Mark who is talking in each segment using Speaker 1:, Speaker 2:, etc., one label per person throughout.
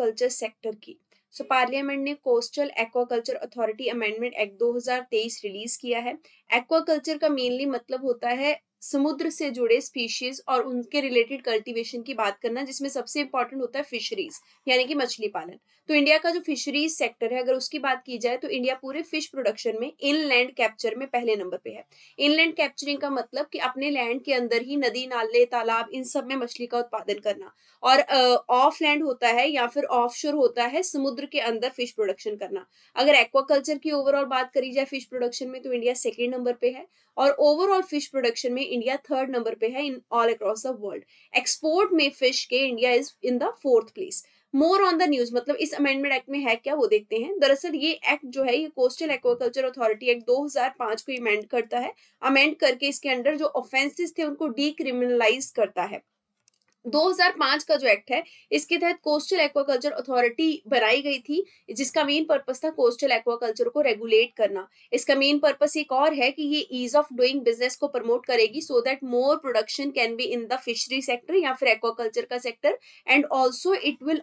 Speaker 1: aquaculture sector की so parliament ने coastal aquaculture authority amendment act 2023 release किया है एक्वाकल्चर का मेनली मतलब होता है समुद्र से जुड़े स्पीशीज और उनके रिलेटेड कल्टीवेशन की बात करना जिसमें सबसे इंपॉर्टेंट होता है फिशरीज यानी कि मछली पालन तो इंडिया का जो फिशरीज सेक्टर है अगर उसकी बात की जाए तो इंडिया पूरे फिश प्रोडक्शन में इनलैंड कैप्चर में पहले नंबर पे है इनलैंड कैप्चरिंग का मतलब कि अपने लैंड के अंदर ही नदी नाले तालाब इन सब में मछली का उत्पादन करना और ऑफ uh, लैंड होता है या फिर ऑफ होता है समुद्र के अंदर फिश प्रोडक्शन करना अगर एक्वाकल्चर की ओवरऑल बात करी जाए फिश प्रोडक्शन में तो इंडिया सेकेंड नंबर पे है और ओवरऑल फिश प्रोडक्शन में इंडिया थर्ड नंबर पे है in all across the world export में फिश के India is in the fourth place more on the news मतलब इस अमेंडमेंट एक्ट में है क्या वो देखते हैं दरअसल ये एक्ट जो है ये कोस्टल एक्वाकल्चर अथॉरिटी एक्ट 2005 को अमेंड करता है अमेंड करके इसके अंडर जो ऑफेंसेस थे उनको डीक्रिमिनलाइज करता है 2005 का जो एक्ट है इसके तहत कोस्टल एक्वाकल्चर अथॉरिटी बनाई गई थी जिसका मेन पर्पस था कोस्टल एक्वाकल्चर को रेगुलेट करना इसका मेन पर्पस एक और है कि ये ईज ऑफ डूइंग बिजनेस को प्रमोट करेगी so that more production can be in the fishery sector या फिर एक्वाकल्चर का sector and also it will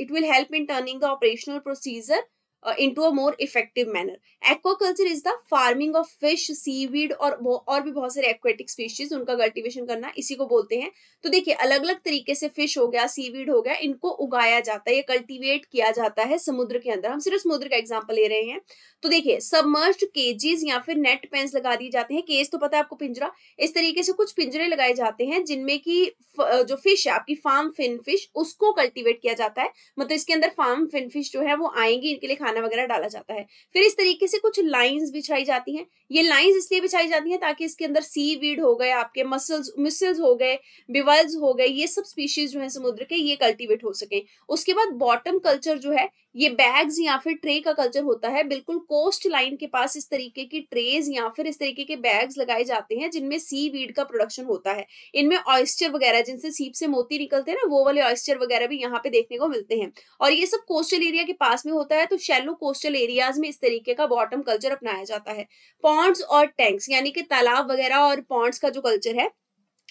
Speaker 1: it will help in turning the operational procedure uh, into a more effective manner aquaculture is the farming of fish seaweed और और भी बहुत सारे aquatic species उनका cultivation करना इसी को बोलते हैं तो देखिए अलग अलग तरीके से फिश हो गया सीवीड हो गया इनको उगाया जाता है या cultivate किया जाता है समुद्र के अंदर हम सिर्फ समुद्र का एग्जाम्पल ले रहे हैं तो देखिए सबमर्ज केजेस या फिर नेट पेन्स लगा दिए जाते हैं केज तो पता है आपको पिंजरा इस तरीके से कुछ पिंजरे लगाए जाते हैं जिनमें की जो फिश है आपकी फार्म फिन फिश उसको कल्टिवेट किया जाता है मतलब इसके अंदर फार्म फिन फिश जो है वो आएंगी इनके लिए खाना खाना वगैरह डाला जाता है फिर इस तरीके से कुछ लाइंस बिछाई जाती हैं ये लाइंस इसलिए बिछाई जाती हैं ताकि इसके अंदर सी वीड हो गए आपके मसल्स मिसल्स हो गए बिवल्स हो गए ये सब स्पीशीज जो है समुद्र के ये कल्टिवेट हो सके उसके बाद बॉटम कल्चर जो है ये बैग्स या फिर ट्रे का कल्चर होता है बिल्कुल कोस्ट लाइन के पास इस तरीके की ट्रेज या फिर इस तरीके के बैग्स लगाए जाते हैं जिनमें सी वीड का प्रोडक्शन होता है इनमें ऑयस्चर वगैरह जिनसे सीप से मोती निकलते हैं ना वो वाले ऑयस्चर वगैरह भी यहाँ पे देखने को मिलते हैं और ये सब कोस्टल एरिया के पास में होता है तो शेलो कोस्टल एरियाज में इस तरीके का बॉटम कल्चर अपनाया जाता है पॉन्ड्स और टैंक्स यानी कि तालाब वगैरह और पॉन्ड्स का जो कल्चर है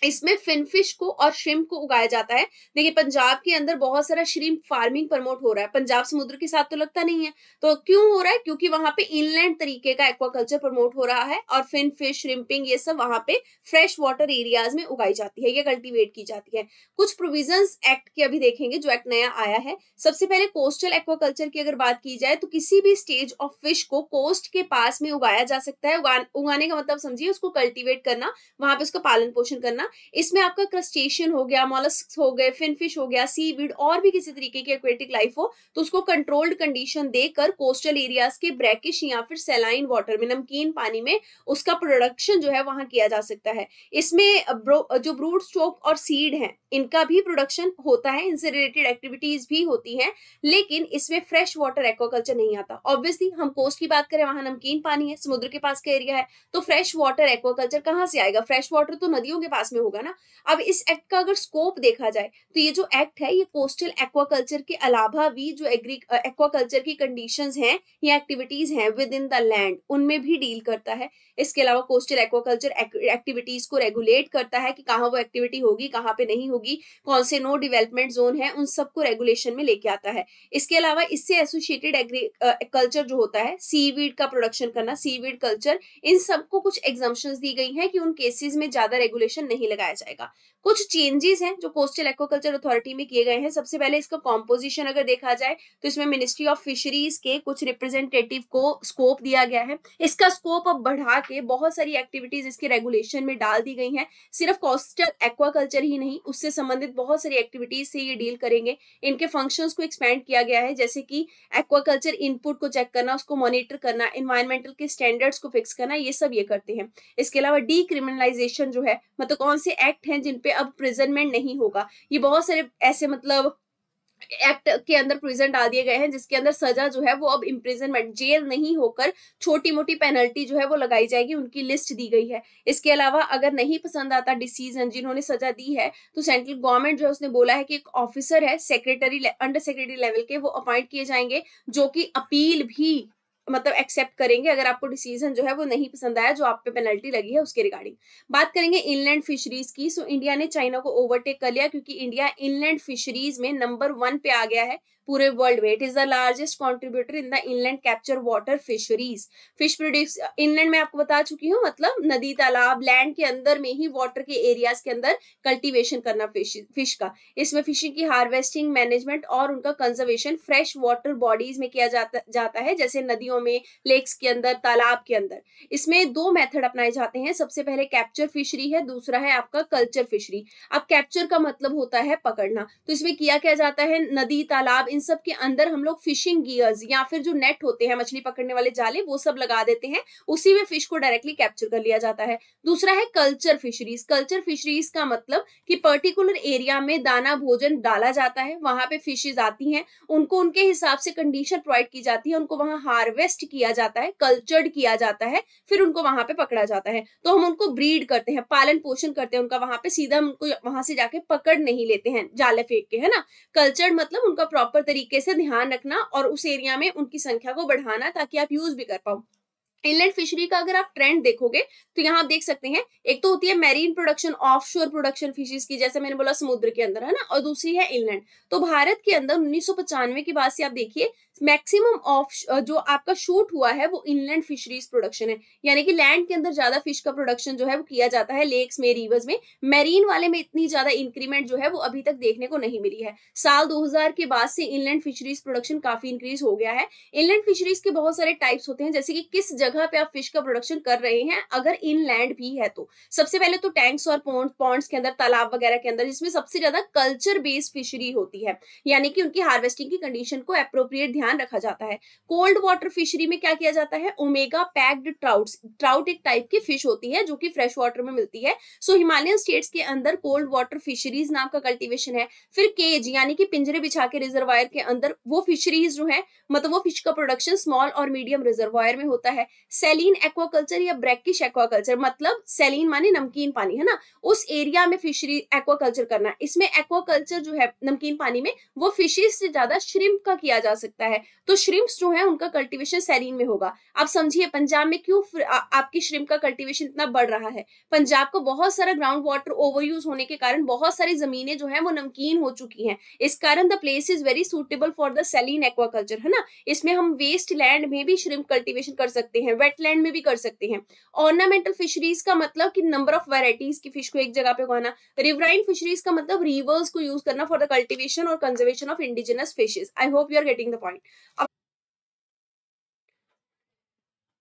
Speaker 1: इसमें फिनफिश को और श्रिम्प को उगाया जाता है देखिए पंजाब के अंदर बहुत सारा श्रिम्प फार्मिंग प्रमोट हो रहा है पंजाब समुद्र के साथ तो लगता नहीं है तो क्यों हो रहा है क्योंकि वहां पे इनलैंड तरीके का एक्वाकल्चर प्रमोट हो रहा है और फिन श्रिम्पिंग ये सब वहां पे फ्रेश वाटर एरियाज में उगाई जाती है या कल्टिवेट की जाती है कुछ प्रोविजन एक्ट के अभी देखेंगे जो एक्ट नया आया है सबसे पहले कोस्टल एक्वाकल्चर की अगर बात की जाए तो किसी भी स्टेज ऑफ फिश को कोस्ट के पास में उगाया जा सकता है उगाने का मतलब समझिए उसको कल्टिवेट करना वहां पे उसका पालन पोषण करना इसमें आपका क्रस्टेशियन हो गया मॉलस्क हो गए फिनफिश हो गया सी वीड और भी किसी तरीके की एक्वेटिक लाइफ हो तो उसको कंट्रोल्ड कंडीशन देकर कोस्टल एरियाज के ब्रैकिश या फिर सेलाइन वाटर में नमकीन पानी में उसका प्रोडक्शन जो है वहां किया जा सकता है इसमें जो ब्रूड स्टोक और सीड है इनका भी प्रोडक्शन होता है इनसे रिलेटेड एक्टिविटीज भी होती है लेकिन इसमें फ्रेश वाटर एक्वाकल्चर नहीं आता ऑब्वियसली हम कोस्ट की बात करें वहां नमकीन पानी है समुद्र के पास का एरिया है तो फ्रेश वाटर एक्वाकल्चर कहाँ से आएगा फ्रेश वाटर तो नदियों के पास में होगा ना अब इस एक्ट का अगर स्कोप देखा जाए तो ये जो एक्ट है ये कोस्टल एक्वाकल्चर के अलावा भी जो एग्री एक्वाकल्चर की कंडीशन है या एक्टिविटीज हैं विद इन द लैंड उनमें भी डील करता है इसके अलावा कोस्टल एक्वाकल्चर एक्टिविटीज को रेगुलेट करता है कि कहाँ वो एक्टिविटी होगी कहाँ पे नहीं होगी कौन से नो डिवेलपमेंट जोन है उन सबको रेगुलेशन में लेके आता है इसके अलावा इससे एसोसिएटेड एग्री कल्चर जो होता है सीवीड का प्रोडक्शन करना सीवीड कल्चर इन सबको कुछ एग्जाम्शन दी गई है कि उन केसेस में ज्यादा रेगुलेशन नहीं नहीं लगाया जाएगा कुछ चेंजेस हैं जो कोस्टल एक्वाकल्चर अथॉरिटी में किए गए हैं सबसे पहले इसका कॉम्पोजिशन अगर देखा जाए तो इसमें मिनिस्ट्री ऑफ फिशरीज के कुछ रिप्रेजेंटेटिव को स्कोप दिया गया है इसका स्कोप अब बढ़ा के बहुत सारी एक्टिविटीज इसके रेगुलेशन में डाल दी गई हैं सिर्फ कोस्टल एक्वाकल्चर ही नहीं उससे संबंधित बहुत सारी एक्टिविटीज से ये डील करेंगे इनके फंक्शन को एक्सपेंड किया गया है जैसे कि एक्वाकल्चर इनपुट को चेक करना उसको मॉनिटर करना इन्वायरमेंटल के स्टैंडर्ड्स को फिक्स करना ये सब ये करते हैं इसके अलावा डी जो है मतलब कौन से एक्ट हैं जिन पे अब प्रिजनमेंट नहीं होगा ये बहुत सारे ऐसे मतलब एक्ट के अंदर प्रिजन डाल दिए गए हैं जिसके अंदर सजा जो है वो अब इम्प्रिजनमेंट जेल नहीं होकर छोटी मोटी पेनल्टी जो है वो लगाई जाएगी उनकी लिस्ट दी गई है इसके अलावा अगर नहीं पसंद आता डिसीजन जिन्होंने सजा दी है तो सेंट्रल गवर्नमेंट जो है उसने बोला है कि एक ऑफिसर है सेक्रेटरी अंडर सेक्रेटरी लेवल के वो अपॉइंट किए जाएंगे जो कि अपील भी मतलब एक्सेप्ट करेंगे अगर आपको डिसीजन जो है वो नहीं पसंद आया जो आप पे पेनल्टी लगी है उसके रिगार्डिंग बात करेंगे इनलैंड फिशरीज की सो इंडिया ने चाइना को ओवरटेक कर लिया क्योंकि इंडिया इनलैंड फिशरीज में नंबर वन पे आ गया है पूरे वर्ल्ड में it is the largest contributor in the inland capture water fisheries fish produce inland में आपको बता चुकी हूँ मतलब नदी तालाब लैंड के अंदर में ही वाटर के एरियाज के अंदर कल्टीवेशन करना फिश फिश का इसमें फिशिंग की हार्वेस्टिंग मैनेजमेंट और उनका कंजर्वेशन फ्रेश वाटर बॉडीज में किया जाता जाता है जैसे नदियों में लेक्स के अंदर तालाब के अंदर इसमें दो मेथड अपनाए जाते हैं सबसे पहले कैप्चर फिशरी है दूसरा है आपका कल्चर फिशरी अब कैप्चर का मतलब होता है पकड़ना तो इसमें किया क्या जाता है नदी तालाब इन सब के अंदर हम लोग फिशिंग गियर्स या फिर जो नेट होते हैं मछली पकड़ने वाले जाले वो सब लगा देते हैं उसी में फिश को डायरेक्टली कैप्चर कर लिया जाता है दूसरा है कल्चर फिशरीज कल्चर फिशरीज का मतलब कि पर्टिकुलर एरिया में दाना भोजन डाला जाता है वहां पे फिशेज आती हैं उनको उनके हिसाब से कंडीशन प्रोवाइड की जाती है उनको वहां हार्वेस्ट किया जाता है कल्चर्ड किया जाता है फिर उनको वहां पे पकड़ा जाता है तो हम उनको ब्रीड करते हैं पालन पोषण करते हैं उनका वहां पे सीधा हम उनको वहां से जाके पकड़ नहीं लेते हैं जाले फेंक के है ना कल्चर्ड मतलब उनका प्रॉपर तरीके से ध्यान रखना और उस एरिया में उनकी संख्या को बढ़ाना ताकि आप यूज भी कर पाओ इनलैंड फिशरी का अगर आप ट्रेंड देखोगे तो यहाँ आप देख सकते हैं एक तो होती है marine production offshore production fishes की जैसे मैंने बोला समुद्र के अंदर है ना और दूसरी है इनलैंड तो भारत के अंदर उन्नीस के बाद से आप देखिए मैक्सिमम ऑफ जो आपका शूट हुआ है वो इनलैंड फिशरीज प्रोडक्शन है यानी कि लैंड के अंदर ज्यादा फिश का प्रोडक्शन जो है वो किया जाता है लेक्स में रिवर्स में मैरीन वाले में इतनी ज्यादा इंक्रीमेंट जो है वो अभी तक देखने को नहीं मिली है साल 2000 के बाद से इनलैंड फिशरीज प्रोडक्शन काफी इंक्रीज हो गया है इनलैंड फिशरीज के बहुत सारे टाइप्स होते हैं जैसे कि किस जगह पे आप फिश का प्रोडक्शन कर रहे हैं अगर इनलैंड भी है तो सबसे पहले तो टैंक्स और पॉन्ड्स के अंदर तालाब वगैरह के अंदर जिसमें सबसे ज्यादा कल्चर बेस्ड फिशरी होती है यानी कि उनकी हार्वेस्टिंग की कंडीशन को अप्रोप्रिएट ध्यान ध्यान रखा जाता है कोल्ड वाटर फिशरी में क्या किया जाता है ओमेगा पैक्ड ट्राउट ट्राउट एक टाइप की फिश होती है जो कि फ्रेश वाटर में मिलती है सो हिमालयन स्टेट्स के अंदर कोल्ड वाटर फिशरीज नाम का कल्टिवेशन है फिर केज यानी कि पिंजरे बिछा के रिजर्वायर के अंदर वो फिशरीज जो है मतलब वो फिश का प्रोडक्शन स्मॉल और मीडियम रिजर्वायर में होता है सेलिन एक्वाकल्चर या ब्रैकिश एक्वाकल्चर मतलब सेलिन माने नमकीन पानी है ना उस एरिया में फिशरी एक्वाकल्चर करना इसमें एक्वाकल्चर जो है नमकीन पानी में वो फिशरीज से ज्यादा श्रिम्प का किया जा सकता है है तो श्रिम्स जो है उनका कल्टीवेशन सैरीन में होगा आप समझिए पंजाब में क्यों आपकी श्रिम्प का कल्टीवेशन इतना बढ़ रहा है पंजाब को बहुत सारा ग्राउंड वाटर ओवर यूज होने के कारण बहुत सारी जमीनें जो है वो नमकीन हो चुकी हैं इस कारण the place is very suitable for the saline aquaculture है ना इसमें हम वेस्ट लैंड में भी श्रिम्प कल्टीवेशन कर सकते हैं वेटलैंड में भी कर सकते हैं ऑर्नामेंटल फिशरीज का मतलब कि नंबर ऑफ वेराइटीज की फिश को एक जगह पे उगाना रिवराइन फिशरीज का मतलब रिवर्स को यूज करना फॉर द कल्टिवेशन और conservation of indigenous fishes I hope you are getting the point अब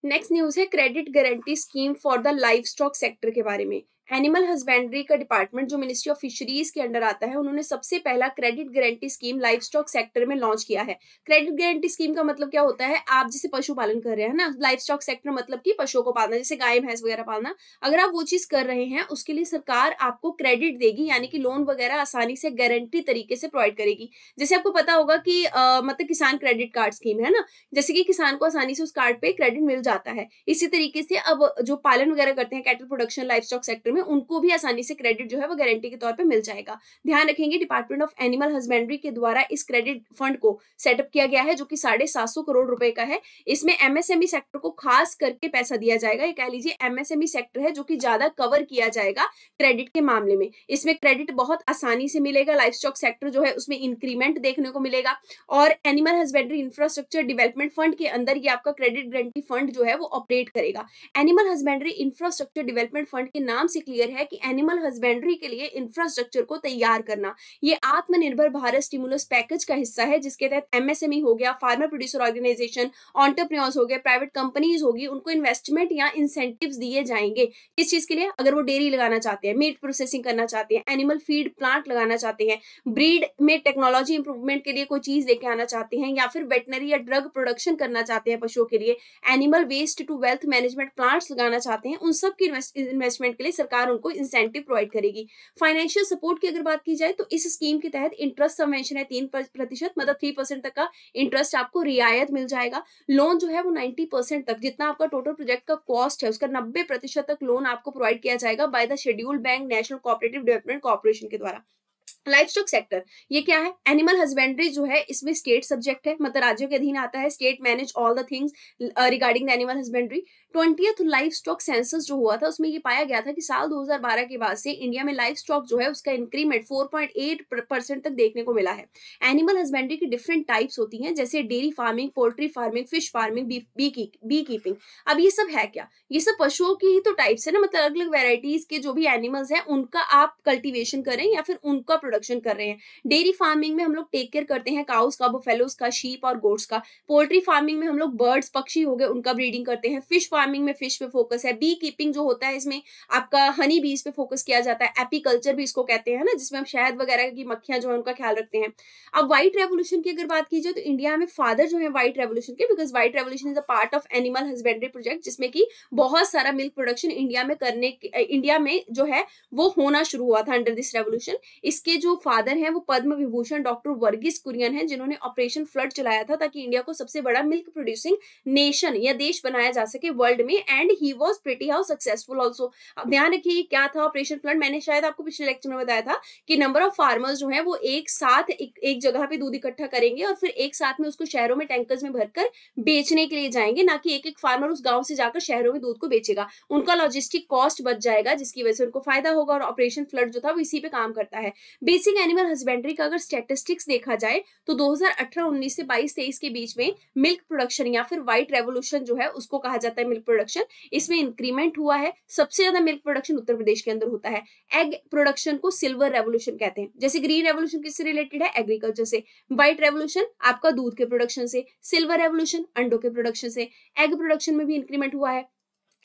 Speaker 1: नेक्स्ट न्यूज है credit guarantee scheme for the livestock sector के बारे में एनिमल हस्बेंड्री का डिपार्टमेंट जो मिनिस्ट्री ऑफ फिशरीज के अंडर आता है उन्होंने सबसे पहला credit guarantee scheme livestock sector में लॉन्च किया है क्रेडिट गारंटी स्कीम का मतलब क्या होता है आप जैसे पशुपालन कर रहे हैं ना लाइफ स्टॉक सेक्टर मतलब कि पशुओं को पालना जैसे गाय भैंस वगैरह पालना अगर आप वो चीज कर रहे हैं उसके लिए सरकार आपको क्रेडिट देगी यानी कि लोन वगैरह आसानी से गारंटी तरीके से प्रोवाइड करेगी जैसे आपको पता होगा कि आ, मतलब किसान क्रेडिट कार्ड स्कीम है ना जैसे कि किसान को आसानी से उस कार्ड पे क्रेडिट मिल जाता है इसी तरीके से अब जो पालन वगैरह करते हैं cattle production livestock sector में उनको भी आसानी से क्रेडिट जो है वो गारंटी के तौर पर मिल जाएगा ध्यान रखेंगे डिपार्टमेंट ऑफ एनिमल हस्बेंड्री के द्वारा इस क्रेडिट फंड को सेटअप किया गया है जो कि साढ़े सात सौ करोड़ रुपए का है इसमें एमएसएमई सेक्टर e को खास करके पैसा दिया जाएगा ये कह लीजिए एमएसएमई सेक्टर e है जो कि ज्यादा कवर किया जाएगा क्रेडिट के मामले में इसमें क्रेडिट बहुत आसानी से मिलेगा लाइफ स्टॉक सेक्टर जो है उसमें इंक्रीमेंट देखने को मिलेगा और animal husbandry infrastructure development fund के अंदर ये आपका क्रेडिट गारंटी फंड जो है वो ऑपरेट करेगा animal husbandry infrastructure development fund के नाम से क्लियर है कि एनिमल हस्बेंड्री के लिए इंफ्रास्ट्रक्चर को तैयार करना ये आत्मनिर्भर भारत स्टिमुलस पैकेज का हिस्सा है जिसके तहत एमएसएमई e हो गया फार्मर प्रोड्यूसर ऑर्गेनाइजेशन ऑन्टरप्रन्योर्स हो गए प्राइवेट कंपनीज होगी उनको इन्वेस्टमेंट या इंसेंटिव दिए जाएंगे किस चीज के लिए अगर वो डेयरी लगाना चाहते हैं मीट प्रोसेसिंग करना चाहते हैं एनिमल फीड प्लांट लगाना चाहते हैं ब्रीड में टेक्नोलॉजी इंप्रूवमेंट के लिए कोई चीज लेके आना चाहते हैं या फिर वेटनरी या ड्रग प्रोडक्शन करना चाहते हैं पशुओं के लिए animal waste to wealth management plants लगाना चाहते हैं उन सब की इन्वेस्टमेंट के लिए सरकार सरकार उनको इंसेंटिव प्रोवाइड करेगी फाइनेंशियल सपोर्ट की अगर बात की जाए तो इस स्कीम के तहत इंटरेस्ट सबवेंशन है तीन प्रतिशत मतलब थ्री परसेंट तक का इंटरेस्ट आपको रियायत मिल जाएगा लोन जो है वो नाइन्टी परसेंट तक जितना आपका टोटल प्रोजेक्ट का कॉस्ट है उसका नब्बे प्रतिशत तक लोन आपको प्रोवाइड किया जाएगा by the scheduled bank national cooperative development corporation के द्वारा लाइफ स्टॉक सेक्टर ये क्या है एनिमल हस्बेंड्री जो है इसमें स्टेट सब्जेक्ट है मतलब राज्यों के अधीन आता है state manage all the things regarding the animal husbandry twentieth livestock census जो हुआ था उसमें ये पाया गया था कि साल 2012 के बाद से इंडिया में लाइफ स्टॉक जो है उसका इंक्रीमेंट 4.8 परसेंट तक देखने को मिला है एनिमल हस्बेंड्री की डिफरेंट टाइप्स होती हैं जैसे dairy farming poultry farming fish farming beekeeping अब ये सब है क्या ये सब पशुओं की ही तो टाइप्स है ना मतलब अलग अलग वेराइटीज के जो भी एनिमल्स हैं उनका आप कल्टिवेशन करें या फिर उनका प्रोडक्शन कर रहे हैं डेयरी फार्मिंग में हम लोग टेक केयर करते हैं काउस का बुफेलोज का शीप और गोट्स का पोल्ट्री फार्मिंग में हम लोग बर्ड्स पक्षी हो गए उनका ब्रीडिंग करते हैं फिश फार्मिंग में फिश पे फोकस है बी कीपिंग जो होता है इसमें आपका हनी बीज पे फोकस किया जाता है एपीकल्चर भी इसको कहते हैं ना जिसमें हम शहद वगैरह की मक्खियां जो है उनका ख्याल रखते हैं अब व्हाइट रेवोल्यूशन की अगर बात कीजिए तो इंडिया में फादर जो है व्हाइट रेवोल्यूशन के because white revolution is a part of animal husbandry project जिसमें कि बहुत सारा मिल्क प्रोडक्शन इंडिया में करने इंडिया में जो है वो होना शुरू हुआ था अंडर दिस रेवोल्यूशन इसके जो फादर हैं वो पद्म विभूषण डॉक्टर वर्गीस कुरियन हैं जिन्होंने ऑपरेशन फ्लड चलाया था ताकि इंडिया को सबसे बड़ा मिल्क प्रोड्यूसिंग नेशन या देश बनाया जा सके वर्ल्ड में and he was pretty how successful also अब ध्यान रखिए क्या था ऑपरेशन फ्लड मैंने शायद आपको पिछले लेक्चर में बताया था कि नंबर ऑफ फार्मर्स जो है वो एक साथ एक, एक जगह पे दूध इकट्ठा करेंगे और फिर एक साथ में उसको शहरों में टैंकर्स में भरकर बेचने के लिए जाएंगे ना कि एक एक फार्मर उस गांव से जाकर शहरों में दूध को बेचेगा उनका लॉजिस्टिक कॉस्ट बच जाएगा जिसकी वजह से उनको फायदा होगा और ऑपरेशन फ्लड जो था वो इसी पे काम करता है बेसिक एनिमल हस्बेंड्री का अगर स्टेटिस्टिक्स देखा जाए तो 2018 19 से 22 23 के बीच में मिल्क प्रोडक्शन या फिर व्हाइट रेवोल्यूशन जो है उसको कहा जाता है मिल्क प्रोडक्शन इसमें इंक्रीमेंट हुआ है सबसे ज्यादा मिल्क प्रोडक्शन उत्तर प्रदेश के अंदर होता है एग प्रोडक्शन को सिल्वर रेवोल्यूशन कहते हैं जैसे ग्रीन रेवोल्यूशन किससे रिलेटेड है एग्रीकल्चर से व्हाइट रेवोल्यूशन आपका दूध के प्रोडक्शन से सिल्वर रेवोल्यूशन अंडो के प्रोडक्शन से एग प्रोडक्शन में भी इंक्रीमेंट हुआ है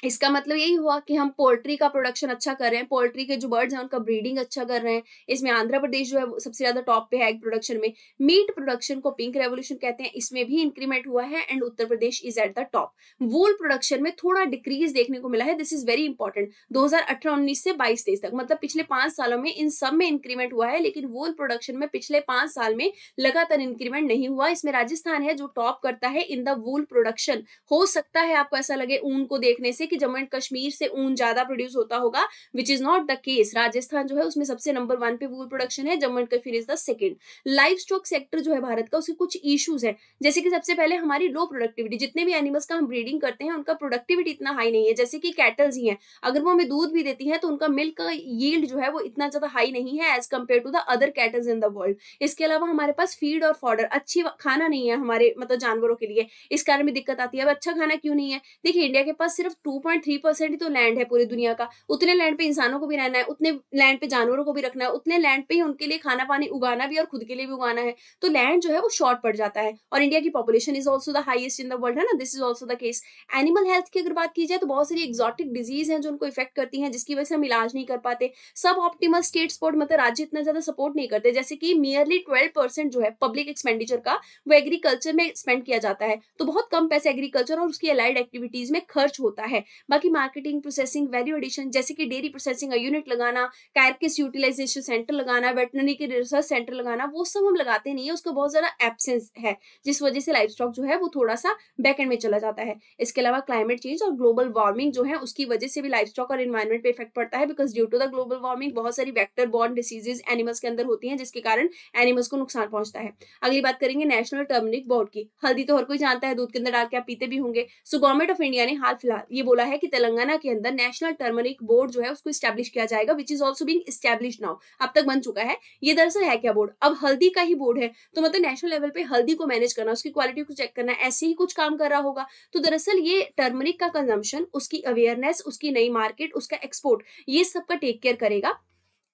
Speaker 1: इसका मतलब यही हुआ कि हम पोल्ट्री का प्रोडक्शन अच्छा कर रहे हैं पोल्ट्री के जो बर्ड्स हैं उनका ब्रीडिंग अच्छा कर रहे हैं इसमें आंध्र प्रदेश जो है सबसे ज्यादा टॉप पे है एग प्रोडक्शन में मीट प्रोडक्शन को पिंक रेवोल्यूशन कहते हैं इसमें भी इंक्रीमेंट हुआ है and Uttar Pradesh is at the top wool production में थोड़ा डिक्रीज देखने को मिला है दिस इज वेरी इंपॉर्टेंट दो हजार से बाईस तेईस तक मतलब पिछले पांच सालों में इन सब में इंक्रीमेंट हुआ है लेकिन वूल प्रोडक्शन में पिछले पांच साल में लगातार इंक्रीमेंट नहीं हुआ इसमें राजस्थान है जो टॉप करता है इन द वूल प्रोडक्शन हो सकता है आपको ऐसा लगे ऊन को देखने से कि जम्मू एंड कश्मीर से ऊन ज्यादा प्रोड्यूस होता होगा which is not the case Rajasthan जो है उसमें सबसे नंबर वन पे वूल प्रोडक्शन है Jammu and Kashmir is the second livestock sector जो है भारत का उसके कुछ इशूज है जैसे कि सबसे पहले हमारी लो प्रोडक्टिविटी जितने भी एनिमल्स का हम ब्रीडिंग करते हैं उनका प्रोडक्टिविटी इतना हाई नहीं है जैसे कि कैटल्स ही है अगर वो हमें दूध भी देती है तो उनका मिल्क का यील्ड जो है वो इतना ज्यादा हाई नहीं है as compare to the other cattles in the world इसके अलावा हमारे पास फीड और फॉर्डर अच्छी खाना नहीं है हमारे मतलब जानवरों के लिए इस कारण भी दिक्कत आती है अब अच्छा खाना क्यों नहीं है देखिए इंडिया के पास सिर्फ two two point three percent ही तो लैंड है पूरी दुनिया का उतने लैंड पे इंसानों को भी रहना है उतने लैंड पे जानवरों को भी रखना है उतने लैंड पे ही उनके लिए खाना पानी उगाना भी और खुद के लिए भी उगाना है तो लैंड जो है वो शॉर्ट पड़ जाता है और इंडिया की population is also the highest in the world है ना this is also the case animal health की अगर बात की जाए तो बहुत सारी एक्जॉटिक डिजीज है जो उनको इफेक्ट करती है जिसकी वजह से हम इलाज नहीं कर पाते सब ऑप्टिमल स्टेट सपोर्ट मतलब राज्य इतना ज्यादा सपोर्ट नहीं करते जैसे कि मियरली ट्वेल्व परसेंट जो है पब्लिक एक्सपेंडिचर का वो एग्रीकल्चर में स्पेंड किया जाता है तो बहुत कम पैसे एग्रीकल्चर और उसकी अलाइड एक्टिविटीज में खर्च होता है बाकी मार्केटिंग प्रोसेसिंग वैल्यू एडिशन जैसे कि डेयरी प्रोसेसिंग यूनिट लगाना कैरकिस यूटिलाइजेशन सेंटर लगाना वेटनरी के रिसर्च सेंटर लगाना वो सब हम लगाते नहीं है उसका बहुत ज़्यादा एबसेंस है जिस वजह से लाइफ स्टॉक जो है वो थोड़ा सा बैकेंड में चला जाता है इसके अलावा क्लाइमेट चेंज और ग्लोबल वार्मिंग जो है उसकी वजह से भी लाइफ स्टॉक और इन्वायरमेंट पर इफेक्ट पड़ता है because due to the global warming बहुत सारी वैक्टर बॉर्न डिसीजेज एनिमल्स के अंदर होती है जिसके कारण एनिमल्स को नुकसान पहुंचता है अगली बात करेंगे नेशनल टर्मरिक बोर्ड की हल्दी तो हर कोई जानता है दूध के अंदर डाल के आप पीते भी होंगे सो गवर्नमेंट ऑफ इंडिया ने हाल फिलहाल ये बोल बोला है कि तेलंगाना के अंदर नेशनल टर्मरिक बोर्ड जो है उसको स्टैब्लिश किया जाएगा which is also being establish now अब तक बन चुका है ये दरअसल है क्या बोर्ड अब हल्दी का ही बोर्ड है तो मतलब नेशनल लेवल पे हल्दी को मैनेज करना उसकी क्वालिटी को चेक करना ऐसे ही कुछ काम कर रहा होगा तो दरअसल ये टर्मरिक का कंजम्पशन उसकी अवेयरनेस उसकी नई मार्केट उसका एक्सपोर्ट ये सबका टेक केयर करेगा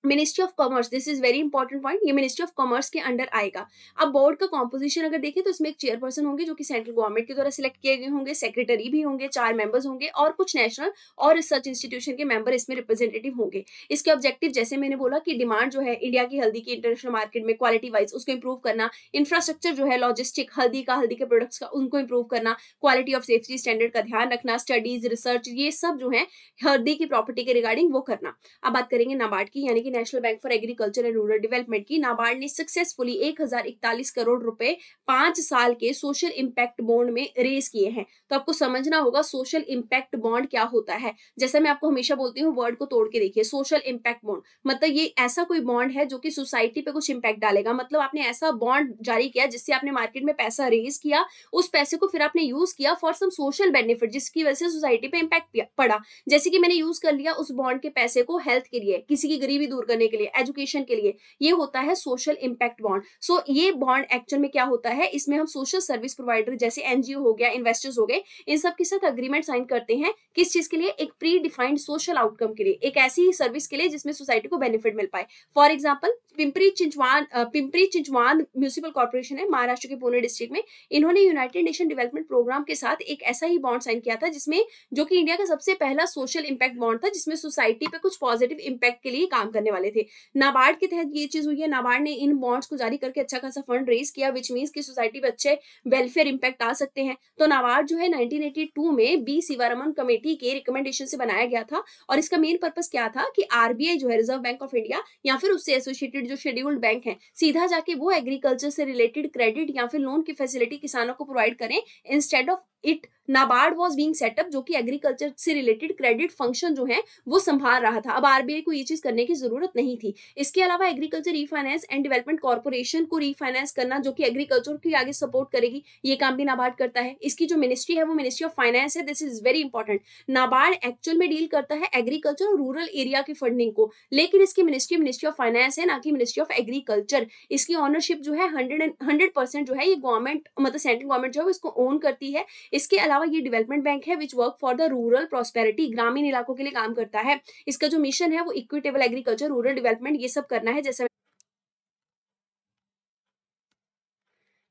Speaker 1: ministry of commerce this is very important point ये मिनिस्ट्री ऑफ कॉमर्स के अंडर आएगा अब बोर्ड का कॉम्पोजिशन अगर देखें तो इसमें एक चेयरपर्सन होंगे जो कि सेंट्रल गवर्नमेंट के द्वारा सिलेक्ट किए गए होंगे सेक्रेटरी भी होंगे चार मेंबर्स होंगे और कुछ नेशनल और रिसर्च इंस्टीट्यूशन के मेंबर इसमें रिप्रेजेंटेटिव होंगे इसके ऑब्जेक्टिव जैसे मैंने बोला कि डिमांड जो है इंडिया की हल्दी की इंटरनेशनल मार्केट में क्वालिटी वाइज उसको इंप्रूव करना इंफ्रास्ट्रक्चर जो है लॉजिस्टिक हल्दी का हल्दी के प्रोडक्ट्स का उनको इंप्रूव करना क्वालिटी ऑफ सेफ्टी स्टैंडर्ड का ध्यान रखना स्टडीज रिसर्च ये सब जो है हल्दी की प्रॉपर्टी के रिगार्डिंग वो करना अब बात करेंगे नाबार्ड की यानी कि national bank for agriculture and rural development की नाबार्ड ने सक्सेसफुली 1041 करोड़ रुपए पांच साल के सोशल इम्पैक्ट बॉन्ड में रेज किए हैं तो आपको समझना होगा सोशल इम्पैक्ट बॉन्ड क्या होता है जैसे मैं आपको हमेशा बोलती हूँ वर्ड को तोड़ के देखिए सोशल इम्पैक्ट बॉन्ड मतलब ये ऐसा कोई बॉन्ड है जो कि सोसाइटी पे कुछ इम्पैक्ट डालेगा मतलब आपने ऐसा बॉन्ड जारी किया जिससे आपने मार्केट में पैसा रेज किया उस पैसे को फिर आपने यूज किया फॉर सम सोशल बेनिफिट जिसकी वजह से सोसाइटी पे इम्पैक्ट पड़ा जैसे कि मैंने यूज कर लिया उस बॉन्ड के पैसे को हेल्थ के लिए किसी की गरीबी दूर दूर करने के लिए एजुकेशन के लिए ये होता है सोशल इम्पैक्ट बॉन्ड सो ये बॉन्ड एक्चुअल में क्या होता है इसमें हम सोशल सर्विस प्रोवाइडर जैसे एनजीओ हो गया इन्वेस्टर्स हो गए इन सब के साथ अग्रीमेंट साइन करते हैं किस चीज के लिए एक प्री डिफाइंड सोशल आउटकम के लिए एक ऐसी सर्विस के लिए जिसमें सोसाइटी को बेनिफिट मिल पाए for example Pimpri Chinchwad Pimpri Chinchwad municipal corporation है महाराष्ट्र के पुणे डिस्ट्रिक्ट में इन्होंने यूनाइटेड नेशन डेवलपमेंट प्रोग्राम के साथ एक ऐसा ही बॉन्ड साइन किया था जिसमें जो कि इंडिया का सबसे पहला सोशल इम्पैक्ट बॉन्ड था जिसमें सोसाइटी पे कुछ पॉजिटिव इम्पैक्ट के लिए काम करने वाले थे नाबार्ड के तहत ये चीज हुई है नाबार्ड ने इन बॉन्ड्स को जारी करके अच्छा खासा फंड रेज किया विच मीन्स की सोसाइटी पे अच्छे वेलफेयर इम्पैक्ट आ सकते हैं तो नाबार्ड जो है नाइनटीन में बी सीवारमन कमेटी के रिकमेंडेशन से बनाया गया था और इसका मेन पर्पज क्या था कि आरबीआई जो है रिजर्व बैंक ऑफ इंडिया या फिर उससे एसोसिएटेड रिलेटेड जो शेड्यूल्ड बैंक है सीधा जाके वो एग्रीकल्चर से रिलेटेड क्रेडिट या फिर लोन की फैसिलिटी किसानों को प्रोवाइड करें instead of it NABARD was being set up जो कि एग्रीकल्चर से रिलेटेड क्रेडिट फंक्शन जो है वो संभाल रहा था अब आरबीआई को ये चीज करने की जरूरत नहीं थी इसके अलावा agriculture refinance and development corporation को रीफाइनेंस करना जो कि एग्रीकल्चर की आगे सपोर्ट करेगी ये काम भी नाबार्ड करता है इसकी जो मिनिस्ट्री है वो मिनिस्ट्री ऑफ फाइनेंस है this is very important NABARD actual में डील करता है एग्रीकल्चर और रूरल एरिया की फंडिंग को लेकिन इसकी मिनिस्ट्री मिनिस्ट्री ऑफ फाइनेंस है ना कि मिनिस्ट्री ऑफ एग्रीकल्चर इसकी ऑनरशिप जो है हंड्रेड हंड्रेड परसेंट जो है ये गवर्नमेंट मतलब सेंट्रल गवर्नमेंट जो है इसको ओन करती है इसके अलावा ये डेवलपमेंट बैंक है which work for the rural prosperity ग्रामीण इलाकों के लिए काम करता है इसका जो मिशन है वो इक्विटेबल एग्रीकल्चर रूरल डेवलपमेंट ये सब करना है जैसे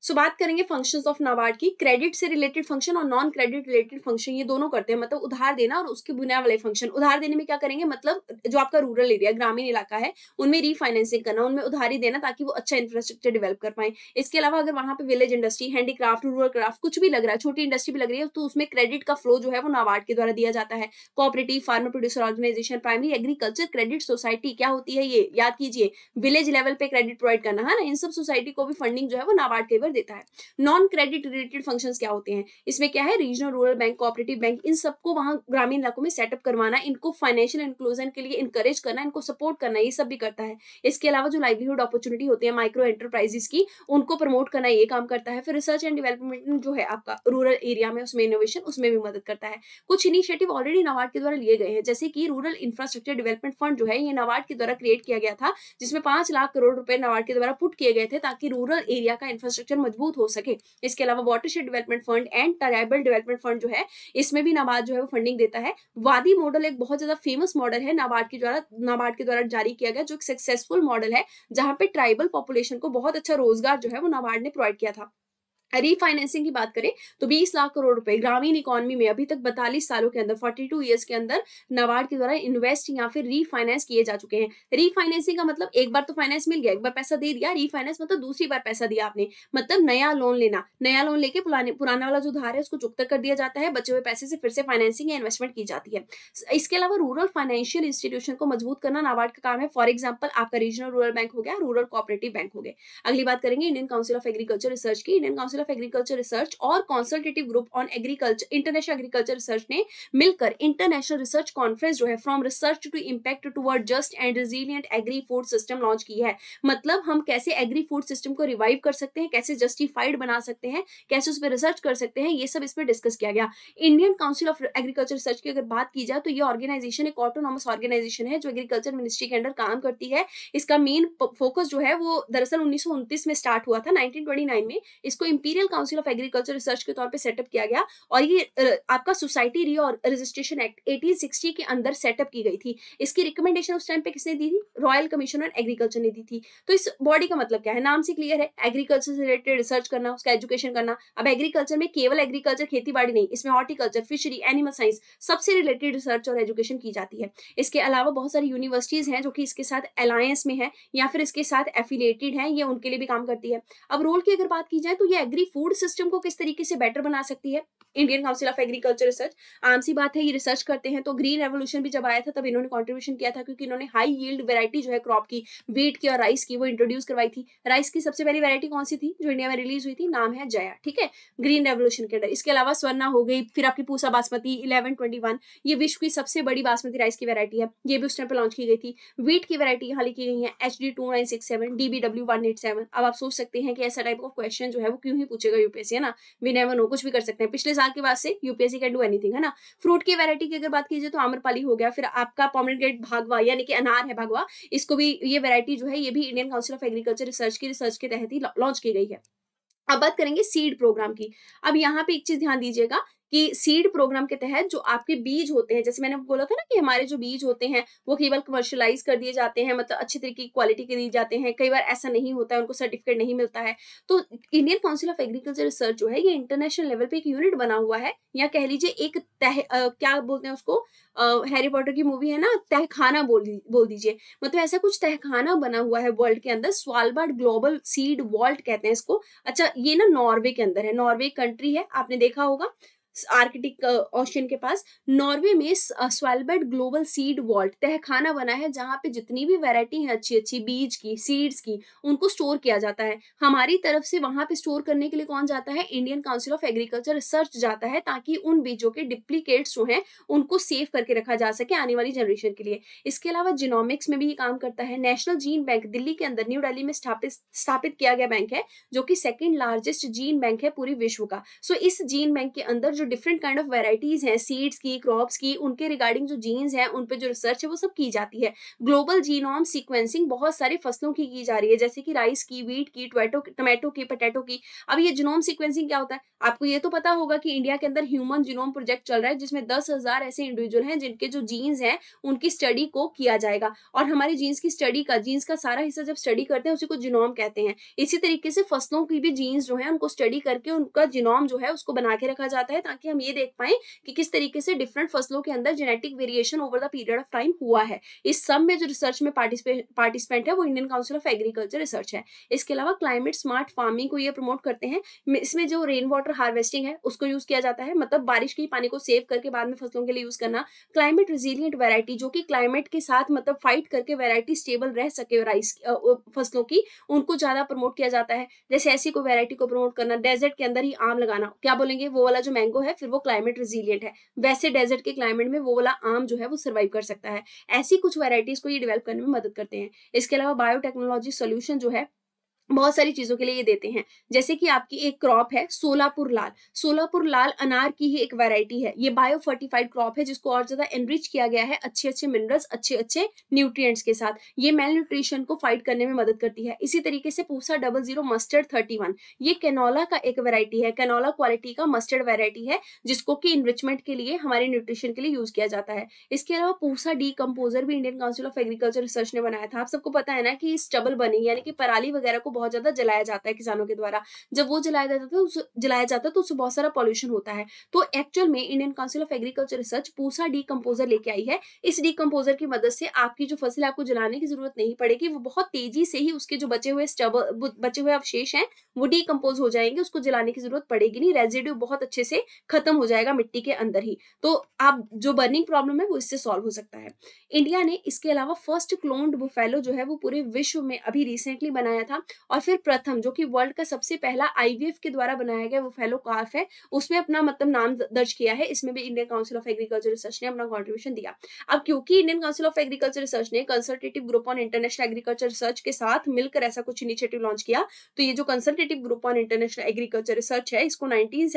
Speaker 1: सो so, बात करेंगे फंक्शंस ऑफ नाबार्ड की क्रेडिट से रिलेटेड फंक्शन और नॉन क्रेडिट रिलेटेड फंक्शन ये दोनों करते हैं मतलब उधार देना और उसके बुनिया वाले फंक्शन उधार देने में क्या करेंगे मतलब जो आपका रूरल एरिया ग्रामीण इलाका है उनमें रीफाइनेंसिंग करना उनमें उधारी देना ताकि वो अच्छा इंफ्रास्ट्रक्चर डेवलप कर पाए इसके अलावा अगर वहां पर village industry handicraft rural craft कुछ भी लग रहा है छोटी इंडस्ट्री भी लग रही है तो उसमें क्रेडिट का फ्लो जो है वो नाबार्ड के द्वारा दिया जाता है cooperative farmer producer organisation primary agriculture credit society क्या होती है ये याद कीजिए विलेज लेवल पे क्रेडिट प्रोवाइड करना है ना इन सब सोसाइटी को भी फंडिंग जो है वो नाबार्ड के देता है नॉन क्रेडिट रिलेटेड फंक्शंस क्या होते हैं इसमें क्या है regional rural bank cooperative bank इन सबको वहां ग्रामीण इलाकों में सेटअप करवाना इनको फाइनेंशियल इंक्लूजन के लिए इंकरेज करना इनको सपोर्ट करना ये सब भी करता है इसके अलावा जो लाइवलीहुड अपॉर्चुनिटी होती है माइक्रो एंटरप्राइजेस की उनको प्रमोट करना ये काम करता है फिर रिसर्च एंड डेवलपमेंट जो है आपका रूरल एरिया में उसमें इनोवेशन उसमें भी मदद करता है कुछ इनिशिएटिव ऑलरेडी नाबार्ड के द्वारा लिए गए हैं जैसे कि रूरल इंफ्रास्ट्रक्चर डेवलपमेंट फंड जो है ये नाबार्ड के द्वारा क्रिएट किया गया था जिसमें पांच लाख करोड़ रुपए नाबार्ड के द्वारा पुट किए गए थे ताकि रूरल एरिया का इंफ्रास्ट्रक्चर मजबूत हो सके इसके अलावा watershed development fund and tribal development fund जो है इसमें भी नाबार्ड जो है वो फंडिंग देता है वादी मॉडल एक बहुत ज्यादा फेमस मॉडल है नाबार्ड के द्वारा नाबार्ड के द्वारा जारी किया गया जो एक सक्सेसफुल मॉडल है जहां पे ट्राइबल पॉपुलेशन को बहुत अच्छा रोजगार जो है वो नाबार्ड ने प्रोवाइड किया था रीफाइनेंसिंग की बात करें तो 20 लाख करोड़ रुपए ग्रामीण इकोनॉमी में अभी तक 42 सालों के अंदर 42 इयर्स के अंदर नवार्ड के द्वारा इन्वेस्ट या फिर रीफाइनेंस किए जा चुके हैं रीफाइनेंसिंग का मतलब एक बार तो फाइनेंस मिल गया एक बार पैसा दे दिया रीफाइनेंस मतलब दूसरी बार पैसा दिया आपने मतलब नया लोन लेना नया लोन लेके पुराने पुराना वाला जो धार है उसको चुकता कर दिया जाता है बचे हुए पैसे से फिर से फाइनेंसिंग या इन्वेस्टमेंट की जाती है इसके अलावा रूरल फाइनेंशियल इंस्टीट्यूशन को मजबूत करना नाबार्ड का काम है फॉर एग्जाम्पल आपका रीजनल रूरल बैंक हो गया रूरल कोऑपरेटिव बैंक हो गए अगली बात करेंगे Indian council of agriculture research की Indian council of agriculture research और consultative group on agriculture international agriculture research ने मिलकर इंटरनेशनल रिसर्च कॉन्फ्रेंस जो है from research to impact toward just and resilient agri food system launch की है मतलब हम कैसे एग्री फूड सिस्टम को रिवाइव कर सकते हैं कैसे जस्टिफाइड बना सकते हैं कैसे उस पर रिसर्च कर सकते हैं ये सब इस पर डिस्कस किया गया Indian council of agriculture research की अगर बात की जाए तो ये ऑर्गेनाइजेशन एक ऑटोनॉमस ऑर्गेनाइजेशन है जो एग्रीकल्चर मिनिस्ट्री के अंडर काम करती है इसका मेन फोकस जो है वो दरअसल उन्नीस में स्टार्ट हुआ था नाइनटीन में इसको impeach imperial council of agriculture research के तौर पे सेटअप किया गया और ये आपका सोसाइटी री और रजिस्ट्रेशन एक्ट 1860 के अंदर सेटअप की गई थी इसकी रिकमेंडेशन उस टाइम पे किसने दी थी रॉयल कमीशन ऑन एग्रीकल्चर ने दी थी तो इस बॉडी का मतलब क्या है नाम से क्लियर है एग्रीकल्चर से रिलेटेड रिसर्च करना उसका एजुकेशन करना अब एग्रीकल्चर में केवल एग्रीकल्चर खेती नहीं इसमें हॉर्टिकल्चर फिशरी एनिमल साइंस सबसे रिलेटेड रिसर्च और एजुकेशन की जाती है इसके अलावा बहुत सारी यूनिवर्सिटीज हैं जो कि इसके साथ अलायंस में है या फिर इसके साथ एफिलेटेड है ये उनके लिए भी काम करती है अब रोल की अगर बात की जाए तो ये एग्री फूड सिस्टम को किस तरीके से बेटर बना सकती है Indian council of agriculture research आम सी बात है ये रिसर्च करते हैं तो ग्रीन रेवोल्यूशन भी जब आया था तब इन्होंने कॉन्ट्रीब्यूशन किया था क्योंकि इन्होंने हाई यील्ड वैरायटी जो है क्रॉप की वीट की और राइस की वो इंट्रोड्यूस करवाई थी राइस की सबसे पहली वैरायटी कौन सी थी जो इंडिया में रिलीज हुई थी नाम है जया ठीक है ग्रीन रेवोल्यूशन के अंदर इसके अलावा स्वर्णा हो गई फिर आपकी Pusa basmati eleven twenty one ये विश्व की सबसे बड़ी बासमती राइस की वैरायटी है ये भी उस टाइम पर लॉन्च की गई थी वीट की वैरायटी यहाँ लिखी गई है H D two nine six seven D W one eight seven अब आप सोच सकते हैं कि ऐसा टाइप ऑफ क्वेश्चन जो है वो क्यों भी पूछेगा यूपीएससी है ना वी नेवर नो कुछ भी कर सकते हैं पिछले साल के बाद से यूपीएससी कैन डू एनीथिंग है ना फ्रूट की वैरायटी की अगर बात कीजिए तो आम्रपाली हो गया फिर आपका पॉमरग्रेट भागवा यानी कि अनार है भागवा इसको भी ये वैरायटी जो है ये भी Indian council of agriculture research की रिसर्च के तहत ही लॉन्च की गई है अब बात करेंगे सीड प्रोग्राम की अब यहाँ पे एक चीज ध्यान दीजिएगा कि सीड प्रोग्राम के तहत जो आपके बीज होते हैं जैसे मैंने बोला था ना कि हमारे जो बीज होते हैं वो कई बार कमर्शलाइज कर दिए जाते हैं मतलब अच्छे तरीके की क्वालिटी के दिए जाते हैं कई बार ऐसा नहीं होता है उनको सर्टिफिकेट नहीं मिलता है तो Indian council of agriculture research जो है ये इंटरनेशनल लेवल पे एक यूनिट बना हुआ है या कह लीजिए एक तह आ, क्या बोलते हैं उसको हैरी पॉटर की मूवी है ना तहखाना बोल बोल दीजिए मतलब ऐसा कुछ तहखाना बना हुआ है वर्ल्ड के अंदर स्वालबार्ड ग्लोबल सीड वॉल्ट कहते हैं इसको अच्छा ये ना नॉर्वे के अंदर है नॉर्वे कंट्री है आपने देखा होगा आर्कटिक ओशन के पास नॉर्वे में स्वेलबर्ट ग्लोबल सीड वॉल्ट तहखाना बना है जहाँ पे जितनी भी वैरायटी है अच्छी अच्छी बीज की सीड्स की उनको स्टोर किया जाता है हमारी तरफ से वहाँ पे स्टोर करने के लिए कौन जाता है Indian council of agriculture research जाता है ताकि उन बीजों के डिप्लीकेट्स जो हैं उनको सेव करके रखा जा सके आने वाली जनरेशन के लिए इसके अलावा जिनोमिक्स में भी ये काम करता है नेशनल जीन बैंक दिल्ली के अंदर न्यू डेली में स्थापित स्थापित किया गया बैंक है जो कि सेकेंड लार्जेस्ट जीन बैंक है पूरे विश्व का सो इस जीन बैंक के अंदर जो जो डिफरेंट काइंड ऑफ वेराइटीज़ हैं सीड्स की क्रॉप्स की उनके रिगार्डिंग जो जीन्स हैं उन पर जो रिसर्च है वो सब की जाती है ग्लोबल जीनोम सीक्वेंसिंग बहुत सारी फसलों की की जा रही है जैसे कि राइस की वीट की टोमेटो टोमेटो की पटेटो की अब ये जीनोम सीक्वेंसिंग क्या होता है आपको ये तो पता होगा कि इंडिया के अंदर ह्यूमन जीनोम प्रोजेक्ट चल रहा है जिसमें दस हज़ार ऐसे इंडिविजुअल हैं जिनके जो जीन्स हैं उनकी स्टडी को किया जाएगा और हमारे जीन्स की स्टडी का जीन्स का सारा हिस्सा जब स्टडी करते हैं उसी को जीनोम कहते हैं इसी तरीके से फसलों की भी जीन्स जो है उनको स्टडी करके उनका जीनोम जो है उसको बना के रखा जाता है ताकि हम ये देख पाए कि किस तरीके से डिफरेंट फसलों के अंदर genetic variation over the period of time हुआ है इस सब में जो रिसर्च में पार्टिसिपेंट है वो Indian council of agriculture research है इसके अलावा क्लाइमेट स्मार्ट फार्मिंग को ये प्रमोट करते हैं इसमें जो रेन वाटर हार्वेस्टिंग है उसको यूज किया जाता है मतलब बारिश के पानी को सेव करके बाद में फसलों के लिए यूज करना क्लाइमेट रिजिलियंट वेराइटी जो कि क्लाइमेट के साथ मतलब फाइट करके वेराइटी स्टेबल रह सके राइस फसलों की उनको ज्यादा प्रमोट किया जाता है जैसे ऐसी कोई वेरायटी को प्रमोट करना डेजर्ट के अंदर ही आम लगाना क्या बोलेंगे वो वाला जो मैंगो है फिर वो क्लाइमेट रेजिलियंट है वैसे डेजर्ट के क्लाइमेट में वो वाला आम जो है वो सर्वाइव कर सकता है ऐसी कुछ वैरायटीज को ये डेवलप करने में मदद करते हैं इसके अलावा बायोटेक्नोलॉजी सोल्यूशन जो है बहुत सारी चीजों के लिए ये देते हैं जैसे कि आपकी एक क्रॉप है सोलापुर लाल सोलापुर लाल अनार की ही एक वैरायटी है ये बायो फर्टिफाइड क्रॉप है जिसको और ज्यादा एनरिच किया गया है अच्छे अच्छे मिनरल्स अच्छे अच्छे न्यूट्रिएंट्स के साथ ये मेल न्यूट्रिशन को फाइट करने में मदद करती है इसी तरीके से Pusa double zero mustard thirty one ये कैनोला का एक वेरायटी है कैनोला क्वालिटी का मस्टर्ड वेरायटी है जिसको कि इनरिचमेंट के लिए हमारे न्यूट्रिशन के लिए यूज किया जाता है इसके अलावा पूसा डी कंपोजर भी Indian council of agriculture research ने बनाया था आप सबको पता है ना कि स्टबल बनी यानी कि पराली वगैरह को बहुत ज्यादा जलाया जाता है किसानों के द्वारा जब वो जलाया जाता है तो जलाया जाता है तो उससे बहुत सारा पॉल्यूशन होता है तो एक्चुअल में Indian council of agriculture research Pusa decomposer लेके आई है इस डीकम्पोजर की मदद से आपकी जो फसल आपको जलाने की जरूरत नहीं पड़ेगी वो बहुत तेजी से ही उसके जो बचे हुए बचे हुए अवशेष हैं वो डीकम्पोज हो जाएंगे उसको जलाने की जरूरत पड़ेगी नहीं रेजिड्यू बहुत अच्छे से खत्म हो जाएगा मिट्टी के अंदर ही तो आप जो बर्निंग प्रॉब्लम है वो इससे सॉल्व हो सकता है इंडिया ने इसके अलावा फर्स्ट क्लोन्ड बुफेलो जो है वो पूरे विश्व में अभी रिसेंटली बनाया था और फिर प्रथम जो कि वर्ल्ड का सबसे पहला आईवीएफ के द्वारा बनाया गया वो फेलो काफ है उसमें अपना मतलब नाम दर्ज किया है इसमें भी Indian council of agriculture research ने अपना कॉन्ट्रीब्यूशन दिया अब क्योंकि Indian council of agriculture research ने consultative group on international agriculture research के साथ मिलकर ऐसा कुछ इनिशिएटिव लॉन्च किया तो ये जो consultative group on international agriculture research है इसको नाइनटीन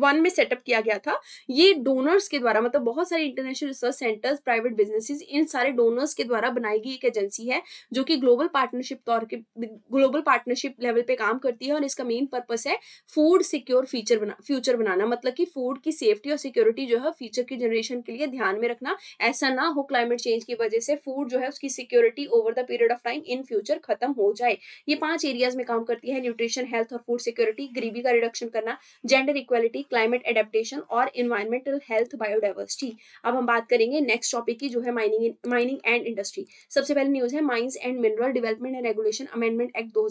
Speaker 1: वन में सेटअप किया गया था ये डोनर्स के द्वारा मतलब बहुत सारे international research centres private businesses इन सारे डोनर्स के द्वारा बनाई गई एक एजेंसी है जो कि ग्लोबल पार्टनरशिप तौर के ग्लोबल पार्टनरशिप लेवल पे काम करती है और इसका मेन पर्पस है फूड सिक्योर फ्यूचर बना फ्यूचर बनाना मतलब कि फूड की सेफ्टी और सिक्योरिटी जो है फ्यूचर की जनरेशन के लिए ध्यान में रखना ऐसा ना हो क्लाइमेट चेंज की वजह से फूड जो है उसकी security over the period of time in future खत्म हो जाए ये पांच एरियाज में काम करती है न्यूट्रिशन हेल्थ और फूड सिक्योरिटी गरीबी का रिडक्शन करना gender equality study climate adaptation और इन्वायरमेंटल हेल्थ बायोडाइवर्सिटी अब हम बात करेंगे नेक्स्ट टॉपिक की जो है माइनिंग माइनिंग एंड इंडस्ट्री सबसे पहले न्यूज है mines and mineral development and regulation amendment act दो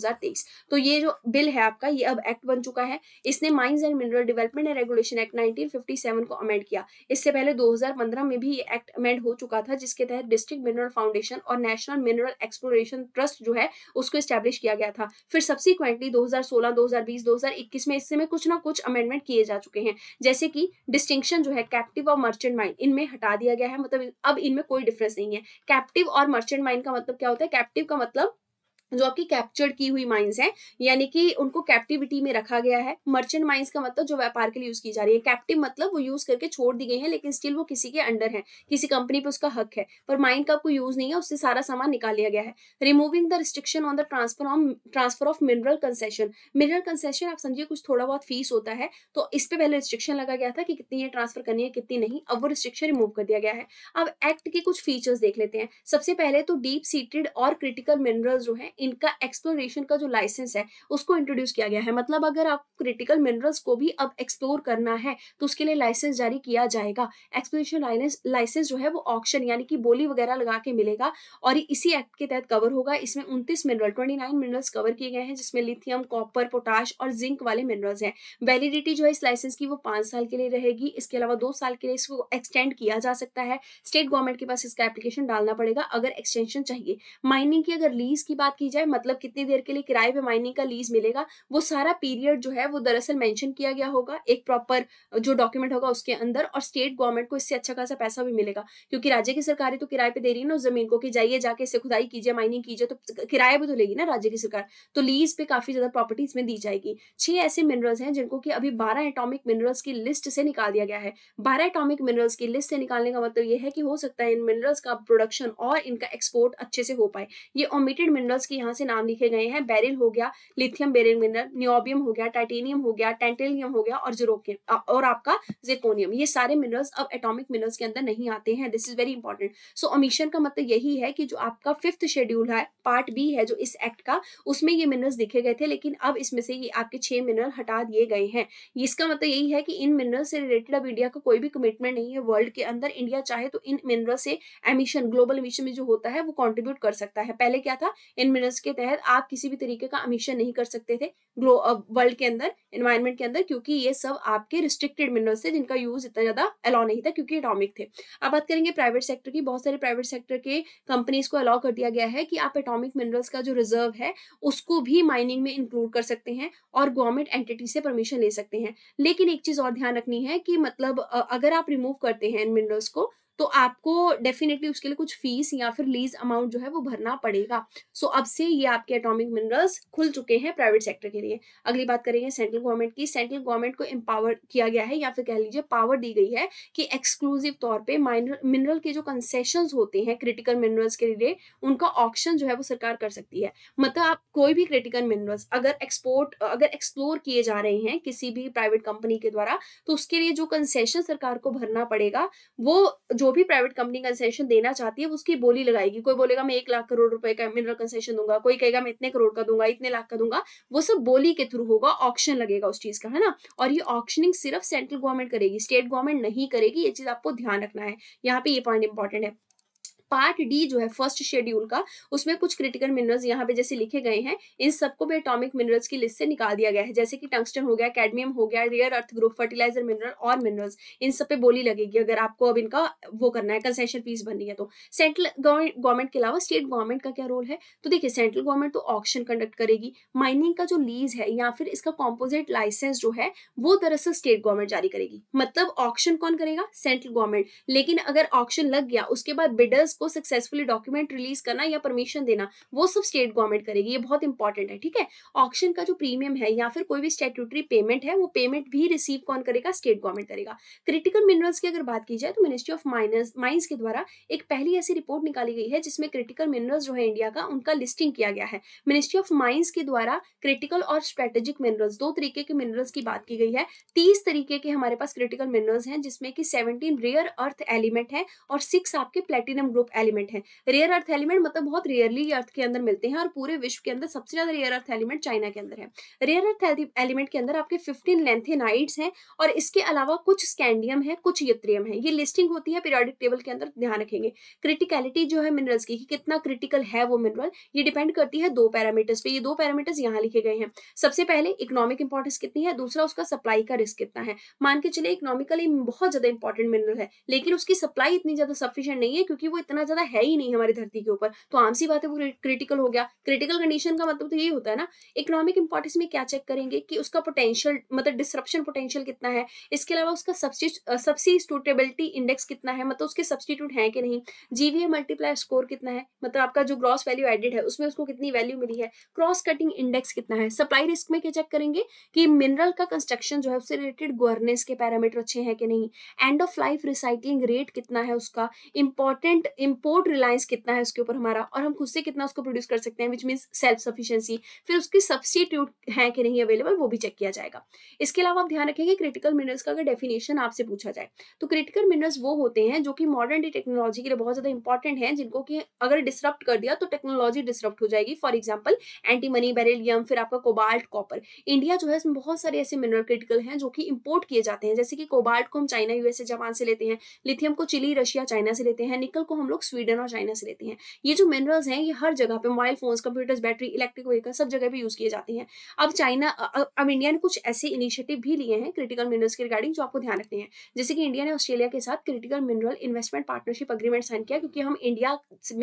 Speaker 1: तो ये जो बिल है आपका ये अब एक्ट बन चुका है इसने mines and mineral development and regulation act nineteen को अमेंड किया इससे पहले दो में भी ये एक्ट अमेंड हो चुका था जिसके तहत डिस्ट्रिक्ट मिनरल फाउंडेशन और नेशनल मिनरल एक्सप्लोरेशन ट्रस्ट जो है उसको स्टैब्लिश किया गया था फिर सब्सिक्वेंटली 2016 2020 2021 में इससे में कुछ ना कुछ अमेंडमेंट किए जाते चुके हैं जैसे कि डिस्टिंक्शन जो है कैप्टिव और मर्चेंट माइन इनमें हटा दिया गया है मतलब अब इनमें कोई डिफरेंस नहीं है कैप्टिव और मर्चेंट माइन का मतलब क्या होता है कैप्टिव का मतलब जो आपकी कैप्चर्ड की हुई माइंस हैं यानी कि उनको कैप्टिविटी में रखा गया है मर्चेंट माइंस का मतलब जो व्यापार के लिए यूज की जा रही है कैप्टिव मतलब वो यूज करके छोड़ दी गई है लेकिन स्टिल वो किसी के अंडर है किसी कंपनी पे उसका हक है पर माइंड का आपको यूज नहीं है उससे सारा सामान निकाल लिया गया है removing the restriction on the transfer on transfer of mineral concession mineral concession आप समझिए कुछ थोड़ा बहुत फीस होता है तो इस पर पहले रिस्ट्रिक्शन लगा गया था कि कितनी ये ट्रांसफर करनी है कितनी नहीं अब वो रिस्ट्रिक्शन रिमूव कर दिया गया है अब एक्ट के कुछ फीचर्स देख लेते हैं सबसे पहले तो डीप सीटेड और क्रिटिकल मिनरल जो है इनका एक्सप्लोरेशन का जो लाइसेंस है उसको इंट्रोड्यूस किया गया है मतलब अगर आप क्रिटिकल मिनरल्स को भी अब एक्सप्लोर करना है तो उसके लिए लाइसेंस जारी किया जाएगा एक्सप्लोरेशन लाइसेंस जो है वो ऑप्शन यानी कि बोली वगैरह लगा के मिलेगा और इसी एक्ट के तहत कवर होगा इसमें उनतीस mineral twenty nine minerals cover किए गए हैं जिसमें लिथियम कॉपर पोटाश और जिंक वाले मिनरल्स हैं वैलिडिटी जो है इस लाइसेंस की वो पाँच साल के लिए रहेगी इसके अलावा दो साल के लिए इसको एक्सटेंड किया जा सकता है स्टेट गवर्नमेंट के पास इसका एप्लीकेशन डालना पड़ेगा अगर एक्सटेंशन चाहिए माइनिंग की अगर लीज की बात की जाए मतलब कितनी देर के लिए किराए पे माइनिंग का लीज मिलेगा वो सारा पीरियड जो है वो दरअसल मेंशन किया गया होगा एक प्रॉपर जो डॉक्यूमेंट होगा उसके अंदर और स्टेट गवर्नमेंट को इससे अच्छा खासा पैसा भी मिलेगा क्योंकि राज्य की सरकार तो किराए पे दे रही है ना उस जमीन को कि जाइए जाके इसे खुदाई कीजिए माइनिंग कीजिए तो किराया भी तो लेगी ना राज्य की सरकार तो लीज पे काफी ज्यादा प्रॉपर्टी इसमें दी जाएगी छह ऐसे मिनरल्स हैं जिनको कि अभी बारह एटोमिक मिनरल्स की लिस्ट से निकाल दिया गया है बारह एटोमिक मिनरल्स की लिस्ट से निकालने का मतलब यह है कि हो सकता है इन मिनरल्स का प्रोडक्शन और इनका एक्सपोर्ट अच्छे से हो पाए ये ओमिटेड मिनरल्स की यहाँ से नाम लिखे गए हैं बेरिल हो गया लिथियम बेरिल मिनरल न्योबियम हो गया टाइटेनियम हो गया टेंटेलियम हो गया और जीरोकियम और आपका जेकोनियम ये सारे मिनरल्स अब एटोमिक मिनरल्स के अंदर नहीं आते हैं this is very important so omission का मतलब यही है कि जो आपका फिफ्थ शेड्यूल है पार्ट बी है जो इस एक्ट का उसमें ये मिनरल्स दिखे गए थे लेकिन अब इसमें से ये आपके छह मिनरल हटा दिए गए हैं इसका मतलब यही है कि इन मिनरल से रिलेटेड अब इंडिया का को कोई भी कमिटमेंट नहीं है वर्ल्ड के अंदर इंडिया चाहे तो इन मिनरल से एमिशन ग्लोबल एमिशन में जो होता है वो कॉन्ट्रीब्यूट कर सकता है पहले क्या था इन मिनरल सेंटर्स के तहत आप किसी भी तरीके का अमीशन नहीं कर सकते थे ग्लो वर्ल्ड के अंदर एनवायरमेंट के अंदर क्योंकि ये सब आपके रिस्ट्रिक्टेड मिनरल्स थे जिनका यूज इतना ज्यादा अलाउ नहीं था क्योंकि एटॉमिक थे अब बात करेंगे प्राइवेट सेक्टर की बहुत सारे प्राइवेट सेक्टर के कंपनीज को अलाउ कर दिया गया है कि आप एटॉमिक मिनरल्स का जो रिजर्व है उसको भी माइनिंग में इंक्लूड कर सकते हैं और गवर्नमेंट एंटिटी से परमिशन ले सकते हैं लेकिन एक चीज और ध्यान रखनी है कि मतलब अगर आप रिमूव करते हैं इन मिनरल्स को तो आपको डेफिनेटली उसके लिए कुछ फीस या फिर लीज अमाउंट जो है वो भरना पड़ेगा सो so, अब से ये आपके एटॉमिक मिनरल्स खुल चुके हैं प्राइवेट सेक्टर के लिए अगली बात करेंगे सेंट्रल गवर्नमेंट की सेंट्रल गवर्नमेंट को एम्पावर किया गया है या फिर कह लीजिए पावर दी गई है कि एक्सक्लूसिव तौर पर मिनरल के जो कंसेशन होते हैं क्रिटिकल मिनरल्स के लिए उनका ऑप्शन जो है वो सरकार कर सकती है मतलब आप कोई भी क्रिटिकल मिनरल्स अगर एक्सपोर्ट अगर एक्सप्लोर किए जा रहे हैं किसी भी प्राइवेट कंपनी के द्वारा तो उसके लिए जो कंसेशन सरकार को भरना पड़ेगा वो जो भी प्राइवेट कंपनी कंसेशन देना चाहती है उसकी बोली लगाएगी कोई बोलेगा मैं एक लाख करोड़ रुपए का मिनरल कंसेशन दूंगा कोई कहेगा मैं इतने करोड़ का दूंगा इतने लाख का दूंगा वो सब बोली के थ्रू होगा ऑप्शन लगेगा उस चीज का है ना और ये ऑप्शनिंग सिर्फ सेंट्रल गवर्नमेंट करेगी स्टेट गवर्नमेंट नहीं करेगी ये चीज आपको ध्यान रखना है यहाँ पे ये पॉइंट इंपॉर्टेंट है पार्ट डी जो है फर्स्ट शेड्यूल का उसमें कुछ क्रिटिकल मिनरल्स यहाँ पे जैसे लिखे गए हैं इन सबको भी एटॉमिक मिनरल्स की लिस्ट से निकाल दिया गया है जैसे कि टंगस्टन हो गया कैडमियम हो गया rare earth group fertiliser mineral और मिनरल्स इन सब पे बोली लगेगी अगर आपको अब इनका वो करना है कंसेशन फीस भरनी है तो सेंट्रल गवर्नमेंट के अलावा स्टेट गवर्नमेंट का क्या रोल है तो देखिये सेंट्रल गवर्नमेंट तो ऑप्शन कंडक्ट करेगी माइनिंग का जो लीज है या फिर इसका कॉम्पोजिट लाइसेंस जो है वो दरअसल स्टेट गवर्नमेंट जारी करेगी मतलब ऑप्शन कौन करेगा सेंट्रल गवर्नमेंट लेकिन अगर ऑप्शन लग गया उसके बाद बिडर्स इसको सक्सेसफुली डॉक्यूमेंट रिलीज करना या परमिशन देना वो सब स्टेट गवर्नमेंट करेगी ये बहुत इंपॉर्टेंट है ठीक है ऑप्शन का जो प्रीमियम है या फिर कोई भी स्टेट्यूटरी पेमेंट है वो पेमेंट भी रिसीव कौन करेगा स्टेट गवर्नमेंट करेगा क्रिटिकल मिनरल्स की अगर बात की जाए तो मिनिस्ट्री ऑफ माइनस माइंस के द्वारा एक पहली ऐसी रिपोर्ट निकाली गई है जिसमें क्रिटिकल मिनरल्स जो है इंडिया का उनका लिस्टिंग किया गया है मिनिस्ट्री ऑफ माइंस के द्वारा क्रिटिकल और स्ट्रेटेजिक मिनरल्स दो तरीके के मिनरल्स की बात की गई है तीस तरीके के हमारे पास क्रिटिकल मिनरल्स हैं जिसमें कि सेवनटीन रेयर अर्थ एलिमेंट है और सिक्स आपके प्लेटिनम ग्रुप एलिमेंट है रेयर अर्थ एलिमेंट मतलब बहुत रेयरली अर्थ के अंदर मिलते हैं और पूरे विश्व के अंदर सबसे ज्यादा रेयर अर्थ एलिमेंट चाइना के अंदर है रेयर अर्थ एलिमेंट के अंदर आपके फिफ्टीन लेंथेनाइड्स हैं और इसके अलावा कुछ स्कैंडियम है कुछ यत्रियम है ये लिस्टिंग होती है पीरियडिक टेबल के अंदर ध्यान रखेंगे क्रिटिकलिटी जो है मिनरल्स की कि कितना क्रिटिकल है वो मिनरल ये डिपेंड करती है दो पैरामीटर्स पे ये दो पैरामीटर्स यहाँ लिखे गए हैं सबसे पहले इकोनॉमिक इंपॉर्टेंस कितनी है दूसरा उसका सप्लाई का रिस्क कितना है मान के चले इकोनॉमिकली बहुत ज्यादा इंपॉर्टेंट मिनरल है लेकिन उसकी सप्लाई इतनी ज्यादा सफिशियंट नहीं है क्योंकि वो इतना इतना ज्यादा है ही नहीं हमारी धरती के ऊपर तो आम सी बात है वो क्रिटिकल हो गया क्रिटिकल कंडीशन का मतलब तो यही होता है ना इकोनॉमिक इंपॉर्टेंस में क्या चेक करेंगे कि उसका पोटेंशियल मतलब डिस्ट्रप्शन पोटेंशियल कितना है इसके अलावा उसका सब्सिट्यूटेबिलिटी इंडेक्स कितना है मतलब उसके सब्सटीट्यूट है कि नहीं जीवीए मल्टीप्लाई स्कोर कितना है मतलब आपका जो ग्रॉस वैल्यू एडेड है उसमें उसको कितनी वैल्यू मिली है क्रॉस कटिंग इंडेक्स कितना है सप्लाई रिस्क में क्या चेक करेंगे कि मिनरल का कंस्ट्रक्शन जो है उससे रिलेटेड गवर्नेंस के पैरामीटर अच्छे हैं कि नहीं end of life recycling rate कितना है उसका इंपॉर्टेंट इम्पोर्ट रिलायंस कितना है उसके ऊपर हमारा और हम खुद से कितना उसको प्रोड्यूस कर सकते हैं विच मीन्स सेल्फ सफिशियंसी फिर उसकी सब्सिट्यूट है कि नहीं अवेलेबल वो भी चेक किया जाएगा इसके अलावा आप ध्यान रखेंगे क्रिटिकल मिनरल्स का अगर डेफिनेशन आपसे पूछा जाए तो क्रिटिकल मिनरल्स वो होते हैं जो कि मॉडर्न डे टेक्नोलॉजी के लिए बहुत ज़्यादा इंपॉर्टेंट है जिनको कि अगर डिस्टरप्ट कर दिया तो टेक्नोलॉजी डिस्टरप्ट हो जाएगी for example antimony beryllium फिर आपका कोबाल्ट कॉपर इंडिया जो है इसमें बहुत सारे ऐसे मिनरल क्रिटिकल हैं जो कि इंपोर्ट किए जाते हैं जैसे कि कोबाल्ट को हम चाइना यूएसए जापान से लेते हैं लिथियम को चिली रशिया चाइना से लेते हैं निकल को हम लोग स्वीडन और चाइना से लेते हैं ये जो मिनरल्स हैं ये हर जगह पे mobile phones computers battery electric vehicle सब जगह पे यूज़ किए जाते हैं अब चाइना अब इंडिया ने कुछ ऐसे इनिशिएटिव भी लिए हैं क्रिटिकल मिनरल्स के रिगार्डिंग जो आपको ध्यान रखने हैं जैसे कि इंडिया ने ऑस्ट्रेलिया के साथ critical mineral investment partnership agreement sign किया क्योंकि हम इंडिया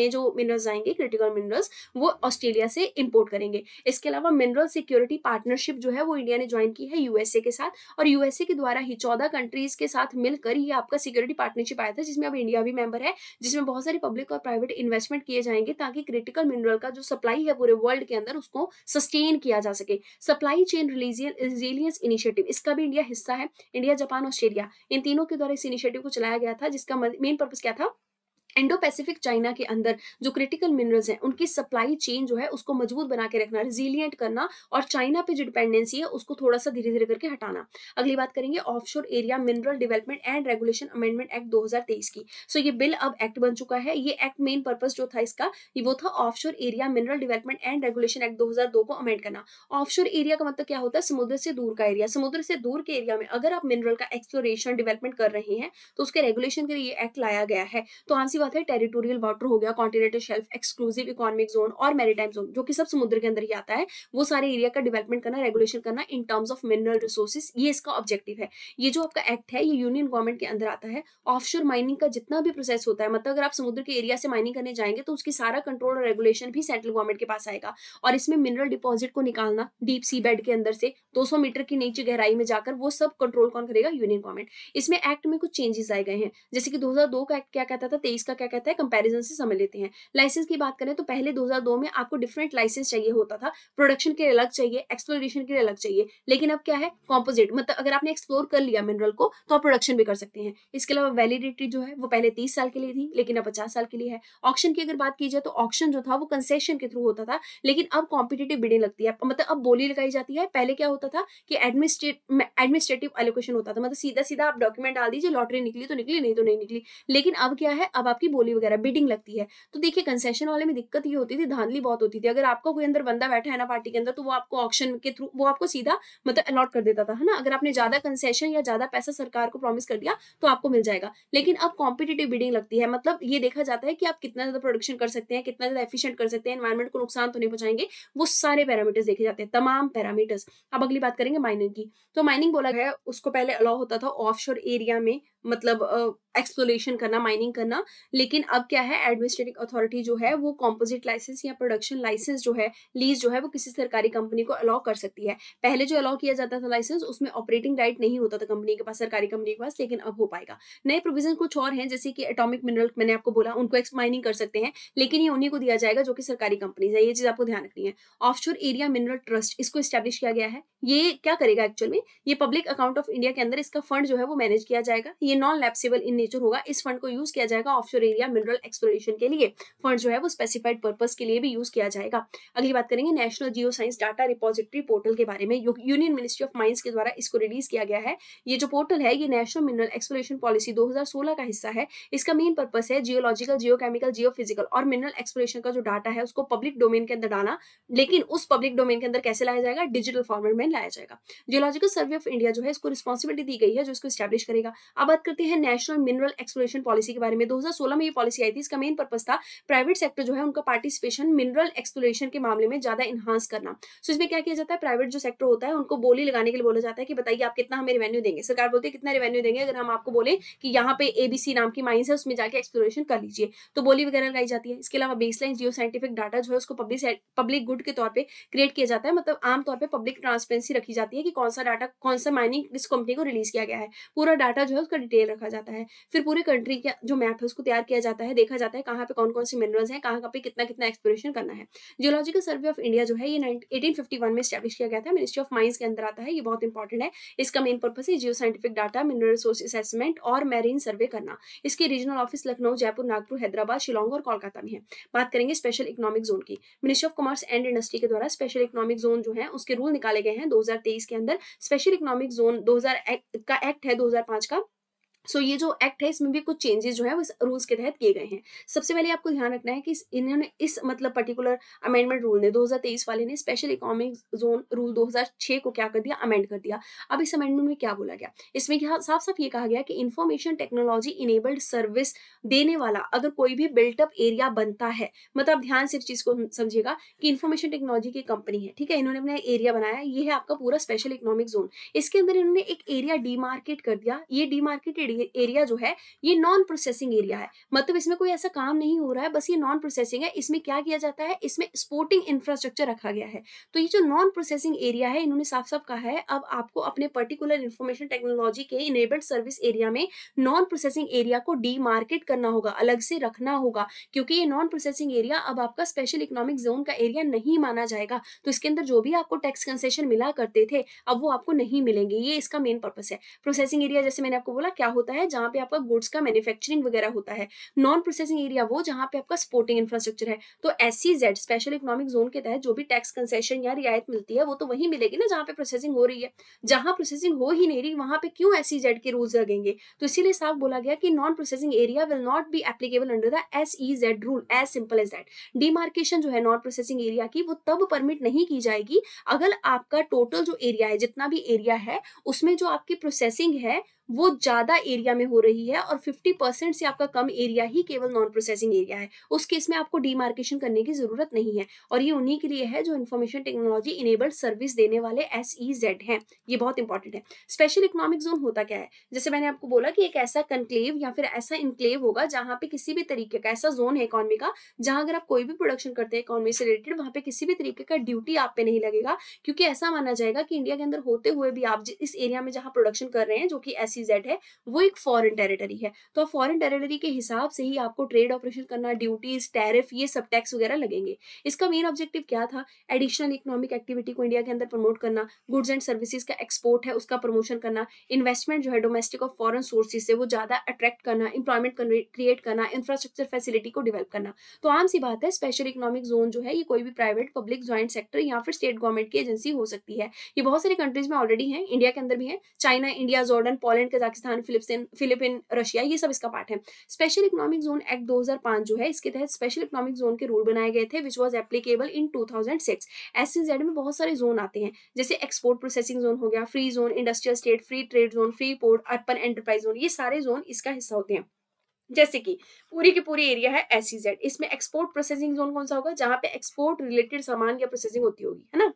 Speaker 1: में जो मिनरल्स आएंगे क्रिटिकल मिनरल्स वो ऑस्ट्रेलिया से इम्पोर्ट करेंगे इसके अलावा मिनरल सिक्योरिटी पार्टनरशिप जो है वो इंडिया ने ज्वाइन की है यूएसए के साथ और यूएसए के द्वारा ही चौदह कंट्रीज के साथ मिलकर ये आपका सिक्योरिटी पार्टनरशिप आया था जिसमें अब इंडिया भी मेंबर है जिसमें बहुत बहुत सारी पब्लिक और प्राइवेट इन्वेस्टमेंट किए जाएंगे ताकि क्रिटिकल मिनरल का जो सप्लाई है पूरे वर्ल्ड के अंदर उसको सस्टेन किया जा सके सप्लाई चेन रिलीजियस इनिशिएटिव इसका भी इंडिया हिस्सा है इंडिया जापान ऑस्ट्रेलिया इन तीनों के द्वारा इस इनिशिएटिव को चलाया गया था जिसका मेन पर्पज क्या था इंडो पैसिफिक चाइना के अंदर जो क्रिटिकल मिनरल्स हैं उनकी सप्लाई चेन जो है उसको मजबूत बना के रखना रिजिलियंट करना और चाइना पे जो डिपेंडेंसी है उसको थोड़ा सा धीरे धीरे करके हटाना अगली बात करेंगे offshore area mineral development and regulation amendment act दो की सो so, ये बिल अब एक्ट बन चुका है ये एक्ट मेन पर्पज जो था इसका वो था off area mineral development and regulation act दो को अमेंड करना ऑफ एरिया का मतलब क्या होता है समुद्र से दूर का एरिया समुद्र से दूर के एरिया में अगर आप मिनरल का एक्सप्लोरेशन डेवलपमेंट कर रहे हैं तो उसके रेगुलेशन के लिए एक्ट लाया गया है तो आंसी साथ है टेरिटोरियल वाटर हो गया continental shelf exclusive economic zone और मेरीटाइम जोन जो कि सब समुद्र के अंदर ही आता है वो सारे एरिया का डेवलपमेंट करना रेगुलेशन करना in terms of mineral resources ये इसका ऑब्जेक्टिव है ये जो आपका एक्ट है ये यूनियन गवर्नमेंट के अंदर आता है ऑफशोर माइनिंग का जितना भी प्रोसेस होता है मतलब अगर आप समुद्र के एरिया से माइनिंग करने जाएंगे तो उसकी सारा कंट्रोल और रेगुलेशन भी सेंट्रल गवर्नमेंट के पास आएगा और इसमें मिनरल डिपॉजिट को निकालना डीप सी बेड के अंदर से दो मीटर की नीचे गहराई में जाकर वो सब कंट्रोल कौन करेगा यूनियन गवर्नमेंट इसमें एक्ट में कुछ चेंजेस आए गए हैं जैसे कि दो का एक्ट क्या कहता था तेईस का क्या कहता है कंपैरिजन से समझ लेते हैं लाइसेंस की बात करें तो पहले 2002 में आपको डिफरेंट लाइसेंस चाहिए होता था प्रोडक्शन के लिए अलग चाहिए एक्सप्लोरेशन के लिए अलग चाहिए लेकिन अब क्या है कॉम्पोजिट मतलब अगर आपने एक्सप्लोर कर लिया मिनरल को तो आप प्रोडक्शन भी कर सकते हैं इसके अलावा वैलिडिटी जो है वो पहले तीस साल के लिए थी लेकिन अब पचास साल के लिए है ऑप्शन की अगर बात की जाए तो ऑप्शन जो था वो कंसेशन के थ्रू होता था लेकिन अब कॉम्पिटेटिव बिडिंग लगती है मतलब अब बोली लगाई जाती है पहले क्या होता था कि एडमिनिस्ट्रेटिव एलोकेशन होता था मतलब सीधा सीधा आप डॉक्यूमेंट डाल दीजिए लॉटरी निकली तो निकली नहीं तो नहीं निकली लेकिन अब क्या है अब आप आपकी बोली वगैरह बीटिंग लगती है तो देखिए कंसेशन वाले में दिक्कत ये होती थी धांधली बहुत होती थी अगर आपका कोई अंदर बंदा बैठा है ना पार्टी के अंदर तो वो आपको ऑप्शन के थ्रू वो आपको सीधा मतलब अलॉट कर देता था है ना अगर आपने ज्यादा कंसेशन या ज्यादा पैसा सरकार को प्रॉमिस कर दिया तो आपको मिल जाएगा लेकिन अब कॉम्पिटेटिव बीडिंग लगती है मतलब ये देखा जाता है कि आप कितना ज्यादा प्रोडक्शन कर सकते हैं कितना ज्यादा एफिशिएंट कर सकते हैं एनवायरमेंट को नुकसान तो नहीं पहुंचाएंगे वो सारे पैरामीटर्स देखे जाते हैं तमाम पैरामीटर्स अब अगली बात करेंगे माइनिंग की तो माइनिंग बोला गया उसको पहले अलाउ होता था ऑफ एरिया में मतलब एक्सप्लोरेशन uh, करना माइनिंग करना लेकिन अब क्या है एडमिनिस्ट्रेटिव अथॉरिटी जो है वो कॉम्पोजिट लाइसेंस या प्रोडक्शन लाइसेंस जो है लीज जो है वो किसी सरकारी कंपनी को अलाउ कर सकती है पहले जो अलाउ किया जाता था लाइसेंस उसमें ऑपरेटिंग राइट नहीं होता था कंपनी के पास सरकारी कंपनी के पास लेकिन अब हो पाएगा नए प्रोविजन कुछ और हैं जैसे कि एटोमिक मिनरल मैंने आपको बोला उनको एक्स माइनिंग कर सकते हैं लेकिन ये उन्हीं को दिया जाएगा जो कि सरकारी कंपनीज है ये चीज़ आपको ध्यान रखनी है ऑफ एरिया मिनरल ट्रस्ट इसको स्टैब्लिश किया गया है ये क्या करेगा एक्चुअल में ये पब्लिक अकाउंट ऑफ इंडिया के अंदर इसका फंड जो है वो मैनेज किया जाएगा ये नॉन लैप्सिबल इन नेचर होगा इस फंड को यूज किया जाएगा ऑफशोर एरिया मिनरल एक्सप्लोरेशन के लिए फंड जो है वो स्पेसिफाइड पर्पज के लिए भी यूज किया जाएगा अगली बात करेंगे national geo science data repository portal के बारे में यूनियन मिनिस्ट्री ऑफ माइंस के द्वारा इसको रिलीज किया गया है ये जो पोर्टल है ये नेशनल मिनरल एक्सप्लोरेशन पॉलिसी 2016 का हिस्सा है इसका मेन पर्पस है जियोलॉजिकल जियोकेमिकल जियोफिजिकल और मिनरल एक्सप्लोरेशन का जो डाटा है उसको पब्लिक डोमेन के अंदर डाला लेकिन उस पब्लिक डोमेन के अंदर कैसे लाया जाएगा डिजिटल फॉर्मेट में लाया जाएगा जियोलॉजिकल सर्वे ऑफ इंडिया जो है इसको रिस्पॉन्सिबिलिटी दी गई है जो इसको स्टैब्लिश करेगा अब बात करते हैं नेशनल मिनरल एक्सप्लोरेशन पॉलिसी के बारे में 2016 में ये पॉलिसी आई थी इसका मेन पर्पज था प्राइवेट सेक्टर जो है उनका पार्टिसिपेशन मिनरल एक्सप्लोरेशन के मामले में ज्यादा इन्हांस करना सो इसमें क्या किया जाता है प्राइवेट जो सेक्टर होता है उनको बोली लगाने के लिए बोला जाता है कि बताइए आप कितना हमें रेवेन्यू देंगे सरकार बोलती है कितना रेवेन्यू देंगे अगर हम आपको बोले कि यहाँ पे एबीसी नाम की माइंस है उसमें जाके एक्सप्लोरेशन कर लीजिए तो बोली वगैरह लगाई जाती है इसके अलावा बेसलाइन जियो साइंटिफिक डाटा जो है उसको पब्लिक पब्लिक गुड के तौर पर क्रिएट किया जाता है मतलब आमतौर पर पब्लिक ट्रांसपेरेंसी रखी जाती है कि कौन सा डाटा कौन सा माइनिंग किस कंपनी को रिलीज किया गया है पूरा डाटा जो है उसका डिटेल रखा जाता है फिर पूरे कंट्री का जो मैप है उसको तैयार किया जाता है देखा जाता है कहाँ पे कौन कौन से मिनरल्स हैं कहाँ कहाँ पे कितना कितना एक्सप्लोरेशन करना है जियोलॉजिकल सर्वे ऑफ इंडिया जो है ये एटीन में स्टैब्लिश किया गया था मिनिस्ट्री ऑफ माइंस के अंदर आता है ये बहुत इंपॉर्टेंट है इसका मेन पर्पज है geo scientific data mineral resource assessment और मैरीन सर्वे करना इसके रीजनल ऑफिस लखनऊ जयपुर नागपुर हैदराबाद शिलोंग और कोलकाता में है बात करेंगे स्पेशल इकोनॉमिक जोन की ministry of commerce and industry के द्वारा स्पेशल इकोनॉमिक जोन जो है उसके रूल निकाले गए हैं दो के अंदर स्पेशल इकोनॉमिक जोन दो का एक्ट है 2005 का सो so, ये जो एक्ट है इसमें भी कुछ चेंजेस जो है वो इस रूल्स के तहत किए गए हैं सबसे पहले आपको ध्यान रखना है कि इन्होंने इस मतलब पर्टिकुलर अमेंडमेंट रूल ने 2023 वाले ने स्पेशल इकोनॉमिक जोन रूल 2006 को क्या कर दिया अमेंड कर दिया अब इस अमेंडमेंट में क्या बोला गया इसमें क्या साफ साफ ये कहा गया कि इन्फॉर्मेशन टेक्नोलॉजी इनेबल्ड सर्विस देने वाला अगर कोई भी बिल्टअप एरिया बनता है मतलब ध्यान से इस चीज़ को समझिएगा कि इन्फॉर्मेशन टेक्नोलॉजी की कंपनी है ठीक है इन्होंने अपना एरिया बनाया ये है आपका पूरा स्पेशल इकोनॉमिक जोन इसके अंदर इन्होंने एक एरिया डी कर दिया ये डी एरिया जो है ये नॉन प्रोसेसिंग एरिया है मतलब इसमें कोई ऐसा काम नहीं हो रहा है बस ये नॉन प्रोसेसिंग है इसमें क्या किया जाता है इसमें स्पोर्टिंग इंफ्रास्ट्रक्चर रखा गया है तो ये जो नॉन प्रोसेसिंग एरिया है इन्होंने साफ साफ कहा है अब आपको अपने पर्टिकुलर इन्फॉर्मेशन टेक्नोलॉजी के इनेबल्ड सर्विस एरिया में नॉन प्रोसेसिंग एरिया को डी मार्केट करना होगा अलग से रखना होगा क्योंकि ये नॉन प्रोसेसिंग एरिया अब आपका स्पेशल इकोनॉमिक जोन का एरिया नहीं माना जाएगा तो इसके अंदर जो भी आपको टैक्स कंसेशन मिला करते थे अब वो आपको नहीं मिलेंगे ये इसका मेन पर्पस है प्रोसेसिंग एरिया जैसे मैंने आपको बोला क्या होता है जहां पे आपका गुड्स का मैन्युफैक्चरिंग वगैरह होता है नॉन प्रोसेसिंग एरिया वो जहां पे आपका स्पोर्टिंग इंफ्रास्ट्रक्चर है तो एस स्पेशल इकोनॉमिक जोन के तहत जो भी टैक्स कंसेशन या रियायत मिलती है वो तो वही मिलेगी ना जहां पे प्रोसेसिंग हो रही है जहां प्रोसेसिंग हो ही नहीं रही वहां पे क्यों एस के रूल्स लगेंगे तो इसीलिए साफ बोला गया कि non processing area will not be applicable under the S rule as simple as that demarcation जो है नॉन प्रोसेसिंग एरिया की वो तब परमिट नहीं की जाएगी अगर आपका टोटल जो एरिया है जितना भी एरिया है उसमें जो आपकी प्रोसेसिंग है वो ज़्यादा एरिया में हो रही है और 50% से आपका कम एरिया ही केवल नॉन प्रोसेसिंग एरिया है उस केस में आपको डीमार्केशन करने की ज़रूरत नहीं है और ये उन्हीं के लिए है जो इन्फॉर्मेशन टेक्नोलॉजी इनेबल्ड सर्विस देने वाले एस ई जेड है ये बहुत इंपॉर्टेंट है स्पेशल इकोनॉमिक जोन होता क्या है जैसे मैंने आपको बोला कि एक ऐसा कंक्लेव या फिर ऐसा इंक्लेव होगा जहां पे किसी भी तरीके का ऐसा जोन है इकोनॉमी का जहां अगर आप कोई भी प्रोडक्शन करते हैं इकोनॉमी से रिलेटेड वहां पे किसी भी तरीके का ड्यूटी आप पे नहीं लगेगा क्योंकि ऐसा माना जाएगा कि इंडिया के अंदर होते हुए भी आप इस एरिया में जहाँ प्रोडक्शन कर रहे हैं जो कि ऐसी जेड है वो एक फॉरेन टेरिटरी है तो फॉरेन टेरिटरी के हिसाब से ही आपको ट्रेड ऑपरेशन करना ड्यूटीज टैरिफ ये सब टैक्स वगैरह लगेंगे इसका मेन ऑब्जेक्टिव क्या था एडिशनल इकोनॉमिक एक्टिविटी को इंडिया के अंदर प्रमोट करना गुड्स एंड सर्विसेज का एक्सपोर्ट है उसका प्रमोशन करना इन्वेस्टमेंट जो है डोमेस्टिक और फॉरन सोर्सेज से वो ज़्यादा अट्रैक्ट करना इंप्लॉयमेंट क्रिएट करना इंफ्रास्ट्रक्चर फैसिलिटी को डेवलप करना तो आम सी बात है स्पेशल इकोनॉमिक जोन जो है ये कोई भी प्राइवेट पब्लिक ज्वाइंट सेक्टर या फिर स्टेट गवर्नमेंट की एजेंसी हो सकती है ये बहुत सारी कंट्रीज में ऑलरेडी है इंडिया के अंदर भी है China India Jordan Poland Thailand Kazakhstan Philippine Philippine Russia ये सब इसका पार्ट है स्पेशल इकोनॉमिक जोन एक्ट 2005 जो है इसके तहत स्पेशल इकोनॉमिक जोन के रूल बनाए गए थे which was applicable in two thousand में बहुत सारे जोन आते हैं जैसे एक्सपोर्ट प्रोसेसिंग जोन हो गया free zone industrial state free trade zone free port urban enterprise zone ये सारे जोन इसका हिस्सा होते हैं जैसे कि पूरी की पूरी एरिया है एस इसमें एक्सपोर्ट प्रोसेसिंग जोन कौन सा होगा जहां पे एक्सपोर्ट रिलेटेड सामान या प्रोसेसिंग होती होगी है ना